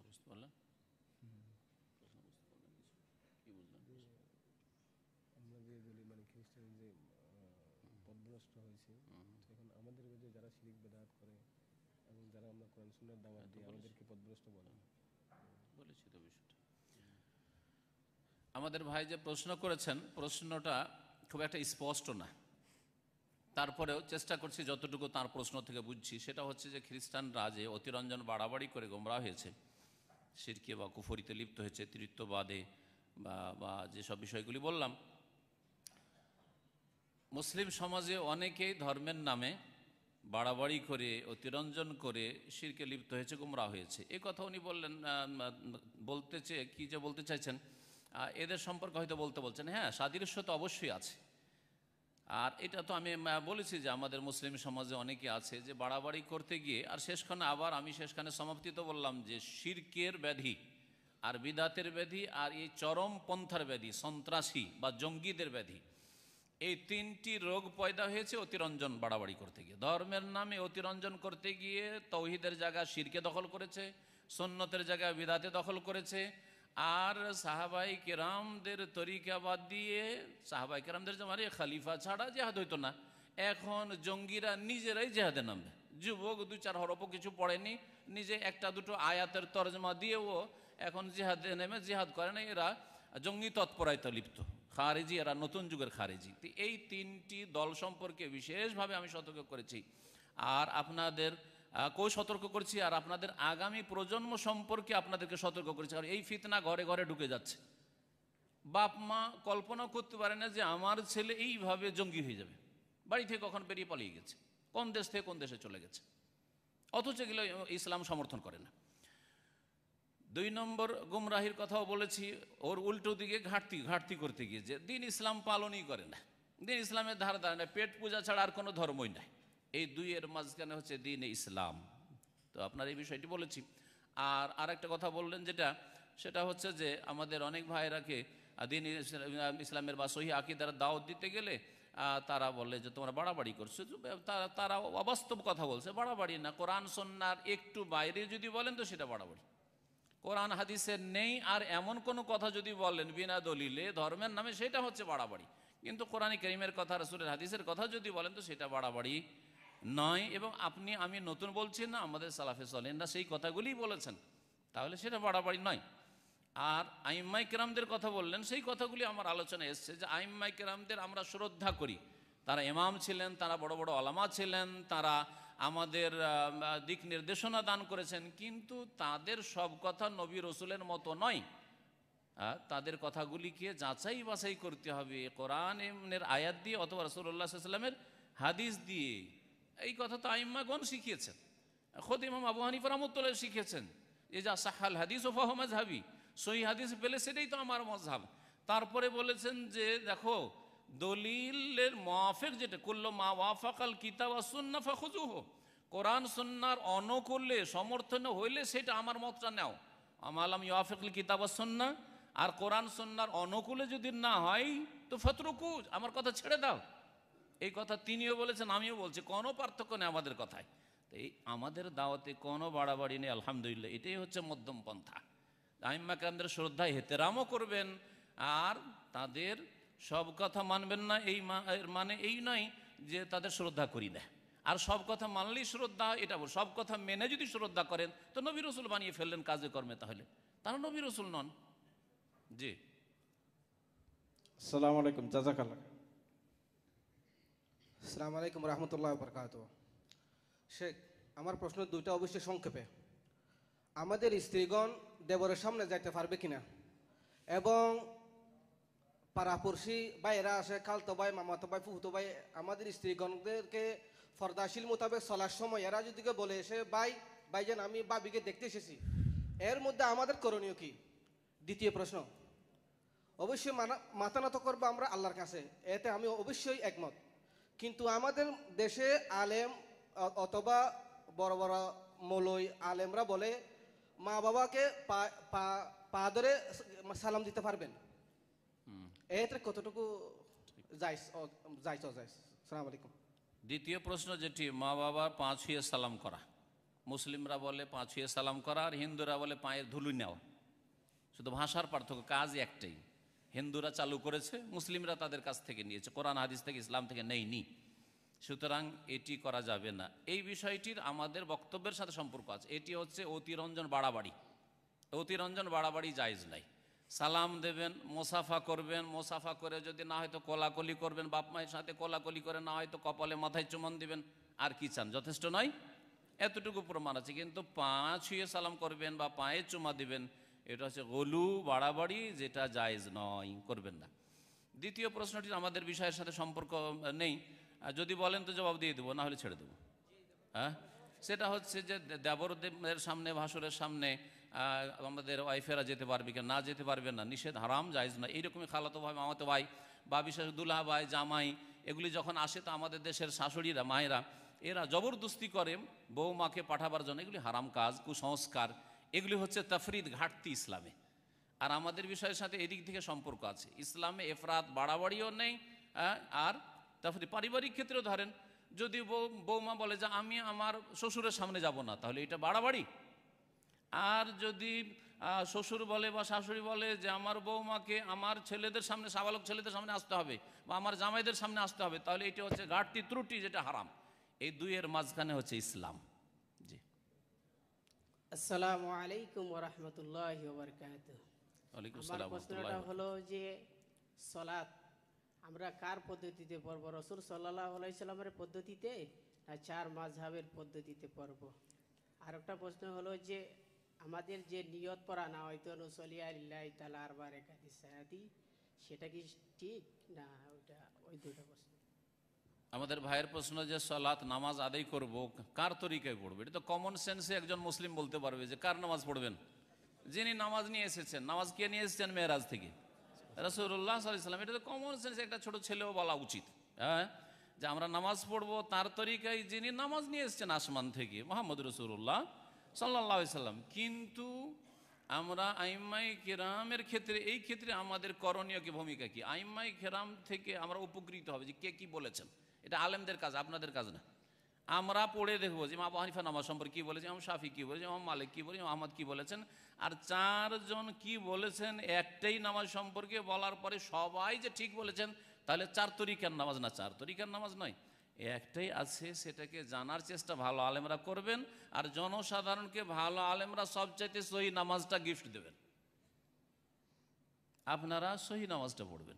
Speaker 4: কোরআন দাওয়াত দিয়ে আমাদেরকে পথভ্রষ্ট বলেছি
Speaker 5: তো বিষয়টা আমাদের ভাই যে প্রশ্ন করেছেন প্রশ্নটা খুব একটা স্পষ্ট না তারপরেও চেষ্টা করছি যতটুকু তার প্রশ্ন থেকে বুঝছি সেটা হচ্ছে যে খ্রিস্টানরা যে অতিরঞ্জন বাড়াবাড়ি করে গোমরা হয়েছে সিরকে বা কুফরিতে লিপ্ত হয়েছে তৃত্ববাদে বা বা যেসব বিষয়গুলি বললাম মুসলিম সমাজে অনেকেই ধর্মের নামে বাড়াবাড়ি করে অতিরঞ্জন করে শিরকে লিপ্ত হয়েছে গুমরা হয়েছে এ কথা উনি বললেন বলতে চেয়ে কী যে বলতে চাইছেন এদের সম্পর্কে হয়তো বলতে বলছেন হ্যাঁ সাদৃশ্য তো অবশ্যই আছে আর এটা তো আমি বলেছি যে আমাদের মুসলিম সমাজে অনেকে আছে যে বাড়াবাড়ি করতে গিয়ে আর শেষখানে আবার আমি শেষখানে সমাপ্তি তো বললাম যে শিরকের ব্যাধি আর বিদাতের ব্যাধি আর এই চরম পন্থার ব্যাধি সন্ত্রাসী বা জঙ্গিদের ব্যাধি এই তিনটি রোগ পয়দা হয়েছে অতিরঞ্জন বাড়াবাড়ি করতে গিয়ে ধর্মের নামে অতিরঞ্জন করতে গিয়ে তৌহিদের জায়গা শিরকে দখল করেছে সন্ন্যতের জায়গা বিধাতে দখল করেছে আর সাহাবাই কেরামদের তরিকা বাদ দিয়ে সাহাবাই কেরামদের যেমন মানে খালিফা ছাড়া জেহাদ হইতো না এখন জঙ্গিরা নিজেরাই জেহাদের নামবে যুবক দু চার হরপ কিছু পড়েনি নিজে একটা দুটো আয়াতের তর্জমা দিয়েও এখন জেহাদে নেমে জেহাদ করে না এরা জঙ্গি তৎপরায়তা লিপ্ত খারেজি এরা নতুন যুগের খারেজি এই তিনটি দল সম্পর্কে বিশেষভাবে আমি সতর্ক করেছি আর আপনাদের কেউ সতর্ক করছি আর আপনাদের আগামী প্রজন্ম সম্পর্কে আপনাদেরকে সতর্ক করেছি কারণ এই ফিতনা ঘরে ঘরে ঢুকে যাচ্ছে বাপ মা কল্পনা করতে পারে না যে আমার ছেলে এইভাবে জঙ্গি হয়ে যাবে বাড়ি থেকে কখন বেরিয়ে পালিয়ে গেছে কোন দেশ থেকে কোন দেশে চলে গেছে অথচ এগুলো ইসলাম সমর্থন করে না দুই নম্বর গুমরাহির কথাও বলেছি ওর উল্টো দিকে ঘাটতি ঘাটতি করতে গিয়ে যে দিন ইসলাম পালনই করে না দিন ইসলামের ধারা ধারা না পেট পূজা ছাড়া আর কোনো ধর্মই নাই এই দুইয়ের মাঝখানে হচ্ছে দিন ইসলাম তো আপনার এই বিষয়টি বলেছি আর আরেকটা কথা বললেন যেটা সেটা হচ্ছে যে আমাদের অনেক ভাইরাকে দিন ইসলামের বা সহি আকিদার দাওয়াত দিতে গেলে তারা বলে যে তোমরা বাড়াবাড়ি করছো তারা তারা অবাস্তব কথা বলছে বাড়াবাড়ি না কোরআন সন্ন্যার একটু বাইরে যদি বলেন তো সেটা বাড়াবাড়ি কোরআন হাদিসে নেই আর এমন কোনো কথা যদি বলেন বিনা দলিলে ধর্মের নামে সেটা হচ্ছে বাড়াবাড়ি কিন্তু কোরআন করিমের কথা রসুলের হাদিসের কথা যদি বলেন তো সেটা বাড়াবাড়ি নয় এবং আপনি আমি নতুন বলছি না আমাদের সালাফে সলেনরা সেই কথাগুলি বলেছেন তাহলে সেটা বাড়াবাড়ি নয় আর আইম্মাই কেরামদের কথা বললেন সেই কথাগুলি আমার আলোচনায় এসছে যে কেরামদের আমরা শ্রদ্ধা করি তারা ইমাম ছিলেন তারা বড় বড় আলামা ছিলেন তারা আমাদের দিক নির্দেশনা দান করেছেন কিন্তু তাদের সব কথা নবী রসুলের মতো নয় তাদের কথাগুলিকে যাচাই বাছাই করতে হবে কোরআনের আয়াত দিয়ে অথবা রসুল্লাহ সাল্লামের হাদিস দিয়ে এই কথা তো আইম্মাগণ শিখিয়েছেন খোদ ইমাম আবু হানি রহমতুল্লাহ শিখেছেন এ যা সাহাল হাদিস ও ফাহ হাবি সহি হাদিস পেলে সেটাই তো আমার মজহাব তারপরে বলেছেন যে দেখো দলিলের মাফেক যেটা করলো মা ওয়াফাকাল কিতাব সুন্না ফাখুজুহ কোরআন অন অনুকূলে সমর্থন হইলে সেটা আমার মতটা নাও আমি ইয়াফিকুল কিতাব সন্না আর কোরআন সন্ন্যার অনুকূলে যদি না হয় তো ফতরুকু আমার কথা ছেড়ে দাও এই কথা তিনিও বলেছেন আমিও বলছি কোনো পার্থক্য নেই আমাদের কথায় তো এই আমাদের দাওয়াতে কোনো বাড়াবাড়ি নেই আলহামদুলিল্লাহ এটাই হচ্ছে মধ্যম পন্থা আহিম্মা কেন্দ্রের শ্রদ্ধায় হেতেরামও করবেন আর তাদের সব কথা মানবেন না এই মানে এই নয় যে তাদের শ্রদ্ধা করি না আর সব কথা মানলেই শ্রদ্ধা এটা সব কথা মেনে যদি শ্রদ্ধা করেন তো নবী রসুল বানিয়ে ফেললেন কাজে কর্মে তাহলে তারা নবী রসুল নন জি
Speaker 4: আসসালাম আলাইকুম জাজাকাল্লা সালাম আলাইকুম রহমতুল্লাহ বরকাত শেখ আমার প্রশ্ন দুইটা অবশ্যই সংক্ষেপে আমাদের স্ত্রীগণ দেবরের সামনে যাইতে পারবে কিনা এবং পাড়াপড়শি ভাইয়েরা আসে খালতো ভাই মামাতো ভাই ফুফতো ভাই আমাদের স্ত্রীগণদেরকে ফর্দাশীল মোতাবেক চলার সময় এরা যদি বলে এসে ভাই যেন আমি বাবিকে দেখতে এসেছি এর মধ্যে আমাদের করণীয় কি দ্বিতীয় প্রশ্ন অবশ্যই মাথা নত করবো আমরা আল্লাহর কাছে এতে আমি অবশ্যই একমত কিন্তু আমাদের দেশে আলেম অথবা বড় বড় মলই আলেমরা বলে মা বাবাকে পা পা ধরে সালাম দিতে পারবেন এতে কতটুকু যাইস যাইস যাইস সালাম আলাইকুম
Speaker 5: দ্বিতীয় প্রশ্ন যেটি মা বাবার পাঁচ হয়ে সালাম করা মুসলিমরা বলে পাঁচ হয়ে সালাম করা আর হিন্দুরা বলে পায়ের ধুলু নেওয়া শুধু ভাষার পার্থক্য কাজ একটাই হিন্দুরা চালু করেছে মুসলিমরা তাদের কাছ থেকে নিয়েছে কোরআন হাদিস থেকে ইসলাম থেকে নেয়নি সুতরাং এটি করা যাবে না এই বিষয়টির আমাদের বক্তব্যের সাথে সম্পর্ক আছে এটি হচ্ছে অতিরঞ্জন বাড়াবাড়ি অতিরঞ্জন বাড়াবাড়ি জায়জ নাই সালাম দেবেন মোসাফা করবেন মোসাফা করে যদি না হয়তো কোলাকলি করবেন বাপ মায়ের সাথে কোলাকলি করে না হয়তো কপালে মাথায় চুমন দিবেন আর কি চান যথেষ্ট নয় এতটুকু প্রমাণ আছে কিন্তু পা ছুঁয়ে সালাম করবেন বা পায়ে চুমা দিবেন এটা হচ্ছে গলু বাড়াবাড়ি যেটা জায়জ নয় করবেন না দ্বিতীয় প্রশ্নটির আমাদের বিষয়ের সাথে সম্পর্ক নেই যদি বলেন তো জবাব দিয়ে দেবো নাহলে ছেড়ে দেবো হ্যাঁ সেটা হচ্ছে যে দেবরদেবের সামনে ভাসুরের সামনে আমাদের ওয়াইফেরা যেতে পারবে কি না যেতে পারবে না নিষেধ হারাম জায়জ না এইরকমই খালাতো ভাই মামাতো ভাই বা বিশেষ দুলা ভাই জামাই এগুলি যখন আসে তো আমাদের দেশের শাশুড়িরা মায়েরা এরা জবরদস্তি করে মাকে পাঠাবার জন্য এগুলি হারাম কাজ কুসংস্কার এগুলি হচ্ছে তফরিদ ঘাটতি ইসলামে আর আমাদের বিষয়ের সাথে এদিক থেকে সম্পর্ক আছে ইসলামে এফরাত বাড়াবাড়িও নেই আর তারপরে পারিবারিক ক্ষেত্রেও ধরেন যদি বউ বৌমা বলে যে আমি আমার শ্বশুরের সামনে যাব না তাহলে এটা বাড়াবাড়ি আর যদি শ্বশুর বলে বা শাশুড়ি বলে যে আমার বৌমাকে আমার ছেলেদের সামনে সাবালক ছেলেদের সামনে আসতে হবে বা আমার জামাইদের সামনে আসতে হবে তাহলে এটি হচ্ছে ঘাটতি ত্রুটি যেটা হারাম এই দুইয়ের মাঝখানে হচ্ছে ইসলাম জি
Speaker 4: আসসালামু আলাইকুম রহমতুল্লাহ প্রশ্নটা হলো যে সলাত আমরা কার পদ্ধতিতে পড়ব রসুল সাল্লাহ আলাইসাল্লামের পদ্ধতিতে না চার মাঝহাবের পদ্ধতিতে পড়ব আর একটা প্রশ্ন হলো যে আমাদের যে নিয়ত পড়া না হয়তো নসলি আল্লাহ তালা সেটা কি ঠিক না ওইটা ওই দুটো প্রশ্ন
Speaker 5: আমাদের ভাইয়ের প্রশ্ন যে সলাত নামাজ আদায় করব কার তরিকায় পড়বে এটা তো কমন সেন্সে একজন মুসলিম বলতে পারবে যে কার নামাজ পড়বেন যিনি নামাজ নিয়ে এসেছেন নামাজ কে নিয়ে এসেছেন মেয়েরাজ থেকে রসুল্লাহ সাল্লাম এটা তো কমন সেন্স একটা ছোট ছেলেও বলা উচিত হ্যাঁ যে আমরা নামাজ পড়বো তার তরিকায় যিনি নামাজ নিয়ে এসেছেন আসমান থেকে মোহাম্মদ রসুল্লাহ সাল্লা সাল্লাম কিন্তু আমরা আইম্মাই কেরামের ক্ষেত্রে এই ক্ষেত্রে আমাদের করণীয় কি ভূমিকা কি আইম্মাই কেরাম থেকে আমরা উপকৃত হবে যে কে কি বলেছেন এটা আলেমদের কাজ আপনাদের কাজ না আমরা পড়ে দেখবো যে মা বাহানিফা নামাজ সম্পর্কে কী বলেছে আমার শাফি কী বলেছে আমার মালিক কী বলেছে আহমদ কী বলেছেন আর চারজন কি বলেছেন একটাই নামাজ সম্পর্কে বলার পরে সবাই যে ঠিক বলেছেন তাহলে চার তরিকার নামাজ না চার তরিকার নামাজ নয় একটাই আছে সেটাকে জানার চেষ্টা ভালো আলেমরা করবেন আর জনসাধারণকে ভালো আলেমরা সবচাইতে সহি নামাজটা গিফট দেবেন আপনারা সহি নামাজটা পড়বেন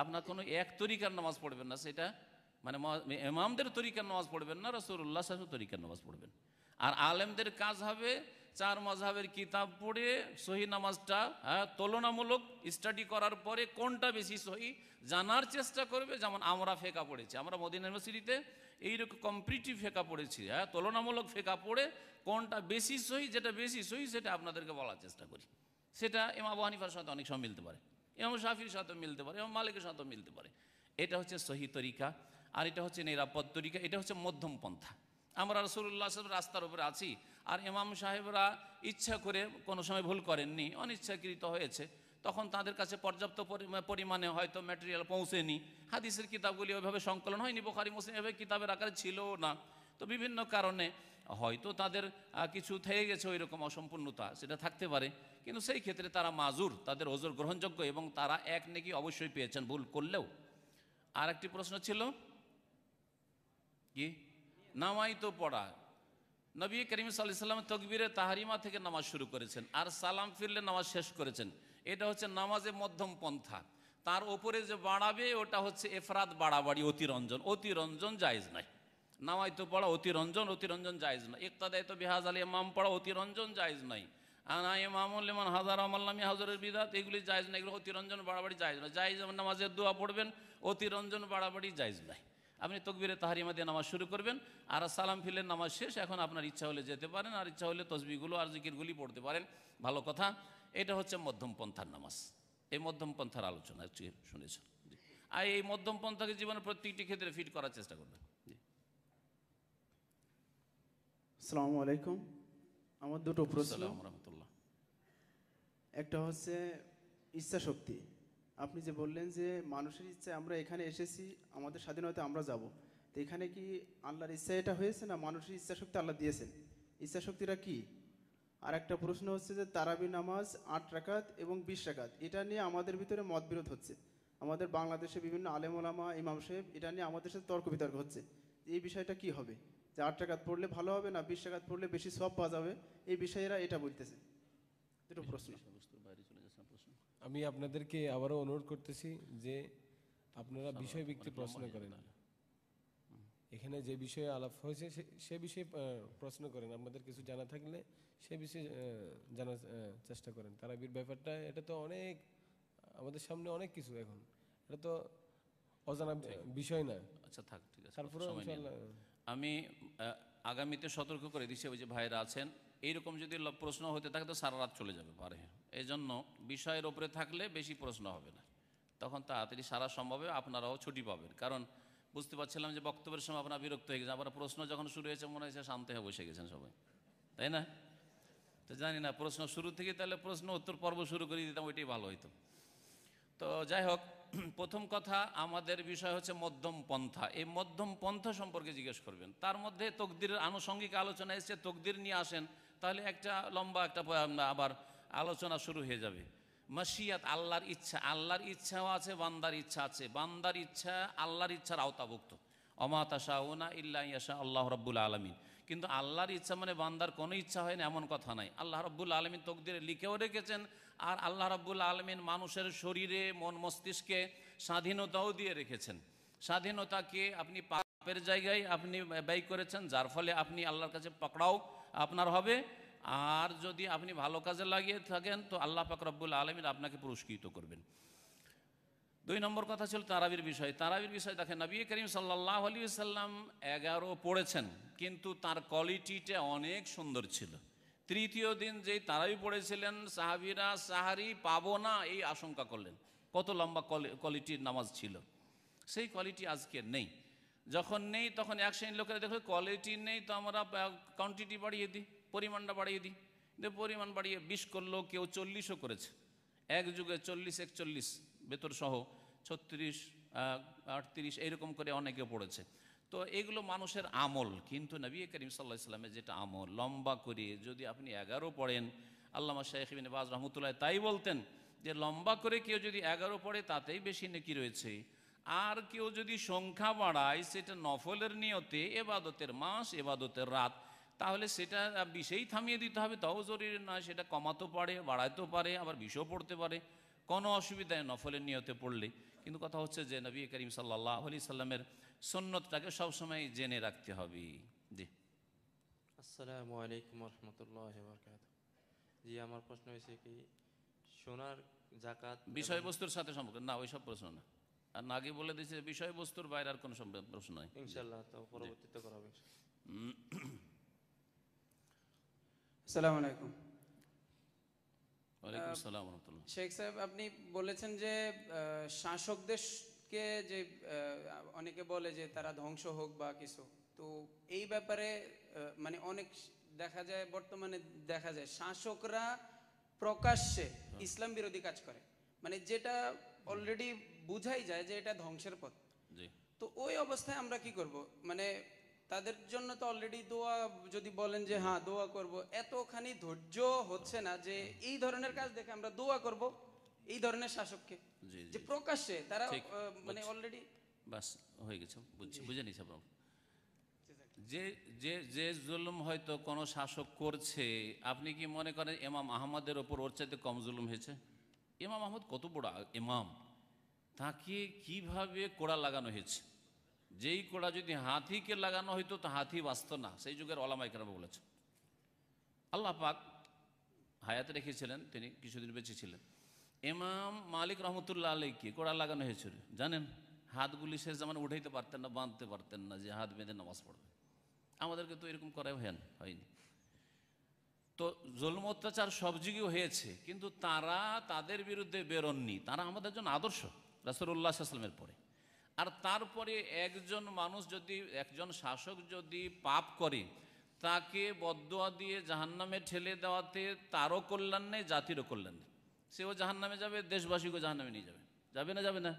Speaker 5: আপনার কোনো এক তরিকার নামাজ পড়বেন না সেটা মানে এমামদের তরিকার নামাজ পড়বেন না রসুল্লাহ সাহেব তরিকার নামাজ পড়বেন আর আলেমদের কাজ হবে চার মজাবের কিতাব পড়ে সহি নামাজটা হ্যাঁ তুলনামূলক স্টাডি করার পরে কোনটা বেশি সহি জানার চেষ্টা করবে যেমন আমরা ফেকা পড়েছি আমরা মদিন ইউনিভার্সিটিতে এইরকম কম্পিটিভ ফেকা পড়েছি হ্যাঁ তুলনামূলক ফেকা পড়ে কোনটা বেশি সহি যেটা বেশি সহি সেটা আপনাদেরকে বলার চেষ্টা করি সেটা এম আবহানিফার সাথে অনেক সময় মিলতে পারে এম শাফির সাথেও মিলতে পারে এম মালিকের সাথেও মিলতে পারে এটা হচ্ছে সহি তরিকা আর এটা হচ্ছে নিরাপদ তরিকা এটা হচ্ছে মধ্যম পন্থা আমরা রসুল্লাহ রাস্তার উপরে আছি আর ইমাম সাহেবরা ইচ্ছা করে কোনো সময় ভুল করেননি অনিচ্ছাকৃত হয়েছে তখন তাদের কাছে পর্যাপ্ত পরিমাণে হয়তো ম্যাটেরিয়াল পৌঁছেনি হাদিসের কিতাবগুলি ওইভাবে সংকলন হয়নি বোখারি মুসলিম এভাবে কিতাবের আকারে ছিল না তো বিভিন্ন কারণে হয়তো তাদের কিছু থেকে গেছে ওই রকম অসম্পূর্ণতা সেটা থাকতে পারে কিন্তু সেই ক্ষেত্রে তারা মাজুর তাদের ওজোর গ্রহণযোগ্য এবং তারা এক নেকি অবশ্যই পেয়েছেন ভুল করলেও আর একটি প্রশ্ন ছিল কি নামাই তো পড়া নবী করিম সাল্লাম তকবিরে তাহারিমা থেকে নামাজ শুরু করেছেন আর সালাম ফিরলে নামাজ শেষ করেছেন এটা হচ্ছে নামাজে মধ্যম পন্থা তার ওপরে যে বাড়াবে ওটা হচ্ছে এফরাত বাড়াবাড়ি অতিরঞ্জন অতিরঞ্জন জায়জ নাই নামাই তো পড়া অতিরঞ্জন অতিরঞ্জন জায়জ নাই একতাদায় তো বেহাজ আলী এমাম পড়া অতিরঞ্জন জায়জ নাই আনা এমামুল্লেমান হাজার আমাল্লামি হাজারের বিদাত এগুলি জায়জ নাই এগুলো অতিরঞ্জন বাড়াবাড়ি জায়জ না জায়জ নামাজের দোয়া পড়বেন অতিরঞ্জন বাড়াবাড়ি জায়জ নাই আপনি তকবিরে তাহারিমা দিয়ে নামাজ শুরু করবেন আর সালাম ফিলের নামাজ শেষ এখন আপনার ইচ্ছা হলে যেতে পারেন আর ইচ্ছা হলে তসবিগুলো আর জিকিরগুলি পড়তে পারেন ভালো কথা এটা হচ্ছে মধ্যম পন্থার নামাজ এই মধ্যম পন্থার আলোচনা শুনেছেন আর এই মধ্যম পন্থাকে জীবনের প্রত্যেকটি ক্ষেত্রে ফিট করার চেষ্টা করবেন
Speaker 1: আসসালামু আলাইকুম আমার দুটো প্রশ্ন একটা হচ্ছে ইচ্ছা শক্তি আপনি যে বললেন যে মানুষের ইচ্ছায় আমরা এখানে এসেছি আমাদের স্বাধীনতা আমরা যাব তো এখানে কি আল্লাহর ইচ্ছা এটা হয়েছে না মানুষের ইচ্ছা শক্তি আল্লাহ দিয়েছেন ইচ্ছা শক্তিটা কী আর একটা প্রশ্ন হচ্ছে যে তারাবি নামাজ আট রাকাত এবং বিশ রাকাত এটা নিয়ে আমাদের ভিতরে মতবিরোধ হচ্ছে আমাদের বাংলাদেশে বিভিন্ন ওলামা ইমাম সাহেব এটা নিয়ে আমাদের সাথে তর্ক বিতর্ক হচ্ছে এই বিষয়টা কি হবে যে আট টাকাত পড়লে ভালো হবে না বিশ টাকাত পড়লে বেশি সব পাওয়া
Speaker 4: যাবে এই বিষয়েরা এটা বলতেছে দুটো প্রশ্ন আমি আপনাদেরকে আবারও অনুরোধ করতেছি যে আপনারা বিষয় ব্যক্তি প্রশ্ন করেন এখানে যে বিষয়ে আলাপ হয়েছে সে বিষয়ে প্রশ্ন করেন আপনাদের কিছু জানা থাকলে সে বিষয়ে জানার চেষ্টা করেন তারাবির ব্যাপারটা এটা তো অনেক আমাদের সামনে অনেক কিছু এখন এটা তো অজানা বিষয় না আচ্ছা থাক ঠিক আছে
Speaker 5: আমি আগামীতে সতর্ক করে দিচ্ছি ওই যে ভাইরা আছেন এইরকম যদি প্রশ্ন হতে থাকে তো সারা রাত চলে যাবে পারে এই জন্য বিষয়ের ওপরে থাকলে বেশি প্রশ্ন হবে না তখন তাড়াতাড়ি সারা সম্ভবে আপনারাও ছুটি পাবেন কারণ বুঝতে পারছিলাম যে বক্তব্যের সময় আপনার বিরক্ত হয়ে গেছে আবার প্রশ্ন যখন শুরু হয়েছে মনে হয়েছে শান্ত হয়ে বসে গেছেন সবাই তাই না তো জানি না প্রশ্ন শুরু থেকে তাহলে প্রশ্ন উত্তর পর্ব শুরু করে দিতাম ওইটাই ভালো হইতো তো যাই হোক প্রথম কথা আমাদের বিষয় হচ্ছে মধ্যম পন্থা এই মধ্যম পন্থা সম্পর্কে জিজ্ঞেস করবেন তার মধ্যে তকদিরের আনুষঙ্গিক আলোচনা এসছে তকদির নিয়ে আসেন তাহলে একটা লম্বা একটা আবার আলোচনা শুরু হয়ে যাবে মাসিয়াত আল্লাহর ইচ্ছা আল্লাহর ইচ্ছাও আছে বান্দার ইচ্ছা আছে বান্দার ইচ্ছা আল্লাহর ইচ্ছার আওতাভুক্ত অমাতাশাউনা ইল্লা ইয়াশা আল্লাহ রব্বুল আলমিন কিন্তু আল্লাহর ইচ্ছা মানে বান্দার কোনো ইচ্ছা হয় না এমন কথা নাই আল্লাহ রব্বুল আলমিন তকদিরে লিখেও রেখেছেন আর আল্লাহ রব্বুল আলমিন মানুষের শরীরে মন মস্তিষ্কে স্বাধীনতাও দিয়ে রেখেছেন স্বাধীনতাকে আপনি পাপের জায়গায় আপনি ব্যয় করেছেন যার ফলে আপনি আল্লাহর কাছে পকড়াও আপনার হবে আর যদি আপনি ভালো কাজে লাগিয়ে থাকেন তো আল্লাহ পাক রব্বুল আলমিন আপনাকে পুরস্কৃত করবেন দুই নম্বর কথা ছিল তারাবির বিষয় তারাবির বিষয় দেখেন নবী করিম সাল্লাহ আলী সাল্লাম এগারো পড়েছেন কিন্তু তার কোয়ালিটিটা অনেক সুন্দর ছিল তৃতীয় দিন যেই তারাবি পড়েছিলেন সাহাবিরা সাহারি পাবো না এই আশঙ্কা করলেন কত লম্বা কোয়ালিটির নামাজ ছিল সেই কোয়ালিটি আজকে নেই যখন নেই তখন এক শ্রেণীর লোকেরা দেখো কোয়ালিটি নেই তো আমরা কোয়ান্টিটি বাড়িয়ে দিই পরিমাণটা বাড়িয়ে দিই কিন্তু পরিমাণ বাড়িয়ে বিশ করলো কেউ চল্লিশও করেছে এক যুগে চল্লিশ একচল্লিশ বেতর সহ ছত্রিশ আটত্রিশ এইরকম করে অনেকে পড়েছে তো এগুলো মানুষের আমল কিন্তু নবী করিম সাল্লাহ ইসলামের যেটা আমল লম্বা করে যদি আপনি এগারো পড়েন আল্লামা শাহিবিন বাজ রহমতুল্লাহ তাই বলতেন যে লম্বা করে কেউ যদি এগারো পড়ে তাতেই বেশি নেকি রয়েছে আর কেউ যদি সংখ্যা বাড়ায় সেটা নফলের নিয়তে এবাদতের মাস এবাদতের রাত তাহলে সেটা বিষেই থামিয়ে দিতে হবে তাও জরুরি নয় সেটা কমাতেও পারে বাড়াইতেও পারে আবার বিষও পড়তে পারে কোনো অসুবিধায় নফলের নিয়তে পড়লে কিন্তু কথা হচ্ছে যে নবী করিম সাল্লাহ আলি সাল্লামের সন্ন্যতটাকে সবসময় জেনে রাখতে হবে জি আসসালামু আলাইকুম রহমতুল্লাহ জি আমার প্রশ্ন হয়েছে কি সোনার জাকাত বিষয়বস্তুর সাথে সম্পর্ক না ওইসব প্রশ্ন না আর নাগে বলে দিয়েছে বিষয়বস্তুর বাইরে আর কোনো প্রশ্ন
Speaker 4: আসসালামু আলাইকুম
Speaker 5: শেখ সাহেব আপনি
Speaker 4: বলেছেন যে যে অনেকে বলে যে তারা ধ্বংস হোক বা কিছু তো এই ব্যাপারে মানে অনেক দেখা যায় বর্তমানে দেখা যায় শাসকরা প্রকাশ্যে হ্যাঁ। ইসলাম বিরোধী কাজ করে মানে যেটা অলরেডি বুঝাই যায় যে এটা ধ্বংসের পথ তো ওই অবস্থায় আমরা কি করব মানে তাদের জন্য তো অলরেডি দোয়া যদি বলেন যে হ্যাঁ দোয়া করব এতখানি ধৈর্য হচ্ছে না যে এই ধরনের কাজ দেখে আমরা দোয়া করব এই ধরনের শাসককে যে প্রকাশ্যে তারা মানে অলরেডি
Speaker 5: বাস হয়ে গেছে বুঝে নিছে আপনার যে যে যে জুলুম হয়তো কোনো শাসক করছে আপনি কি মনে করেন এমাম আহমদের ওপর ওর চাইতে কম জুলুম হয়েছে ইমাম আহমদ কত বড় ইমাম তাকে কিভাবে কোড়া লাগানো হয়েছে যেই কোড়া যদি হাতিকে লাগানো হইতো তো হাতি বাঁচত না সেই যুগের ওলামাইকরাম বলেছে আল্লাহ পাক হায়াত রেখেছিলেন তিনি কিছুদিন বেঁচে ছিলেন এমাম মালিক রহমতুল্লাহ আলীকে কোড়া লাগানো হয়েছিল জানেন হাতগুলি শেষ জামানে উঠাইতে পারতেন না বাঁধতে পারতেন না যে হাত বেঁধে নামাজ পড়বে আমাদেরকে তো এরকম করাই হেন হয়নি তো জলম অত্যাচার সব হয়েছে কিন্তু তারা তাদের বিরুদ্ধে বেরোননি তারা আমাদের জন্য আদর্শ রাসুল্লাহ আসলামের পরে আর তারপরে একজন মানুষ যদি একজন শাসক যদি পাপ করে তাকে বদোয়া দিয়ে জাহান্নামে ঠেলে দেওয়াতে তারও কল্যাণ নেই জাতিরও কল্যাণ নেই সেও জাহান্নামে যাবে দেশবাসীকেও জাহান্নামে নিয়ে যাবে যাবে না যাবে না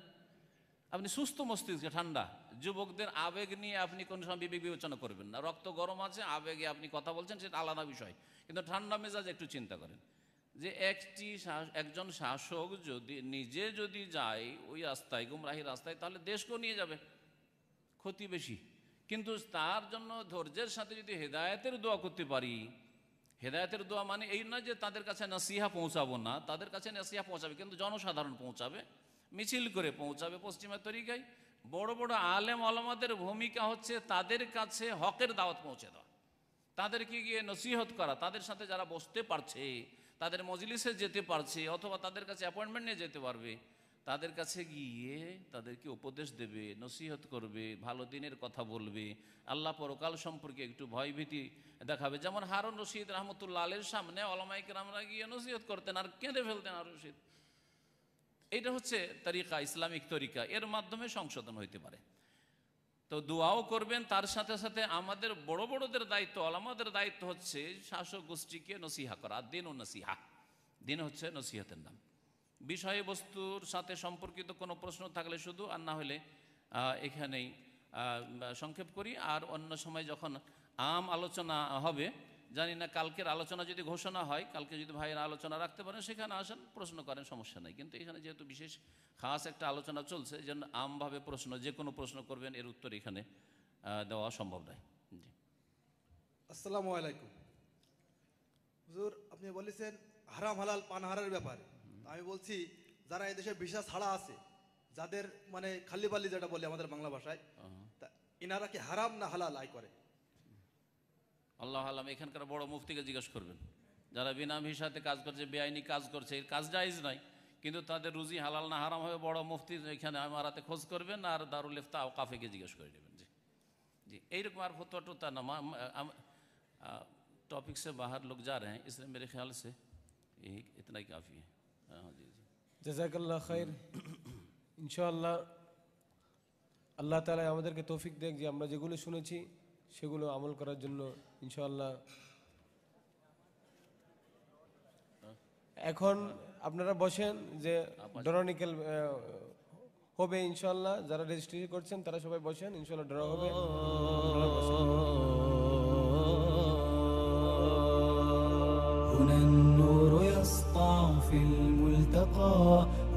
Speaker 5: আপনি সুস্থ মস্তিষ্কে ঠান্ডা যুবকদের আবেগ নিয়ে আপনি কোনো সময় বিবেক বিবেচনা করবেন না রক্ত গরম আছে আবেগে আপনি কথা বলছেন সেটা আলাদা বিষয় কিন্তু ঠান্ডা মেজাজ একটু চিন্তা করেন যে একটি একজন শাসক যদি নিজে যদি যায় ওই রাস্তায় গুমরাহী রাস্তায় তাহলে দেশকেও নিয়ে যাবে ক্ষতি বেশি কিন্তু তার জন্য ধৈর্যের সাথে যদি হেদায়তের দোয়া করতে পারি হেদায়তের দোয়া মানে এই নয় যে তাদের কাছে নাসিহা পৌঁছাবো না তাদের কাছে নাসিহা পৌঁছাবে কিন্তু জনসাধারণ পৌঁছাবে মিছিল করে পৌঁছাবে পশ্চিমের তরিকায় বড় বড় আলেম আলমাদের ভূমিকা হচ্ছে তাদের কাছে হকের দাওয়াত পৌঁছে দেওয়া তাদেরকে গিয়ে নসিহত করা তাদের সাথে যারা বসতে পারছে তাদের মজলিসে যেতে পারছে অথবা তাদের কাছে অ্যাপয়েন্টমেন্ট নিয়ে যেতে পারবে তাদের কাছে গিয়ে তাদেরকে উপদেশ দেবে নসিহত করবে ভালো দিনের কথা বলবে আল্লাহ পরকাল সম্পর্কে একটু ভয়ভীতি দেখাবে যেমন হারুন রশিদ রহমতুল্লা আলের সামনে আমরা গিয়ে নসিহত করতেন আর কেঁদে ফেলতেন আর রশিদ এটা হচ্ছে তরিকা ইসলামিক তরিকা এর মাধ্যমে সংশোধন হইতে পারে তো দোয়াও করবেন তার সাথে সাথে আমাদের বড় বড়দের দায়িত্ব আমাদের দায়িত্ব হচ্ছে শাসক গোষ্ঠীকে নসিহা করা দিন ও নসিহা দিন হচ্ছে নসিহতের নাম বিষয়বস্তুর সাথে সম্পর্কিত কোনো প্রশ্ন থাকলে শুধু আর না হলে এখানেই সংক্ষেপ করি আর অন্য সময় যখন আম আলোচনা হবে জানি না কালকের আলোচনা যদি ঘোষণা হয় কালকে যদি ভাইয়ের আলোচনা রাখতে পারেন সেখানে আসেন প্রশ্ন করেন সমস্যা নাই কিন্তু এখানে যেহেতু বিশেষ খাস একটা আলোচনা চলছে যেন আমভাবে প্রশ্ন যে কোনো প্রশ্ন করবেন এর উত্তর এখানে দেওয়া সম্ভব নয় জি আসসালামু আলাইকুম
Speaker 1: হুজুর আপনি বলেছেন হারাম হালাল পানহারের ব্যাপারে আমি বলছি যারা এদেশে বিশ্বাস ছাড়া আছে যাদের মানে খালি বালি যেটা বলি আমাদের বাংলা ভাষায় তা এনারা কি হারাম না হালাল আয় করে
Speaker 5: আল্লাহ আলম এখানকার বড় মুফতিকে জিজ্ঞেস করবেন যারা বিনাম ভিসাতে কাজ করছে বেআইনি কাজ করছে এর কাজ জায়জ নাই কিন্তু তাদের রুজি হালাল না হারাম হবে বড় মুফতি এখানে আমারাতে খোঁজ করবেন আর দারুল ইফতা কাফেকে জিজ্ঞেস করে নেবেন জি জি এইরকম আর ফতোয়া টোতা না टॉपिक से बाहर लोग जा रहे हैं इसलिए मेरे ख्याल से यही इतना ही
Speaker 4: জি है খাইর ইনশাআল্লাহ আল্লাহ তালা আমাদেরকে তৌফিক দেখ যে আমরা যেগুলো শুনেছি সেগুলো আমল করার জন্য ইনশাল্লাহ এখন আপনারা বসেন যে ডরনিকেল হবে ইনশাল্লাহ যারা রেজিস্ট্রেশন করছেন তারা সবাই বসেন ইনশাল্লাহ ড্র হবে في الملتقى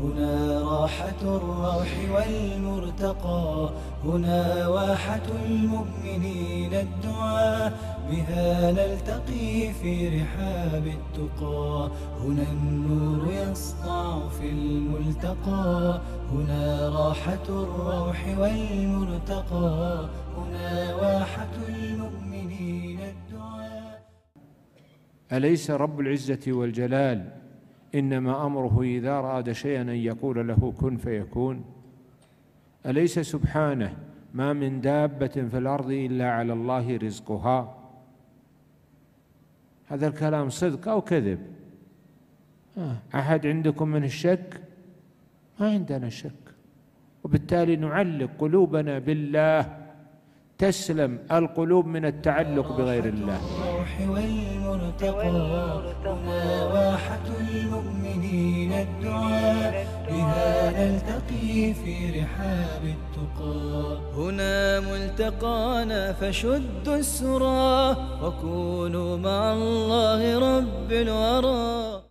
Speaker 4: هنا راحة الروح والمرتقى هنا واحة المؤمنين الدعاء بها نلتقي في رحاب التقى هنا النور يصنع في الملتقى هنا راحة الروح والمرتقى هنا واحة المؤمنين الدعاء
Speaker 3: أليس رب العزة والجلال إنما أمره إذا أراد شيئا أن يقول له كن فيكون أليس سبحانه ما من دابة في الأرض إلا على الله رزقها هذا الكلام صدق أو كذب آه. أحد عندكم من الشك ما عندنا شك وبالتالي نعلق قلوبنا بالله تسلم القلوب من التعلق بغير الله
Speaker 2: الروح والمرتقى هما واحة المؤمنين الدعاء
Speaker 4: بها نلتقي في رحاب التقى هنا
Speaker 2: ملتقانا فشدوا السرى وكونوا مع الله رب الورى